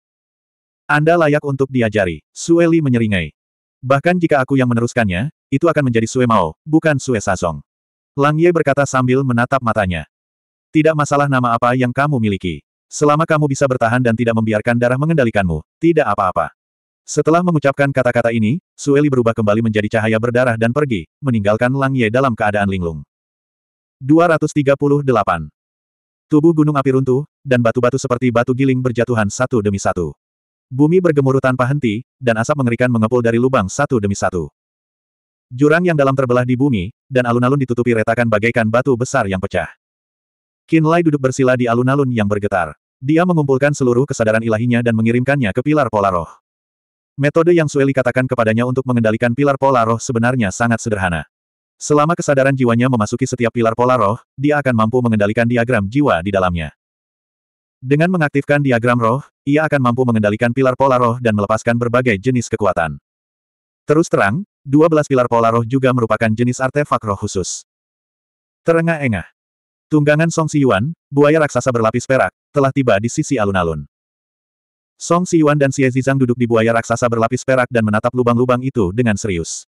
Anda layak untuk diajari. Sue Li menyeringai. Bahkan jika aku yang meneruskannya, itu akan menjadi Sue Mao, bukan Sue Sazong. Lang Ye berkata sambil menatap matanya. Tidak masalah nama apa yang kamu miliki. Selama kamu bisa bertahan dan tidak membiarkan darah mengendalikanmu, tidak apa-apa. Setelah mengucapkan kata-kata ini, Sueli berubah kembali menjadi cahaya berdarah dan pergi, meninggalkan Lang Ye dalam keadaan linglung. 238. Tubuh gunung api runtuh, dan batu-batu seperti batu giling berjatuhan satu demi satu. Bumi bergemuruh tanpa henti, dan asap mengerikan mengepul dari lubang satu demi satu. Jurang yang dalam terbelah di bumi, dan alun-alun ditutupi retakan bagaikan batu besar yang pecah. Kinlay duduk bersila di alun-alun yang bergetar. Dia mengumpulkan seluruh kesadaran ilahinya dan mengirimkannya ke pilar pola roh. Metode yang Sueli katakan kepadanya untuk mengendalikan pilar pola roh sebenarnya sangat sederhana. Selama kesadaran jiwanya memasuki setiap pilar pola roh, dia akan mampu mengendalikan diagram jiwa di dalamnya. Dengan mengaktifkan diagram roh, ia akan mampu mengendalikan pilar pola roh dan melepaskan berbagai jenis kekuatan. Terus terang, 12 pilar pola roh juga merupakan jenis artefak roh khusus. Terengah-engah. Tunggangan Song Siyuan, buaya raksasa berlapis perak, telah tiba di sisi alun-alun. Song Siwan dan Xie Zizang duduk di buaya raksasa berlapis perak dan menatap lubang-lubang itu dengan serius.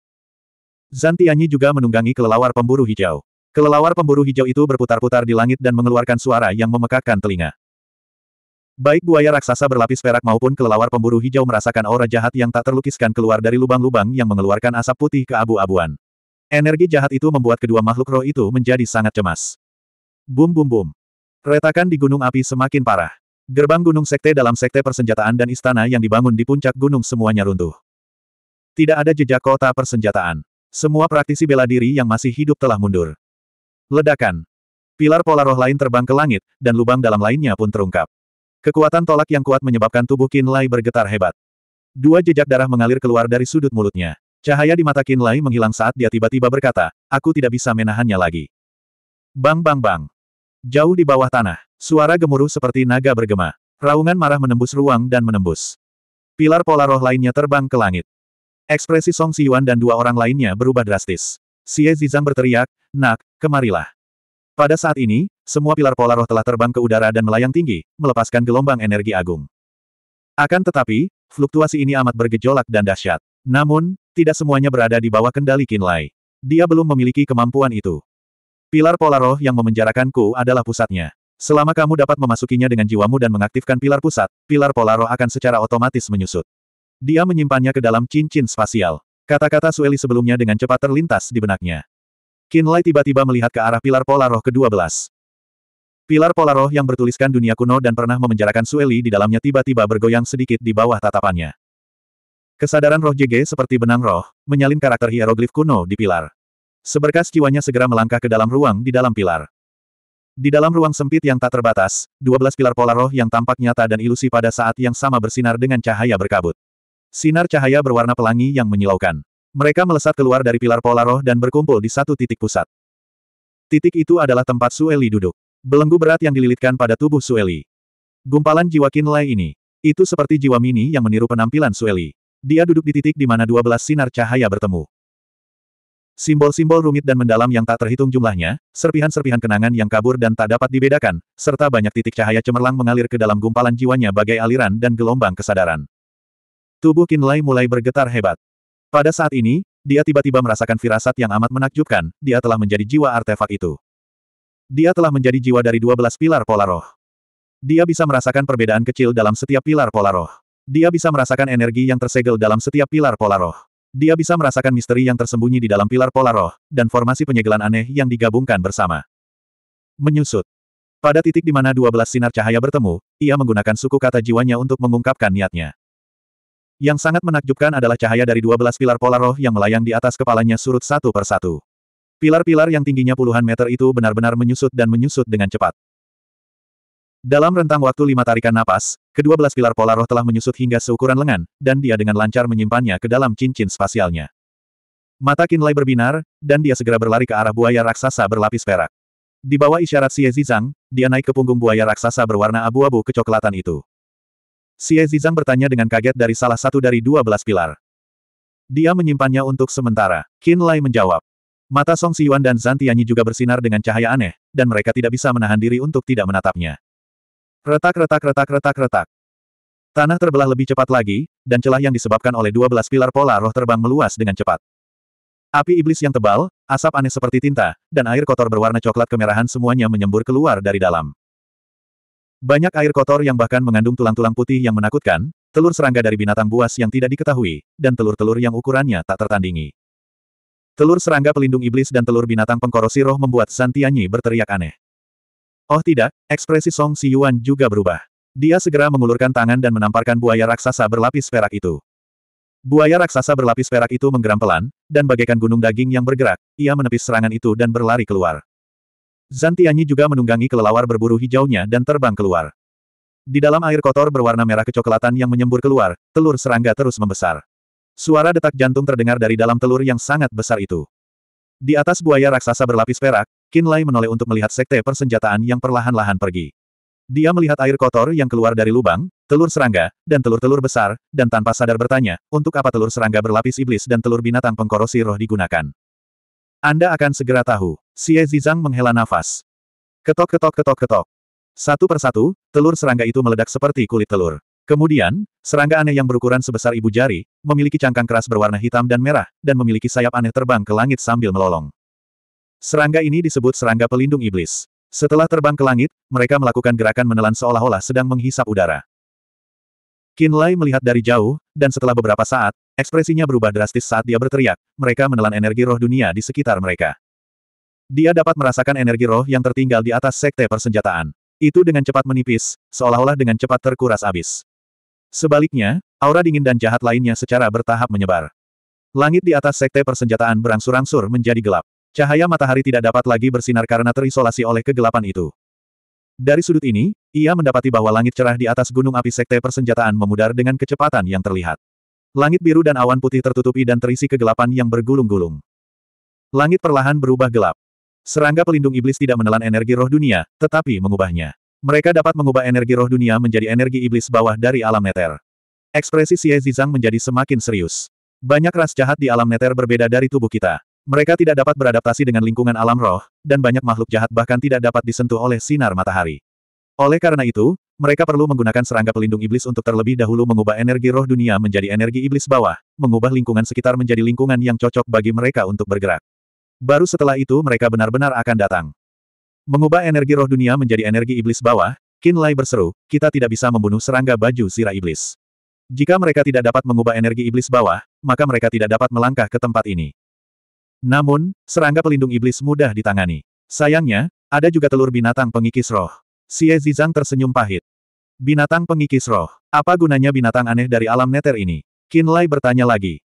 Zan Tianyi juga menunggangi kelelawar pemburu hijau. Kelelawar pemburu hijau itu berputar-putar di langit dan mengeluarkan suara yang memekakkan telinga. Baik buaya raksasa berlapis perak maupun kelelawar pemburu hijau merasakan aura jahat yang tak terlukiskan keluar dari lubang-lubang yang mengeluarkan asap putih ke abu-abuan. Energi jahat itu membuat kedua makhluk roh itu menjadi sangat cemas. Bum bum bum. Retakan di gunung api semakin parah. Gerbang Gunung Sekte dalam Sekte Persenjataan dan istana yang dibangun di puncak gunung semuanya runtuh. Tidak ada jejak kota persenjataan. Semua praktisi bela diri yang masih hidup telah mundur. Ledakan. Pilar pola roh lain terbang ke langit, dan lubang dalam lainnya pun terungkap. Kekuatan tolak yang kuat menyebabkan tubuh Kinlay bergetar hebat. Dua jejak darah mengalir keluar dari sudut mulutnya. Cahaya di mata Kinlay menghilang saat dia tiba-tiba berkata, aku tidak bisa menahannya lagi. Bang bang bang. Jauh di bawah tanah, suara gemuruh seperti naga bergema. Raungan marah menembus ruang dan menembus. Pilar pola roh lainnya terbang ke langit. Ekspresi Song Siyuan dan dua orang lainnya berubah drastis. Xie Zizang berteriak, Nak, kemarilah. Pada saat ini, semua pilar pola roh telah terbang ke udara dan melayang tinggi, melepaskan gelombang energi agung. Akan tetapi, fluktuasi ini amat bergejolak dan dahsyat. Namun, tidak semuanya berada di bawah kendali Kinlay. Dia belum memiliki kemampuan itu. Pilar pola roh yang memenjarakanku adalah pusatnya. Selama kamu dapat memasukinya dengan jiwamu dan mengaktifkan pilar pusat, pilar pola roh akan secara otomatis menyusut. Dia menyimpannya ke dalam cincin spasial. Kata-kata Sueli sebelumnya dengan cepat terlintas di benaknya. Kinlay tiba-tiba melihat ke arah pilar pola roh ke-12. Pilar pola roh yang bertuliskan dunia kuno dan pernah memenjarakan Sueli di dalamnya tiba-tiba bergoyang sedikit di bawah tatapannya. Kesadaran roh JG seperti benang roh, menyalin karakter hieroglif kuno di pilar. Seberkas jiwanya segera melangkah ke dalam ruang di dalam pilar. Di dalam ruang sempit yang tak terbatas, 12 pilar pola roh yang tampak nyata dan ilusi pada saat yang sama bersinar dengan cahaya berkabut. Sinar cahaya berwarna pelangi yang menyilaukan. Mereka melesat keluar dari pilar pola roh dan berkumpul di satu titik pusat. Titik itu adalah tempat Sueli duduk. Belenggu berat yang dililitkan pada tubuh Sueli. Gumpalan jiwa kinlay ini. Itu seperti jiwa mini yang meniru penampilan Sueli. Dia duduk di titik di mana 12 sinar cahaya bertemu. Simbol-simbol rumit dan mendalam yang tak terhitung jumlahnya, serpihan-serpihan kenangan yang kabur dan tak dapat dibedakan, serta banyak titik cahaya cemerlang mengalir ke dalam gumpalan jiwanya bagai aliran dan gelombang kesadaran. Tubuh Kinlay mulai bergetar hebat. Pada saat ini, dia tiba-tiba merasakan firasat yang amat menakjubkan, dia telah menjadi jiwa artefak itu. Dia telah menjadi jiwa dari 12 pilar pola roh. Dia bisa merasakan perbedaan kecil dalam setiap pilar pola roh. Dia bisa merasakan energi yang tersegel dalam setiap pilar pola roh. Dia bisa merasakan misteri yang tersembunyi di dalam pilar pola roh, dan formasi penyegelan aneh yang digabungkan bersama. Menyusut. Pada titik di mana dua belas sinar cahaya bertemu, ia menggunakan suku kata jiwanya untuk mengungkapkan niatnya. Yang sangat menakjubkan adalah cahaya dari dua belas pilar pola roh yang melayang di atas kepalanya surut satu persatu. Pilar-pilar yang tingginya puluhan meter itu benar-benar menyusut dan menyusut dengan cepat. Dalam rentang waktu lima tarikan napas, kedua belas pilar pola roh telah menyusut hingga seukuran lengan, dan dia dengan lancar menyimpannya ke dalam cincin spasialnya. Mata Kinlay berbinar, dan dia segera berlari ke arah buaya raksasa berlapis perak. Di bawah isyarat Xie Zizang, dia naik ke punggung buaya raksasa berwarna abu-abu kecoklatan itu. Xie Zizang bertanya dengan kaget dari salah satu dari dua belas pilar. Dia menyimpannya untuk sementara. Kinlay menjawab. Mata Song Siyuan dan Zantianyi juga bersinar dengan cahaya aneh, dan mereka tidak bisa menahan diri untuk tidak menatapnya. Retak-retak-retak-retak-retak. Tanah terbelah lebih cepat lagi, dan celah yang disebabkan oleh 12 pilar pola roh terbang meluas dengan cepat. Api iblis yang tebal, asap aneh seperti tinta, dan air kotor berwarna coklat kemerahan semuanya menyembur keluar dari dalam. Banyak air kotor yang bahkan mengandung tulang-tulang putih yang menakutkan, telur serangga dari binatang buas yang tidak diketahui, dan telur-telur yang ukurannya tak tertandingi. Telur serangga pelindung iblis dan telur binatang pengkorosi roh membuat Santianyi berteriak aneh. Oh tidak, ekspresi Song Siyuan juga berubah. Dia segera mengulurkan tangan dan menamparkan buaya raksasa berlapis perak itu. Buaya raksasa berlapis perak itu menggeram pelan, dan bagaikan gunung daging yang bergerak, ia menepis serangan itu dan berlari keluar. Zantianyi juga menunggangi kelelawar berburu hijaunya dan terbang keluar. Di dalam air kotor berwarna merah kecoklatan yang menyembur keluar, telur serangga terus membesar. Suara detak jantung terdengar dari dalam telur yang sangat besar itu. Di atas buaya raksasa berlapis perak, Kinlay menoleh untuk melihat sekte persenjataan yang perlahan-lahan pergi. Dia melihat air kotor yang keluar dari lubang, telur serangga, dan telur-telur besar, dan tanpa sadar bertanya, untuk apa telur serangga berlapis iblis dan telur binatang pengkorosi roh digunakan. Anda akan segera tahu. Xie Zizang menghela nafas. Ketok ketok ketok ketok. Satu persatu, telur serangga itu meledak seperti kulit telur. Kemudian, serangga aneh yang berukuran sebesar ibu jari, memiliki cangkang keras berwarna hitam dan merah, dan memiliki sayap aneh terbang ke langit sambil melolong. Serangga ini disebut serangga pelindung iblis. Setelah terbang ke langit, mereka melakukan gerakan menelan seolah-olah sedang menghisap udara. Kinlay melihat dari jauh, dan setelah beberapa saat, ekspresinya berubah drastis saat dia berteriak, mereka menelan energi roh dunia di sekitar mereka. Dia dapat merasakan energi roh yang tertinggal di atas sekte persenjataan. Itu dengan cepat menipis, seolah-olah dengan cepat terkuras abis. Sebaliknya, aura dingin dan jahat lainnya secara bertahap menyebar. Langit di atas sekte persenjataan berangsur-angsur menjadi gelap. Cahaya matahari tidak dapat lagi bersinar karena terisolasi oleh kegelapan itu. Dari sudut ini, ia mendapati bahwa langit cerah di atas gunung api sekte persenjataan memudar dengan kecepatan yang terlihat. Langit biru dan awan putih tertutupi dan terisi kegelapan yang bergulung-gulung. Langit perlahan berubah gelap. Serangga pelindung iblis tidak menelan energi roh dunia, tetapi mengubahnya. Mereka dapat mengubah energi roh dunia menjadi energi iblis bawah dari alam neter. Ekspresi Xie Zizang menjadi semakin serius. Banyak ras jahat di alam neter berbeda dari tubuh kita. Mereka tidak dapat beradaptasi dengan lingkungan alam roh, dan banyak makhluk jahat bahkan tidak dapat disentuh oleh sinar matahari. Oleh karena itu, mereka perlu menggunakan serangga pelindung iblis untuk terlebih dahulu mengubah energi roh dunia menjadi energi iblis bawah, mengubah lingkungan sekitar menjadi lingkungan yang cocok bagi mereka untuk bergerak. Baru setelah itu mereka benar-benar akan datang. Mengubah energi roh dunia menjadi energi iblis bawah, Lai berseru, kita tidak bisa membunuh serangga baju sirah iblis. Jika mereka tidak dapat mengubah energi iblis bawah, maka mereka tidak dapat melangkah ke tempat ini. Namun, serangga pelindung iblis mudah ditangani. Sayangnya, ada juga telur binatang pengikis roh. Xie Zizang tersenyum pahit. Binatang pengikis roh. Apa gunanya binatang aneh dari alam neter ini? Lai bertanya lagi.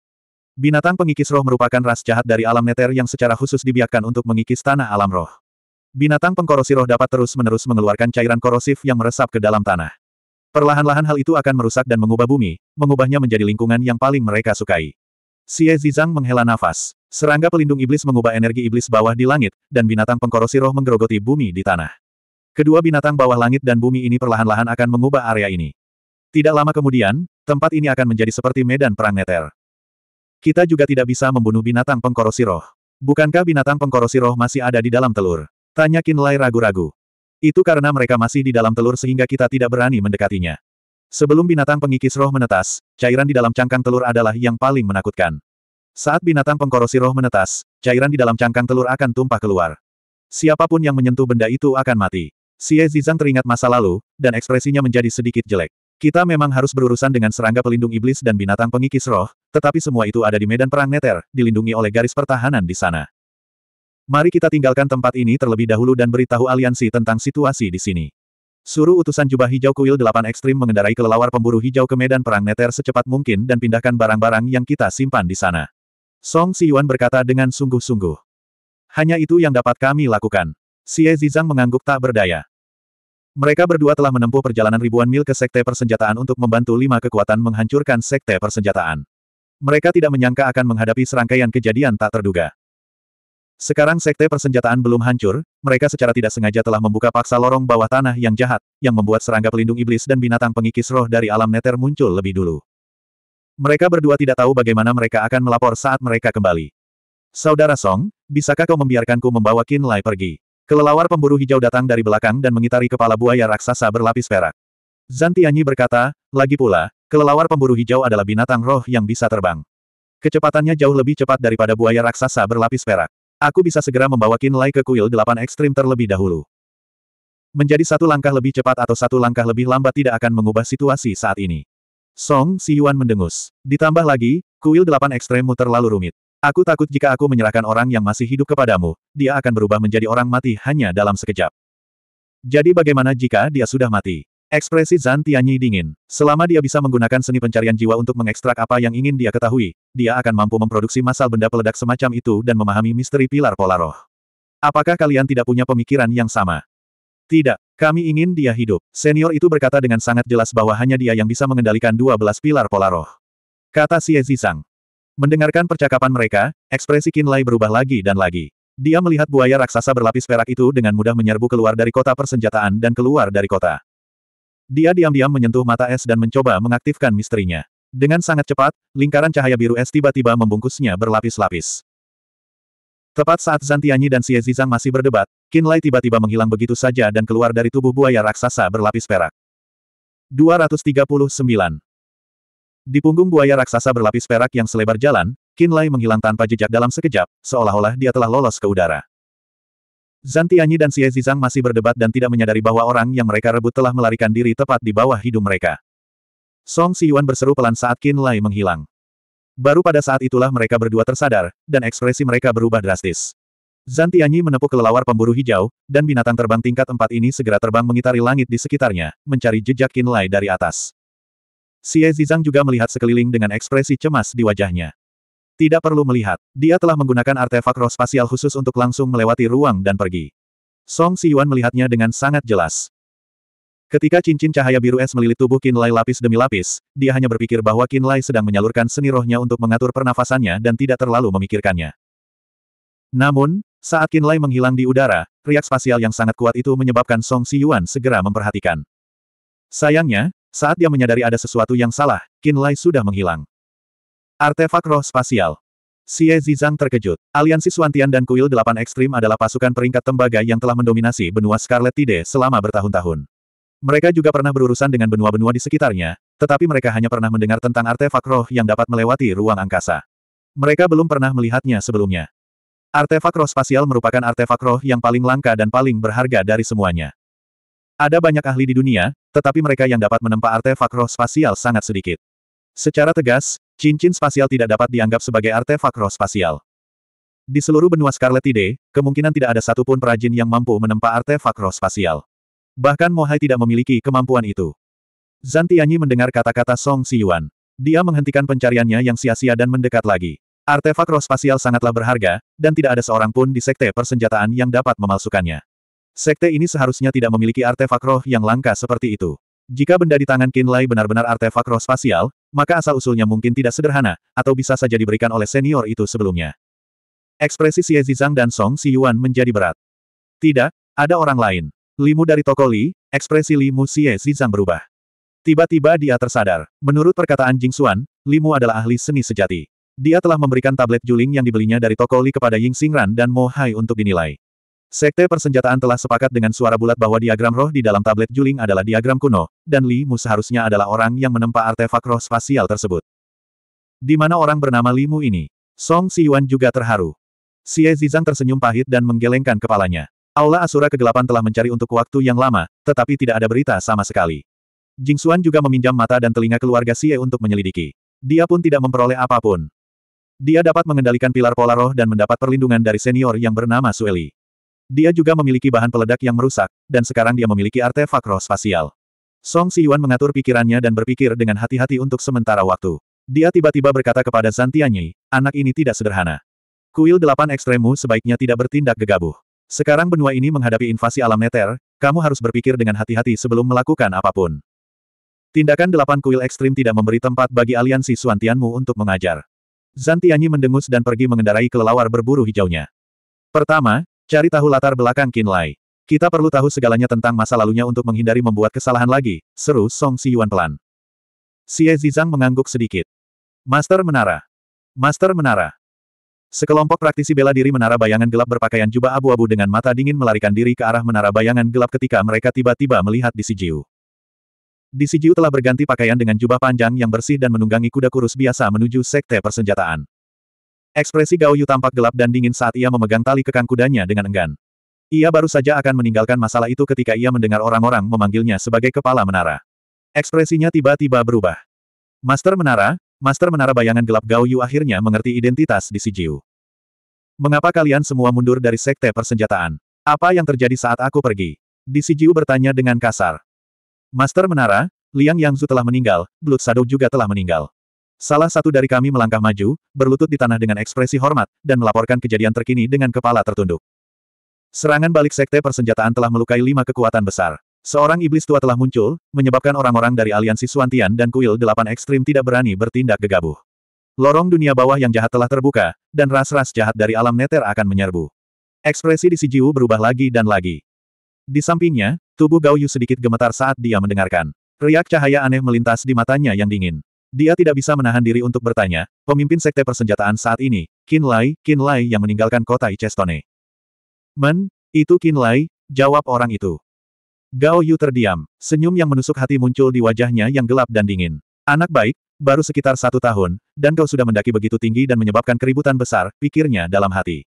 Binatang pengikis roh merupakan ras jahat dari alam neter yang secara khusus dibiarkan untuk mengikis tanah alam roh. Binatang pengkorosi roh dapat terus-menerus mengeluarkan cairan korosif yang meresap ke dalam tanah. Perlahan-lahan hal itu akan merusak dan mengubah bumi, mengubahnya menjadi lingkungan yang paling mereka sukai. Xie Zizang menghela nafas. Serangga pelindung iblis mengubah energi iblis bawah di langit, dan binatang pengkorosi roh menggerogoti bumi di tanah. Kedua binatang bawah langit dan bumi ini perlahan-lahan akan mengubah area ini. Tidak lama kemudian, tempat ini akan menjadi seperti medan perang neter. Kita juga tidak bisa membunuh binatang pengkorosi roh. Bukankah binatang pengkorosi roh masih ada di dalam telur? Tanya Lai ragu-ragu. Itu karena mereka masih di dalam telur sehingga kita tidak berani mendekatinya. Sebelum binatang pengikis roh menetas, cairan di dalam cangkang telur adalah yang paling menakutkan. Saat binatang pengkorosi roh menetas, cairan di dalam cangkang telur akan tumpah keluar. Siapapun yang menyentuh benda itu akan mati. Xie Zizang teringat masa lalu, dan ekspresinya menjadi sedikit jelek. Kita memang harus berurusan dengan serangga pelindung iblis dan binatang pengikis roh, tetapi semua itu ada di medan perang neter, dilindungi oleh garis pertahanan di sana. Mari kita tinggalkan tempat ini terlebih dahulu dan beritahu aliansi tentang situasi di sini. Suruh utusan jubah hijau kuil delapan ekstrim mengendarai kelelawar pemburu hijau ke medan perang neter secepat mungkin dan pindahkan barang-barang yang kita simpan di sana. Song Si Yuan berkata dengan sungguh-sungguh. Hanya itu yang dapat kami lakukan. Xie Zizang mengangguk tak berdaya. Mereka berdua telah menempuh perjalanan ribuan mil ke Sekte Persenjataan untuk membantu lima kekuatan menghancurkan Sekte Persenjataan. Mereka tidak menyangka akan menghadapi serangkaian kejadian tak terduga. Sekarang Sekte Persenjataan belum hancur, mereka secara tidak sengaja telah membuka paksa lorong bawah tanah yang jahat, yang membuat serangga pelindung iblis dan binatang pengikis roh dari alam neter muncul lebih dulu. Mereka berdua tidak tahu bagaimana mereka akan melapor saat mereka kembali. Saudara Song, bisakah kau membiarkanku membawa Qin Lai pergi? Kelelawar pemburu hijau datang dari belakang dan mengitari kepala buaya raksasa berlapis perak. Zantianyi berkata, lagi pula, kelelawar pemburu hijau adalah binatang roh yang bisa terbang. Kecepatannya jauh lebih cepat daripada buaya raksasa berlapis perak. Aku bisa segera membawa Qin Lai ke kuil delapan ekstrim terlebih dahulu. Menjadi satu langkah lebih cepat atau satu langkah lebih lambat tidak akan mengubah situasi saat ini. Song si Yuan mendengus. Ditambah lagi, kuil delapan ekstremmu terlalu rumit. Aku takut jika aku menyerahkan orang yang masih hidup kepadamu, dia akan berubah menjadi orang mati hanya dalam sekejap. Jadi bagaimana jika dia sudah mati? Ekspresi Zan Tianyi dingin. Selama dia bisa menggunakan seni pencarian jiwa untuk mengekstrak apa yang ingin dia ketahui, dia akan mampu memproduksi masal benda peledak semacam itu dan memahami misteri pilar pola roh. Apakah kalian tidak punya pemikiran yang sama? Tidak, kami ingin dia hidup. Senior itu berkata dengan sangat jelas bahwa hanya dia yang bisa mengendalikan 12 pilar pola roh. Kata Xie Zizang. Mendengarkan percakapan mereka, ekspresi Kinlay berubah lagi dan lagi. Dia melihat buaya raksasa berlapis perak itu dengan mudah menyerbu keluar dari kota persenjataan dan keluar dari kota. Dia diam-diam menyentuh mata es dan mencoba mengaktifkan misterinya. Dengan sangat cepat, lingkaran cahaya biru es tiba-tiba membungkusnya berlapis-lapis. Tepat saat Zantianyi dan Xie Zizang masih berdebat, Qin Lai tiba-tiba menghilang begitu saja dan keluar dari tubuh buaya raksasa berlapis perak. 239. Di punggung buaya raksasa berlapis perak yang selebar jalan, Qin Lai menghilang tanpa jejak dalam sekejap, seolah-olah dia telah lolos ke udara. Zantianyi dan Xie Zizang masih berdebat dan tidak menyadari bahwa orang yang mereka rebut telah melarikan diri tepat di bawah hidung mereka. Song Siyuan berseru pelan saat Qin Lai menghilang. Baru pada saat itulah mereka berdua tersadar, dan ekspresi mereka berubah drastis. Zan Tianyi menepuk kelelawar pemburu hijau, dan binatang terbang tingkat empat ini segera terbang mengitari langit di sekitarnya, mencari jejak kinlay dari atas. Xie Zizang juga melihat sekeliling dengan ekspresi cemas di wajahnya. Tidak perlu melihat, dia telah menggunakan artefak roh spasial khusus untuk langsung melewati ruang dan pergi. Song Siyuan melihatnya dengan sangat jelas. Ketika cincin cahaya biru es melilit tubuh Kinlay lapis demi lapis, dia hanya berpikir bahwa Kinlay sedang menyalurkan seni rohnya untuk mengatur pernafasannya dan tidak terlalu memikirkannya. Namun, saat Kinlay menghilang di udara, riak spasial yang sangat kuat itu menyebabkan Song Yuan segera memperhatikan. Sayangnya, saat dia menyadari ada sesuatu yang salah, Kinlay sudah menghilang. Artefak roh spasial. Xie Zizang terkejut. Aliansi Suantian dan Kuil Delapan Ekstrim adalah pasukan peringkat tembaga yang telah mendominasi benua Scarlet Tide selama bertahun-tahun. Mereka juga pernah berurusan dengan benua-benua di sekitarnya, tetapi mereka hanya pernah mendengar tentang artefak roh yang dapat melewati ruang angkasa. Mereka belum pernah melihatnya sebelumnya. Artefak roh spasial merupakan artefak roh yang paling langka dan paling berharga dari semuanya. Ada banyak ahli di dunia, tetapi mereka yang dapat menempa artefak roh spasial sangat sedikit. Secara tegas, cincin spasial tidak dapat dianggap sebagai artefak roh spasial. Di seluruh benua Scarlet Tide, kemungkinan tidak ada satupun perajin yang mampu menempa artefak roh spasial. Bahkan Mohai tidak memiliki kemampuan itu. Zan Tianyi mendengar kata-kata Song Siyuan. Dia menghentikan pencariannya yang sia-sia dan mendekat lagi. Artefak roh spasial sangatlah berharga, dan tidak ada seorang pun di sekte persenjataan yang dapat memalsukannya. Sekte ini seharusnya tidak memiliki artefak roh yang langka seperti itu. Jika benda di tangan Lai benar-benar artefak roh spasial, maka asal-usulnya mungkin tidak sederhana, atau bisa saja diberikan oleh senior itu sebelumnya. Ekspresi Xie Zizang dan Song Yuan menjadi berat. Tidak, ada orang lain. Limu dari toko Li, ekspresi Limu Xie Zizang berubah. Tiba-tiba dia tersadar. Menurut perkataan Jing Xuan, Limu adalah ahli seni sejati. Dia telah memberikan tablet juling yang dibelinya dari toko Li kepada Ying Xingran dan Mo Hai untuk dinilai. Sekte persenjataan telah sepakat dengan suara bulat bahwa diagram roh di dalam tablet juling adalah diagram kuno, dan Limu seharusnya adalah orang yang menempa artefak roh spasial tersebut. Di mana orang bernama Limu ini? Song Xiyuan juga terharu. Xie Zizang tersenyum pahit dan menggelengkan kepalanya. Aula Asura Kegelapan telah mencari untuk waktu yang lama, tetapi tidak ada berita sama sekali. Jing Xuan juga meminjam mata dan telinga keluarga Xie untuk menyelidiki. Dia pun tidak memperoleh apapun. Dia dapat mengendalikan pilar pola roh dan mendapat perlindungan dari senior yang bernama Sueli. Dia juga memiliki bahan peledak yang merusak, dan sekarang dia memiliki artefak roh spasial. Song Siyuan mengatur pikirannya dan berpikir dengan hati-hati untuk sementara waktu. Dia tiba-tiba berkata kepada Zantianyi, anak ini tidak sederhana. Kuil delapan Ekstremu sebaiknya tidak bertindak gegabah. Sekarang benua ini menghadapi invasi alam neter, kamu harus berpikir dengan hati-hati sebelum melakukan apapun. Tindakan delapan kuil ekstrim tidak memberi tempat bagi aliansi Suantianmu untuk mengajar. Zantianyi mendengus dan pergi mengendarai kelelawar berburu hijaunya. Pertama, cari tahu latar belakang Kinlai. Kita perlu tahu segalanya tentang masa lalunya untuk menghindari membuat kesalahan lagi, seru Song Siyuan pelan. Xie Zizang mengangguk sedikit. Master Menara. Master Menara. Sekelompok praktisi bela diri menara bayangan gelap berpakaian jubah abu-abu dengan mata dingin melarikan diri ke arah menara bayangan gelap ketika mereka tiba-tiba melihat di Sijiu. Di Sijiu telah berganti pakaian dengan jubah panjang yang bersih dan menunggangi kuda kurus biasa menuju sekte persenjataan. Ekspresi Gao Yu tampak gelap dan dingin saat ia memegang tali kekang kudanya dengan enggan. Ia baru saja akan meninggalkan masalah itu ketika ia mendengar orang-orang memanggilnya sebagai kepala menara. Ekspresinya tiba-tiba berubah. Master Menara, Master Menara Bayangan Gelap Gao Yu akhirnya mengerti identitas di Sijiu. Mengapa kalian semua mundur dari sekte persenjataan? Apa yang terjadi saat aku pergi? Di Sijiu bertanya dengan kasar. Master Menara, Liang Yangzu telah meninggal, Blood Shadow juga telah meninggal. Salah satu dari kami melangkah maju, berlutut di tanah dengan ekspresi hormat, dan melaporkan kejadian terkini dengan kepala tertunduk. Serangan balik sekte persenjataan telah melukai lima kekuatan besar. Seorang iblis tua telah muncul, menyebabkan orang-orang dari aliansi Suantian dan kuil delapan ekstrim tidak berani bertindak gegabah. Lorong dunia bawah yang jahat telah terbuka, dan ras-ras jahat dari alam neter akan menyerbu. Ekspresi di Sijiu berubah lagi dan lagi. Di sampingnya, tubuh Gao Yu sedikit gemetar saat dia mendengarkan. Riak cahaya aneh melintas di matanya yang dingin. Dia tidak bisa menahan diri untuk bertanya, pemimpin sekte persenjataan saat ini, Qin Lai, Qin Lai yang meninggalkan kota Icestone. Men, itu Qin Lai, jawab orang itu. Gao Yu terdiam, senyum yang menusuk hati muncul di wajahnya yang gelap dan dingin. Anak baik, baru sekitar satu tahun, dan kau sudah mendaki begitu tinggi dan menyebabkan keributan besar, pikirnya dalam hati.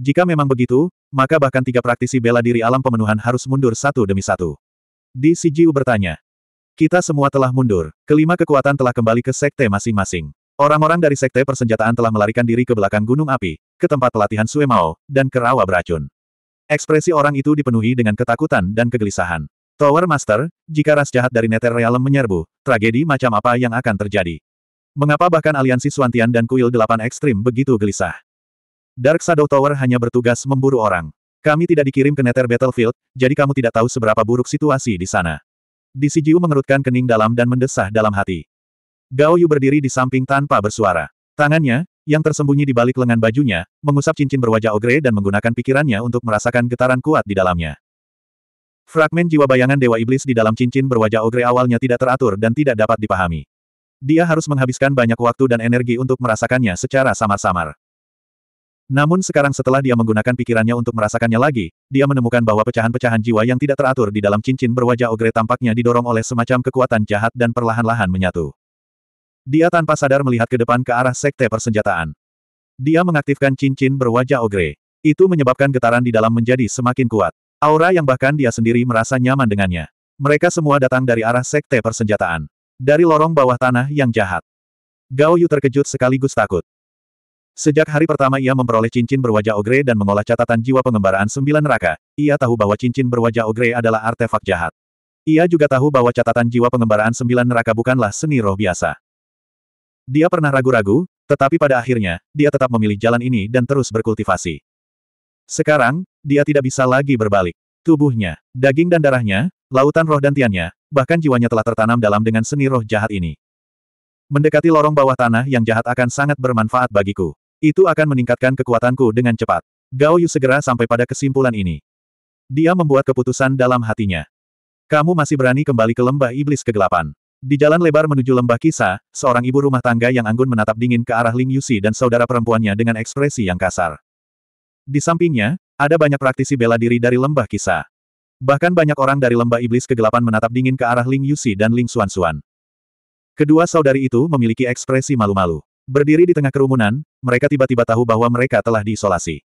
Jika memang begitu, maka bahkan tiga praktisi bela diri alam pemenuhan harus mundur satu demi satu. Di Sijiu bertanya. Kita semua telah mundur, kelima kekuatan telah kembali ke sekte masing-masing. Orang-orang dari sekte persenjataan telah melarikan diri ke belakang gunung api, ke tempat pelatihan Suemao, dan ke rawa beracun. Ekspresi orang itu dipenuhi dengan ketakutan dan kegelisahan. Tower Master, jika ras jahat dari Nether Realm menyerbu, tragedi macam apa yang akan terjadi? Mengapa bahkan aliansi Suantian dan Kuil Delapan Ekstrim begitu gelisah? Dark Shadow Tower hanya bertugas memburu orang. Kami tidak dikirim ke Nether Battlefield, jadi kamu tidak tahu seberapa buruk situasi di sana. DCGU mengerutkan kening dalam dan mendesah dalam hati. Gao Yu berdiri di samping tanpa bersuara. Tangannya, yang tersembunyi di balik lengan bajunya, mengusap cincin berwajah ogre dan menggunakan pikirannya untuk merasakan getaran kuat di dalamnya. Fragmen jiwa bayangan Dewa Iblis di dalam cincin berwajah ogre awalnya tidak teratur dan tidak dapat dipahami. Dia harus menghabiskan banyak waktu dan energi untuk merasakannya secara samar-samar. Namun sekarang setelah dia menggunakan pikirannya untuk merasakannya lagi, dia menemukan bahwa pecahan-pecahan jiwa yang tidak teratur di dalam cincin berwajah ogre tampaknya didorong oleh semacam kekuatan jahat dan perlahan-lahan menyatu. Dia tanpa sadar melihat ke depan ke arah sekte persenjataan. Dia mengaktifkan cincin berwajah ogre. Itu menyebabkan getaran di dalam menjadi semakin kuat. Aura yang bahkan dia sendiri merasa nyaman dengannya. Mereka semua datang dari arah sekte persenjataan. Dari lorong bawah tanah yang jahat. Gao Yu terkejut sekaligus takut. Sejak hari pertama ia memperoleh cincin berwajah ogre dan mengolah catatan jiwa pengembaraan sembilan neraka, ia tahu bahwa cincin berwajah ogre adalah artefak jahat. Ia juga tahu bahwa catatan jiwa pengembaraan sembilan neraka bukanlah seni roh biasa. Dia pernah ragu-ragu, tetapi pada akhirnya, dia tetap memilih jalan ini dan terus berkultivasi. Sekarang, dia tidak bisa lagi berbalik. Tubuhnya, daging dan darahnya, lautan roh dan tiannya, bahkan jiwanya telah tertanam dalam dengan seni roh jahat ini. Mendekati lorong bawah tanah yang jahat akan sangat bermanfaat bagiku. Itu akan meningkatkan kekuatanku dengan cepat. Gao Yu segera sampai pada kesimpulan ini. Dia membuat keputusan dalam hatinya. Kamu masih berani kembali ke lembah iblis kegelapan. Di jalan lebar menuju lembah kisah, seorang ibu rumah tangga yang anggun menatap dingin ke arah Ling Yusi dan saudara perempuannya dengan ekspresi yang kasar. Di sampingnya, ada banyak praktisi bela diri dari lembah kisah. Bahkan banyak orang dari lembah iblis kegelapan menatap dingin ke arah Ling Yusi dan Ling Xuan. Kedua saudari itu memiliki ekspresi malu-malu. Berdiri di tengah kerumunan, mereka tiba-tiba tahu bahwa mereka telah diisolasi.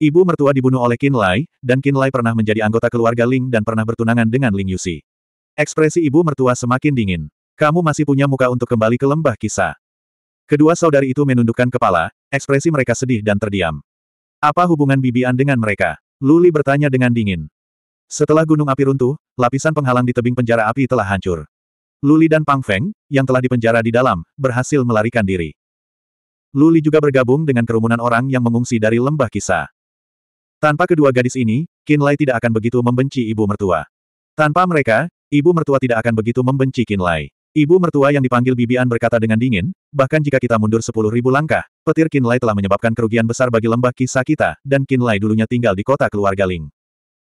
Ibu mertua dibunuh oleh Qin Lai, dan Qin Lai pernah menjadi anggota keluarga Ling dan pernah bertunangan dengan Ling Yusi. Ekspresi ibu mertua semakin dingin. Kamu masih punya muka untuk kembali ke lembah kisah. Kedua saudari itu menundukkan kepala, ekspresi mereka sedih dan terdiam. Apa hubungan Bibian dengan mereka? Luli bertanya dengan dingin. Setelah gunung api runtuh, lapisan penghalang di tebing penjara api telah hancur. Luli dan Pang Feng, yang telah dipenjara di dalam, berhasil melarikan diri. Luli juga bergabung dengan kerumunan orang yang mengungsi dari lembah kisah. Tanpa kedua gadis ini, Kinlay Lai tidak akan begitu membenci ibu mertua. Tanpa mereka, Ibu mertua tidak akan begitu membenci Lai. Ibu mertua yang dipanggil Bibian berkata dengan dingin, bahkan jika kita mundur sepuluh ribu langkah, petir Lai telah menyebabkan kerugian besar bagi lembah kisah kita, dan Lai dulunya tinggal di kota keluarga Ling.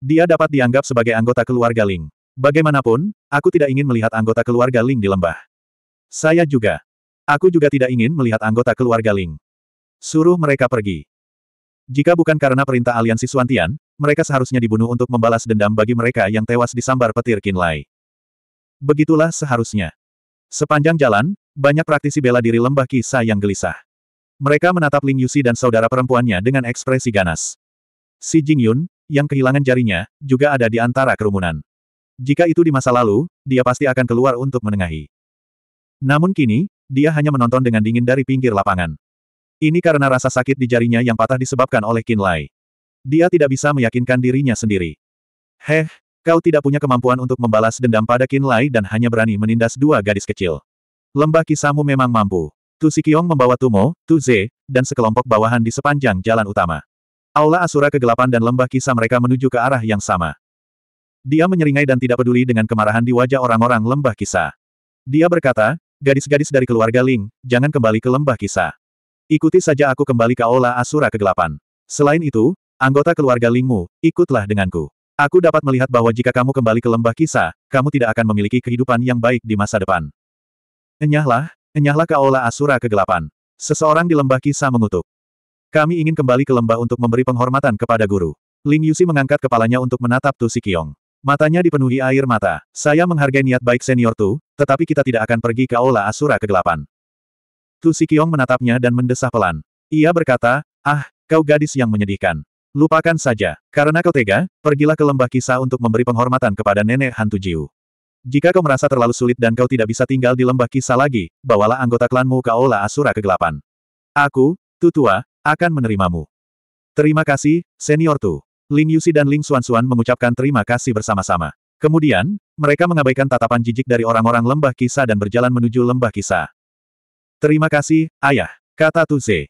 Dia dapat dianggap sebagai anggota keluarga Ling. Bagaimanapun, aku tidak ingin melihat anggota keluarga Ling di lembah. Saya juga. Aku juga tidak ingin melihat anggota keluarga Ling. Suruh mereka pergi. Jika bukan karena perintah aliansi Suantian, mereka seharusnya dibunuh untuk membalas dendam bagi mereka yang tewas di sambar petir Kinlai. Begitulah seharusnya. Sepanjang jalan, banyak praktisi bela diri lembah kisah yang gelisah. Mereka menatap Ling Yusi dan saudara perempuannya dengan ekspresi ganas. Si Jingyun, yang kehilangan jarinya, juga ada di antara kerumunan. Jika itu di masa lalu, dia pasti akan keluar untuk menengahi. Namun kini, dia hanya menonton dengan dingin dari pinggir lapangan. Ini karena rasa sakit di jarinya yang patah disebabkan oleh Qin Lai. Dia tidak bisa meyakinkan dirinya sendiri. Heh, Kau tidak punya kemampuan untuk membalas dendam pada Qin Lai dan hanya berani menindas dua gadis kecil. Lembah Kisamu memang mampu. Tu Sikiong membawa Tumo, Tu Ze, dan sekelompok bawahan di sepanjang jalan utama. Aula Asura kegelapan dan lembah kisah mereka menuju ke arah yang sama. Dia menyeringai dan tidak peduli dengan kemarahan di wajah orang-orang lembah kisah. Dia berkata, gadis-gadis dari keluarga Ling, jangan kembali ke lembah kisah. Ikuti saja aku kembali ke Aula Asura kegelapan. Selain itu, anggota keluarga Lingmu, ikutlah denganku. Aku dapat melihat bahwa jika kamu kembali ke lembah kisah, kamu tidak akan memiliki kehidupan yang baik di masa depan. Enyahlah, enyahlah Kaola Asura kegelapan. Seseorang di lembah kisah mengutuk. Kami ingin kembali ke lembah untuk memberi penghormatan kepada guru. Ling Yusi mengangkat kepalanya untuk menatap Tu Sikiong. Matanya dipenuhi air mata. Saya menghargai niat baik senior Tu, tetapi kita tidak akan pergi ke Aula Asura kegelapan. Tu Sikiong menatapnya dan mendesah pelan. Ia berkata, ah, kau gadis yang menyedihkan. Lupakan saja. Karena kau tega, pergilah ke lembah kisah untuk memberi penghormatan kepada nenek hantu Jiu. Jika kau merasa terlalu sulit dan kau tidak bisa tinggal di lembah kisah lagi, bawalah anggota klanmu ke Aula Asura Kegelapan. Aku, Tutua, akan menerimamu. Terima kasih, Senior Tu. Ling Yusi dan Ling Xuanxuan mengucapkan terima kasih bersama-sama. Kemudian, mereka mengabaikan tatapan jijik dari orang-orang lembah kisah dan berjalan menuju lembah kisah. Terima kasih, ayah, kata Tuze.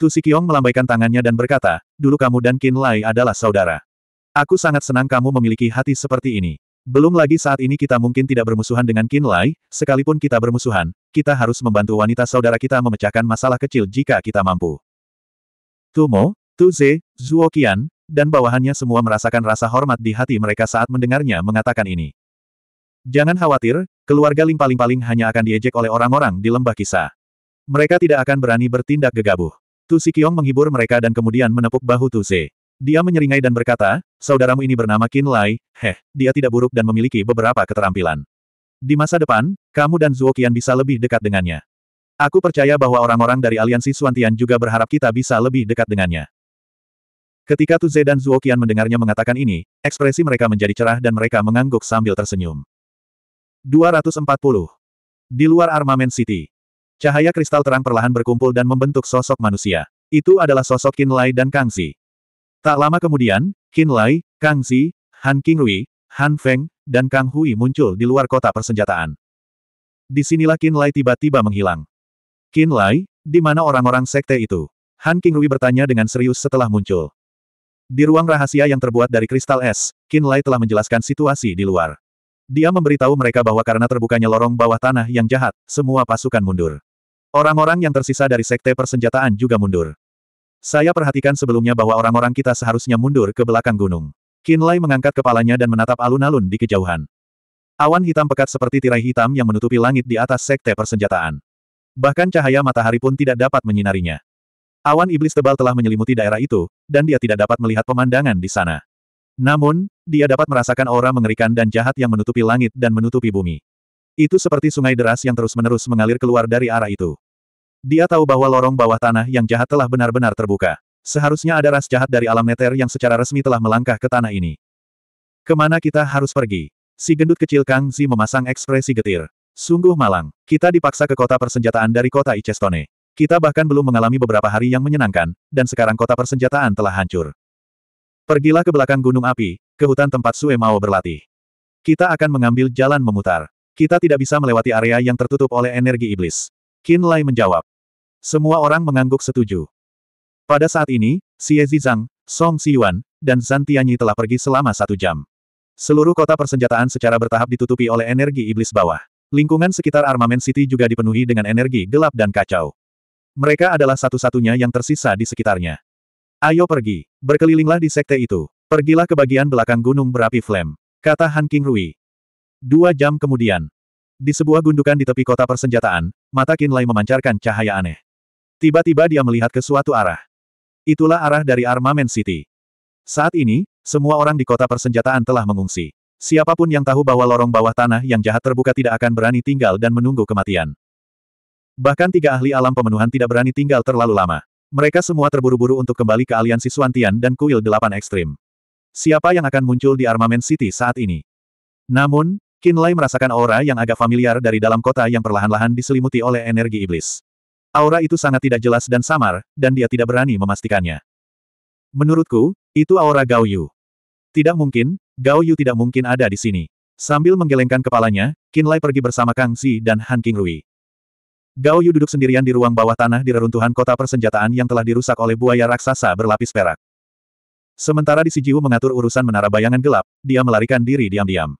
Tu Sikiong melambaikan tangannya dan berkata, dulu kamu dan Qin Lai adalah saudara. Aku sangat senang kamu memiliki hati seperti ini. Belum lagi saat ini kita mungkin tidak bermusuhan dengan Qin Lai, sekalipun kita bermusuhan, kita harus membantu wanita saudara kita memecahkan masalah kecil jika kita mampu. Tu Tumo, Ze, Zuo Qian, dan bawahannya semua merasakan rasa hormat di hati mereka saat mendengarnya mengatakan ini. Jangan khawatir, keluarga Ling paling-paling hanya akan diejek oleh orang-orang di lembah kisah. Mereka tidak akan berani bertindak gegabah. Tu Sikiong menghibur mereka dan kemudian menepuk bahu Tu Ze. Dia menyeringai dan berkata, saudaramu ini bernama Qin Lai, heh, dia tidak buruk dan memiliki beberapa keterampilan. Di masa depan, kamu dan Zuo Qian bisa lebih dekat dengannya. Aku percaya bahwa orang-orang dari aliansi Suantian juga berharap kita bisa lebih dekat dengannya. Ketika Tu Ze dan Zuo Qian mendengarnya mengatakan ini, ekspresi mereka menjadi cerah dan mereka mengangguk sambil tersenyum. 240. Di luar Armament City. Cahaya kristal terang perlahan berkumpul dan membentuk sosok manusia. Itu adalah sosok Qin Lai dan Kang Xi. Tak lama kemudian, Qin Lai, Kang Xi, Han Qingrui, Han Feng, dan Kang Hui muncul di luar kota persenjataan. Disinilah Qin Lai tiba-tiba menghilang. Qin Lai, di mana orang-orang sekte itu? Han Qingrui bertanya dengan serius setelah muncul. Di ruang rahasia yang terbuat dari kristal es, Qin Lai telah menjelaskan situasi di luar. Dia memberitahu mereka bahwa karena terbukanya lorong bawah tanah yang jahat, semua pasukan mundur. Orang-orang yang tersisa dari sekte persenjataan juga mundur. Saya perhatikan sebelumnya bahwa orang-orang kita seharusnya mundur ke belakang gunung. Kinlay mengangkat kepalanya dan menatap alun-alun di kejauhan. Awan hitam pekat seperti tirai hitam yang menutupi langit di atas sekte persenjataan. Bahkan cahaya matahari pun tidak dapat menyinarinya. Awan iblis tebal telah menyelimuti daerah itu, dan dia tidak dapat melihat pemandangan di sana. Namun, dia dapat merasakan aura mengerikan dan jahat yang menutupi langit dan menutupi bumi. Itu seperti sungai deras yang terus-menerus mengalir keluar dari arah itu. Dia tahu bahwa lorong bawah tanah yang jahat telah benar-benar terbuka. Seharusnya ada ras jahat dari alam neter yang secara resmi telah melangkah ke tanah ini. Kemana kita harus pergi? Si gendut kecil Kang Zi memasang ekspresi getir. Sungguh malang. Kita dipaksa ke kota persenjataan dari kota Icestone. Kita bahkan belum mengalami beberapa hari yang menyenangkan, dan sekarang kota persenjataan telah hancur. Pergilah ke belakang gunung api, ke hutan tempat Sue Mao berlatih. Kita akan mengambil jalan memutar. Kita tidak bisa melewati area yang tertutup oleh energi iblis. Qin Lai menjawab. Semua orang mengangguk setuju. Pada saat ini, Xie Zizang, Song Siyuan, dan Zan Tianyi telah pergi selama satu jam. Seluruh kota persenjataan secara bertahap ditutupi oleh energi iblis bawah. Lingkungan sekitar Armament City juga dipenuhi dengan energi gelap dan kacau. Mereka adalah satu-satunya yang tersisa di sekitarnya. Ayo pergi, berkelilinglah di sekte itu. Pergilah ke bagian belakang gunung berapi Flame. Kata Han King Rui. Dua jam kemudian. Di sebuah gundukan di tepi kota persenjataan, mata Kinlay memancarkan cahaya aneh. Tiba-tiba dia melihat ke suatu arah. Itulah arah dari Armament City. Saat ini, semua orang di kota persenjataan telah mengungsi. Siapapun yang tahu bahwa lorong bawah tanah yang jahat terbuka tidak akan berani tinggal dan menunggu kematian. Bahkan tiga ahli alam pemenuhan tidak berani tinggal terlalu lama. Mereka semua terburu-buru untuk kembali ke aliansi Suantian dan kuil delapan ekstrim. Siapa yang akan muncul di Armament City saat ini? Namun, Kinlay merasakan aura yang agak familiar dari dalam kota yang perlahan-lahan diselimuti oleh energi iblis. Aura itu sangat tidak jelas dan samar, dan dia tidak berani memastikannya. Menurutku, itu aura Gao Yu. Tidak mungkin, Gao Yu tidak mungkin ada di sini. Sambil menggelengkan kepalanya, Kinlay pergi bersama Kang Xi dan Han King Rui. Gao Yu duduk sendirian di ruang bawah tanah di reruntuhan kota persenjataan yang telah dirusak oleh buaya raksasa berlapis perak. Sementara di Sijiu mengatur urusan menara bayangan gelap, dia melarikan diri diam-diam.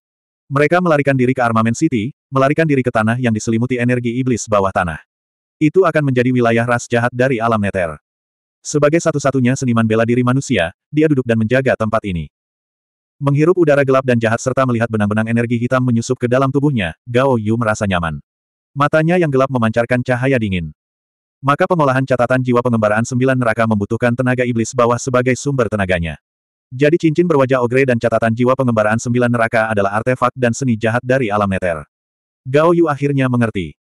Mereka melarikan diri ke Armament City, melarikan diri ke tanah yang diselimuti energi iblis bawah tanah. Itu akan menjadi wilayah ras jahat dari alam neter. Sebagai satu-satunya seniman bela diri manusia, dia duduk dan menjaga tempat ini. Menghirup udara gelap dan jahat serta melihat benang-benang energi hitam menyusup ke dalam tubuhnya, Gao Yu merasa nyaman. Matanya yang gelap memancarkan cahaya dingin. Maka pengolahan catatan jiwa pengembaraan sembilan neraka membutuhkan tenaga iblis bawah sebagai sumber tenaganya. Jadi cincin berwajah ogre dan catatan jiwa pengembaraan sembilan neraka adalah artefak dan seni jahat dari alam neter. Gao Yu akhirnya mengerti.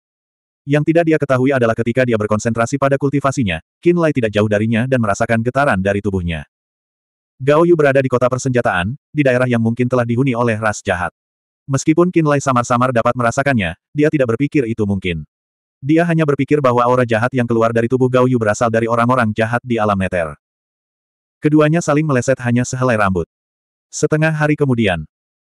Yang tidak dia ketahui adalah ketika dia berkonsentrasi pada kultivasinya, Qin Lai tidak jauh darinya dan merasakan getaran dari tubuhnya. Gao Yu berada di kota persenjataan, di daerah yang mungkin telah dihuni oleh ras jahat. Meskipun Qin Lai samar-samar dapat merasakannya, dia tidak berpikir itu mungkin. Dia hanya berpikir bahwa aura jahat yang keluar dari tubuh Gao Yu berasal dari orang-orang jahat di alam neter. Keduanya saling meleset hanya sehelai rambut. Setengah hari kemudian,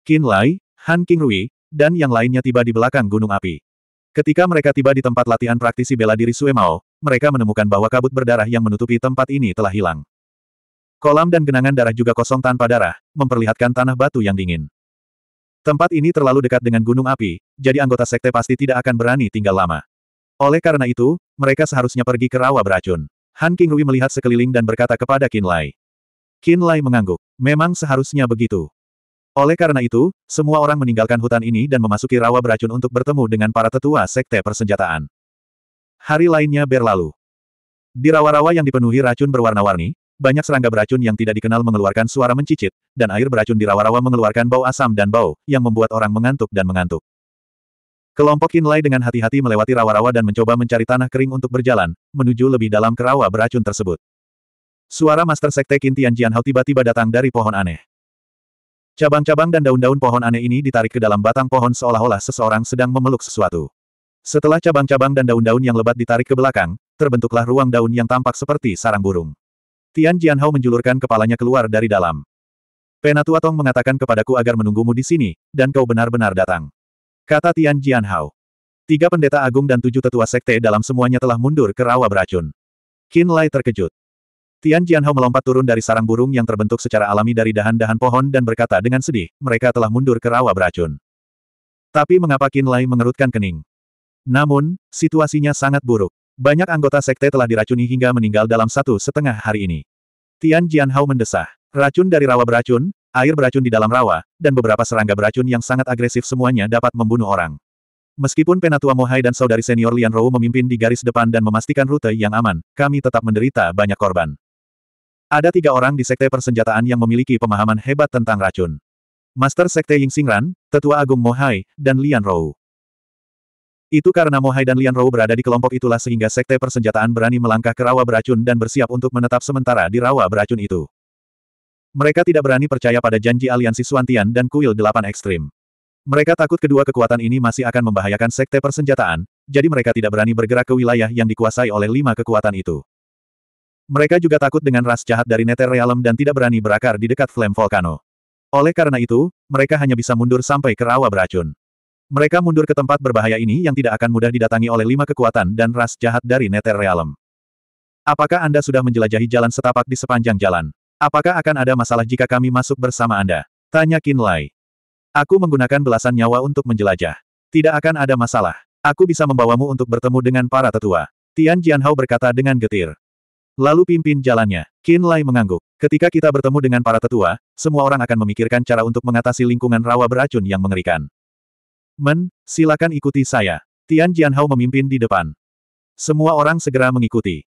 Qin Lai, Han King Rui, dan yang lainnya tiba di belakang gunung api. Ketika mereka tiba di tempat latihan praktisi bela diri Sue Mao, mereka menemukan bahwa kabut berdarah yang menutupi tempat ini telah hilang. Kolam dan genangan darah juga kosong tanpa darah, memperlihatkan tanah batu yang dingin. Tempat ini terlalu dekat dengan gunung api, jadi anggota sekte pasti tidak akan berani tinggal lama. Oleh karena itu, mereka seharusnya pergi ke rawa beracun. Han Qinghui melihat sekeliling dan berkata kepada Qin Lai. Qin Lai mengangguk. Memang seharusnya begitu. Oleh karena itu, semua orang meninggalkan hutan ini dan memasuki rawa beracun untuk bertemu dengan para tetua sekte persenjataan. Hari lainnya berlalu. Di rawa-rawa yang dipenuhi racun berwarna-warni, banyak serangga beracun yang tidak dikenal mengeluarkan suara mencicit, dan air beracun di rawa-rawa mengeluarkan bau asam dan bau, yang membuat orang mengantuk dan mengantuk. Kelompok Inlay dengan hati-hati melewati rawa-rawa dan mencoba mencari tanah kering untuk berjalan, menuju lebih dalam ke rawa beracun tersebut. Suara Master Sekte Kintian Tian Jianhao tiba-tiba datang dari pohon aneh. Cabang-cabang dan daun-daun pohon aneh ini ditarik ke dalam batang pohon seolah-olah seseorang sedang memeluk sesuatu. Setelah cabang-cabang dan daun-daun yang lebat ditarik ke belakang, terbentuklah ruang daun yang tampak seperti sarang burung. Tian Jianhao menjulurkan kepalanya keluar dari dalam. Penatua Tong mengatakan kepadaku agar menunggumu di sini, dan kau benar-benar datang. Kata Tian Jianhao. Tiga pendeta agung dan tujuh tetua sekte dalam semuanya telah mundur ke rawa beracun. Qin Lai terkejut. Tian Jianhao melompat turun dari sarang burung yang terbentuk secara alami dari dahan-dahan pohon dan berkata dengan sedih, mereka telah mundur ke rawa beracun. Tapi mengapa Qin Lai mengerutkan kening? Namun, situasinya sangat buruk. Banyak anggota sekte telah diracuni hingga meninggal dalam satu setengah hari ini. Tian Jianhao mendesah. Racun dari rawa beracun, Air beracun di dalam rawa, dan beberapa serangga beracun yang sangat agresif semuanya dapat membunuh orang. Meskipun Penatua Mohai dan saudari senior Lian Rou memimpin di garis depan dan memastikan rute yang aman, kami tetap menderita banyak korban. Ada tiga orang di Sekte Persenjataan yang memiliki pemahaman hebat tentang racun. Master Sekte Ying Xingran, Tetua Agung Mohai, dan Lian Rou. Itu karena Mohai dan Lian Rou berada di kelompok itulah sehingga Sekte Persenjataan berani melangkah ke rawa beracun dan bersiap untuk menetap sementara di rawa beracun itu. Mereka tidak berani percaya pada janji aliansi Suantian dan kuil delapan ekstrim. Mereka takut kedua kekuatan ini masih akan membahayakan sekte persenjataan, jadi mereka tidak berani bergerak ke wilayah yang dikuasai oleh lima kekuatan itu. Mereka juga takut dengan ras jahat dari Nether Realm dan tidak berani berakar di dekat Flame Volcano. Oleh karena itu, mereka hanya bisa mundur sampai ke rawa beracun. Mereka mundur ke tempat berbahaya ini yang tidak akan mudah didatangi oleh lima kekuatan dan ras jahat dari Nether Realm. Apakah Anda sudah menjelajahi jalan setapak di sepanjang jalan? Apakah akan ada masalah jika kami masuk bersama Anda? Tanya Qin Lai. Aku menggunakan belasan nyawa untuk menjelajah. Tidak akan ada masalah. Aku bisa membawamu untuk bertemu dengan para tetua. Tian Jianhao berkata dengan getir. Lalu pimpin jalannya. Qin Lai mengangguk. Ketika kita bertemu dengan para tetua, semua orang akan memikirkan cara untuk mengatasi lingkungan rawa beracun yang mengerikan. Men, silakan ikuti saya. Tian Jianhao memimpin di depan. Semua orang segera mengikuti.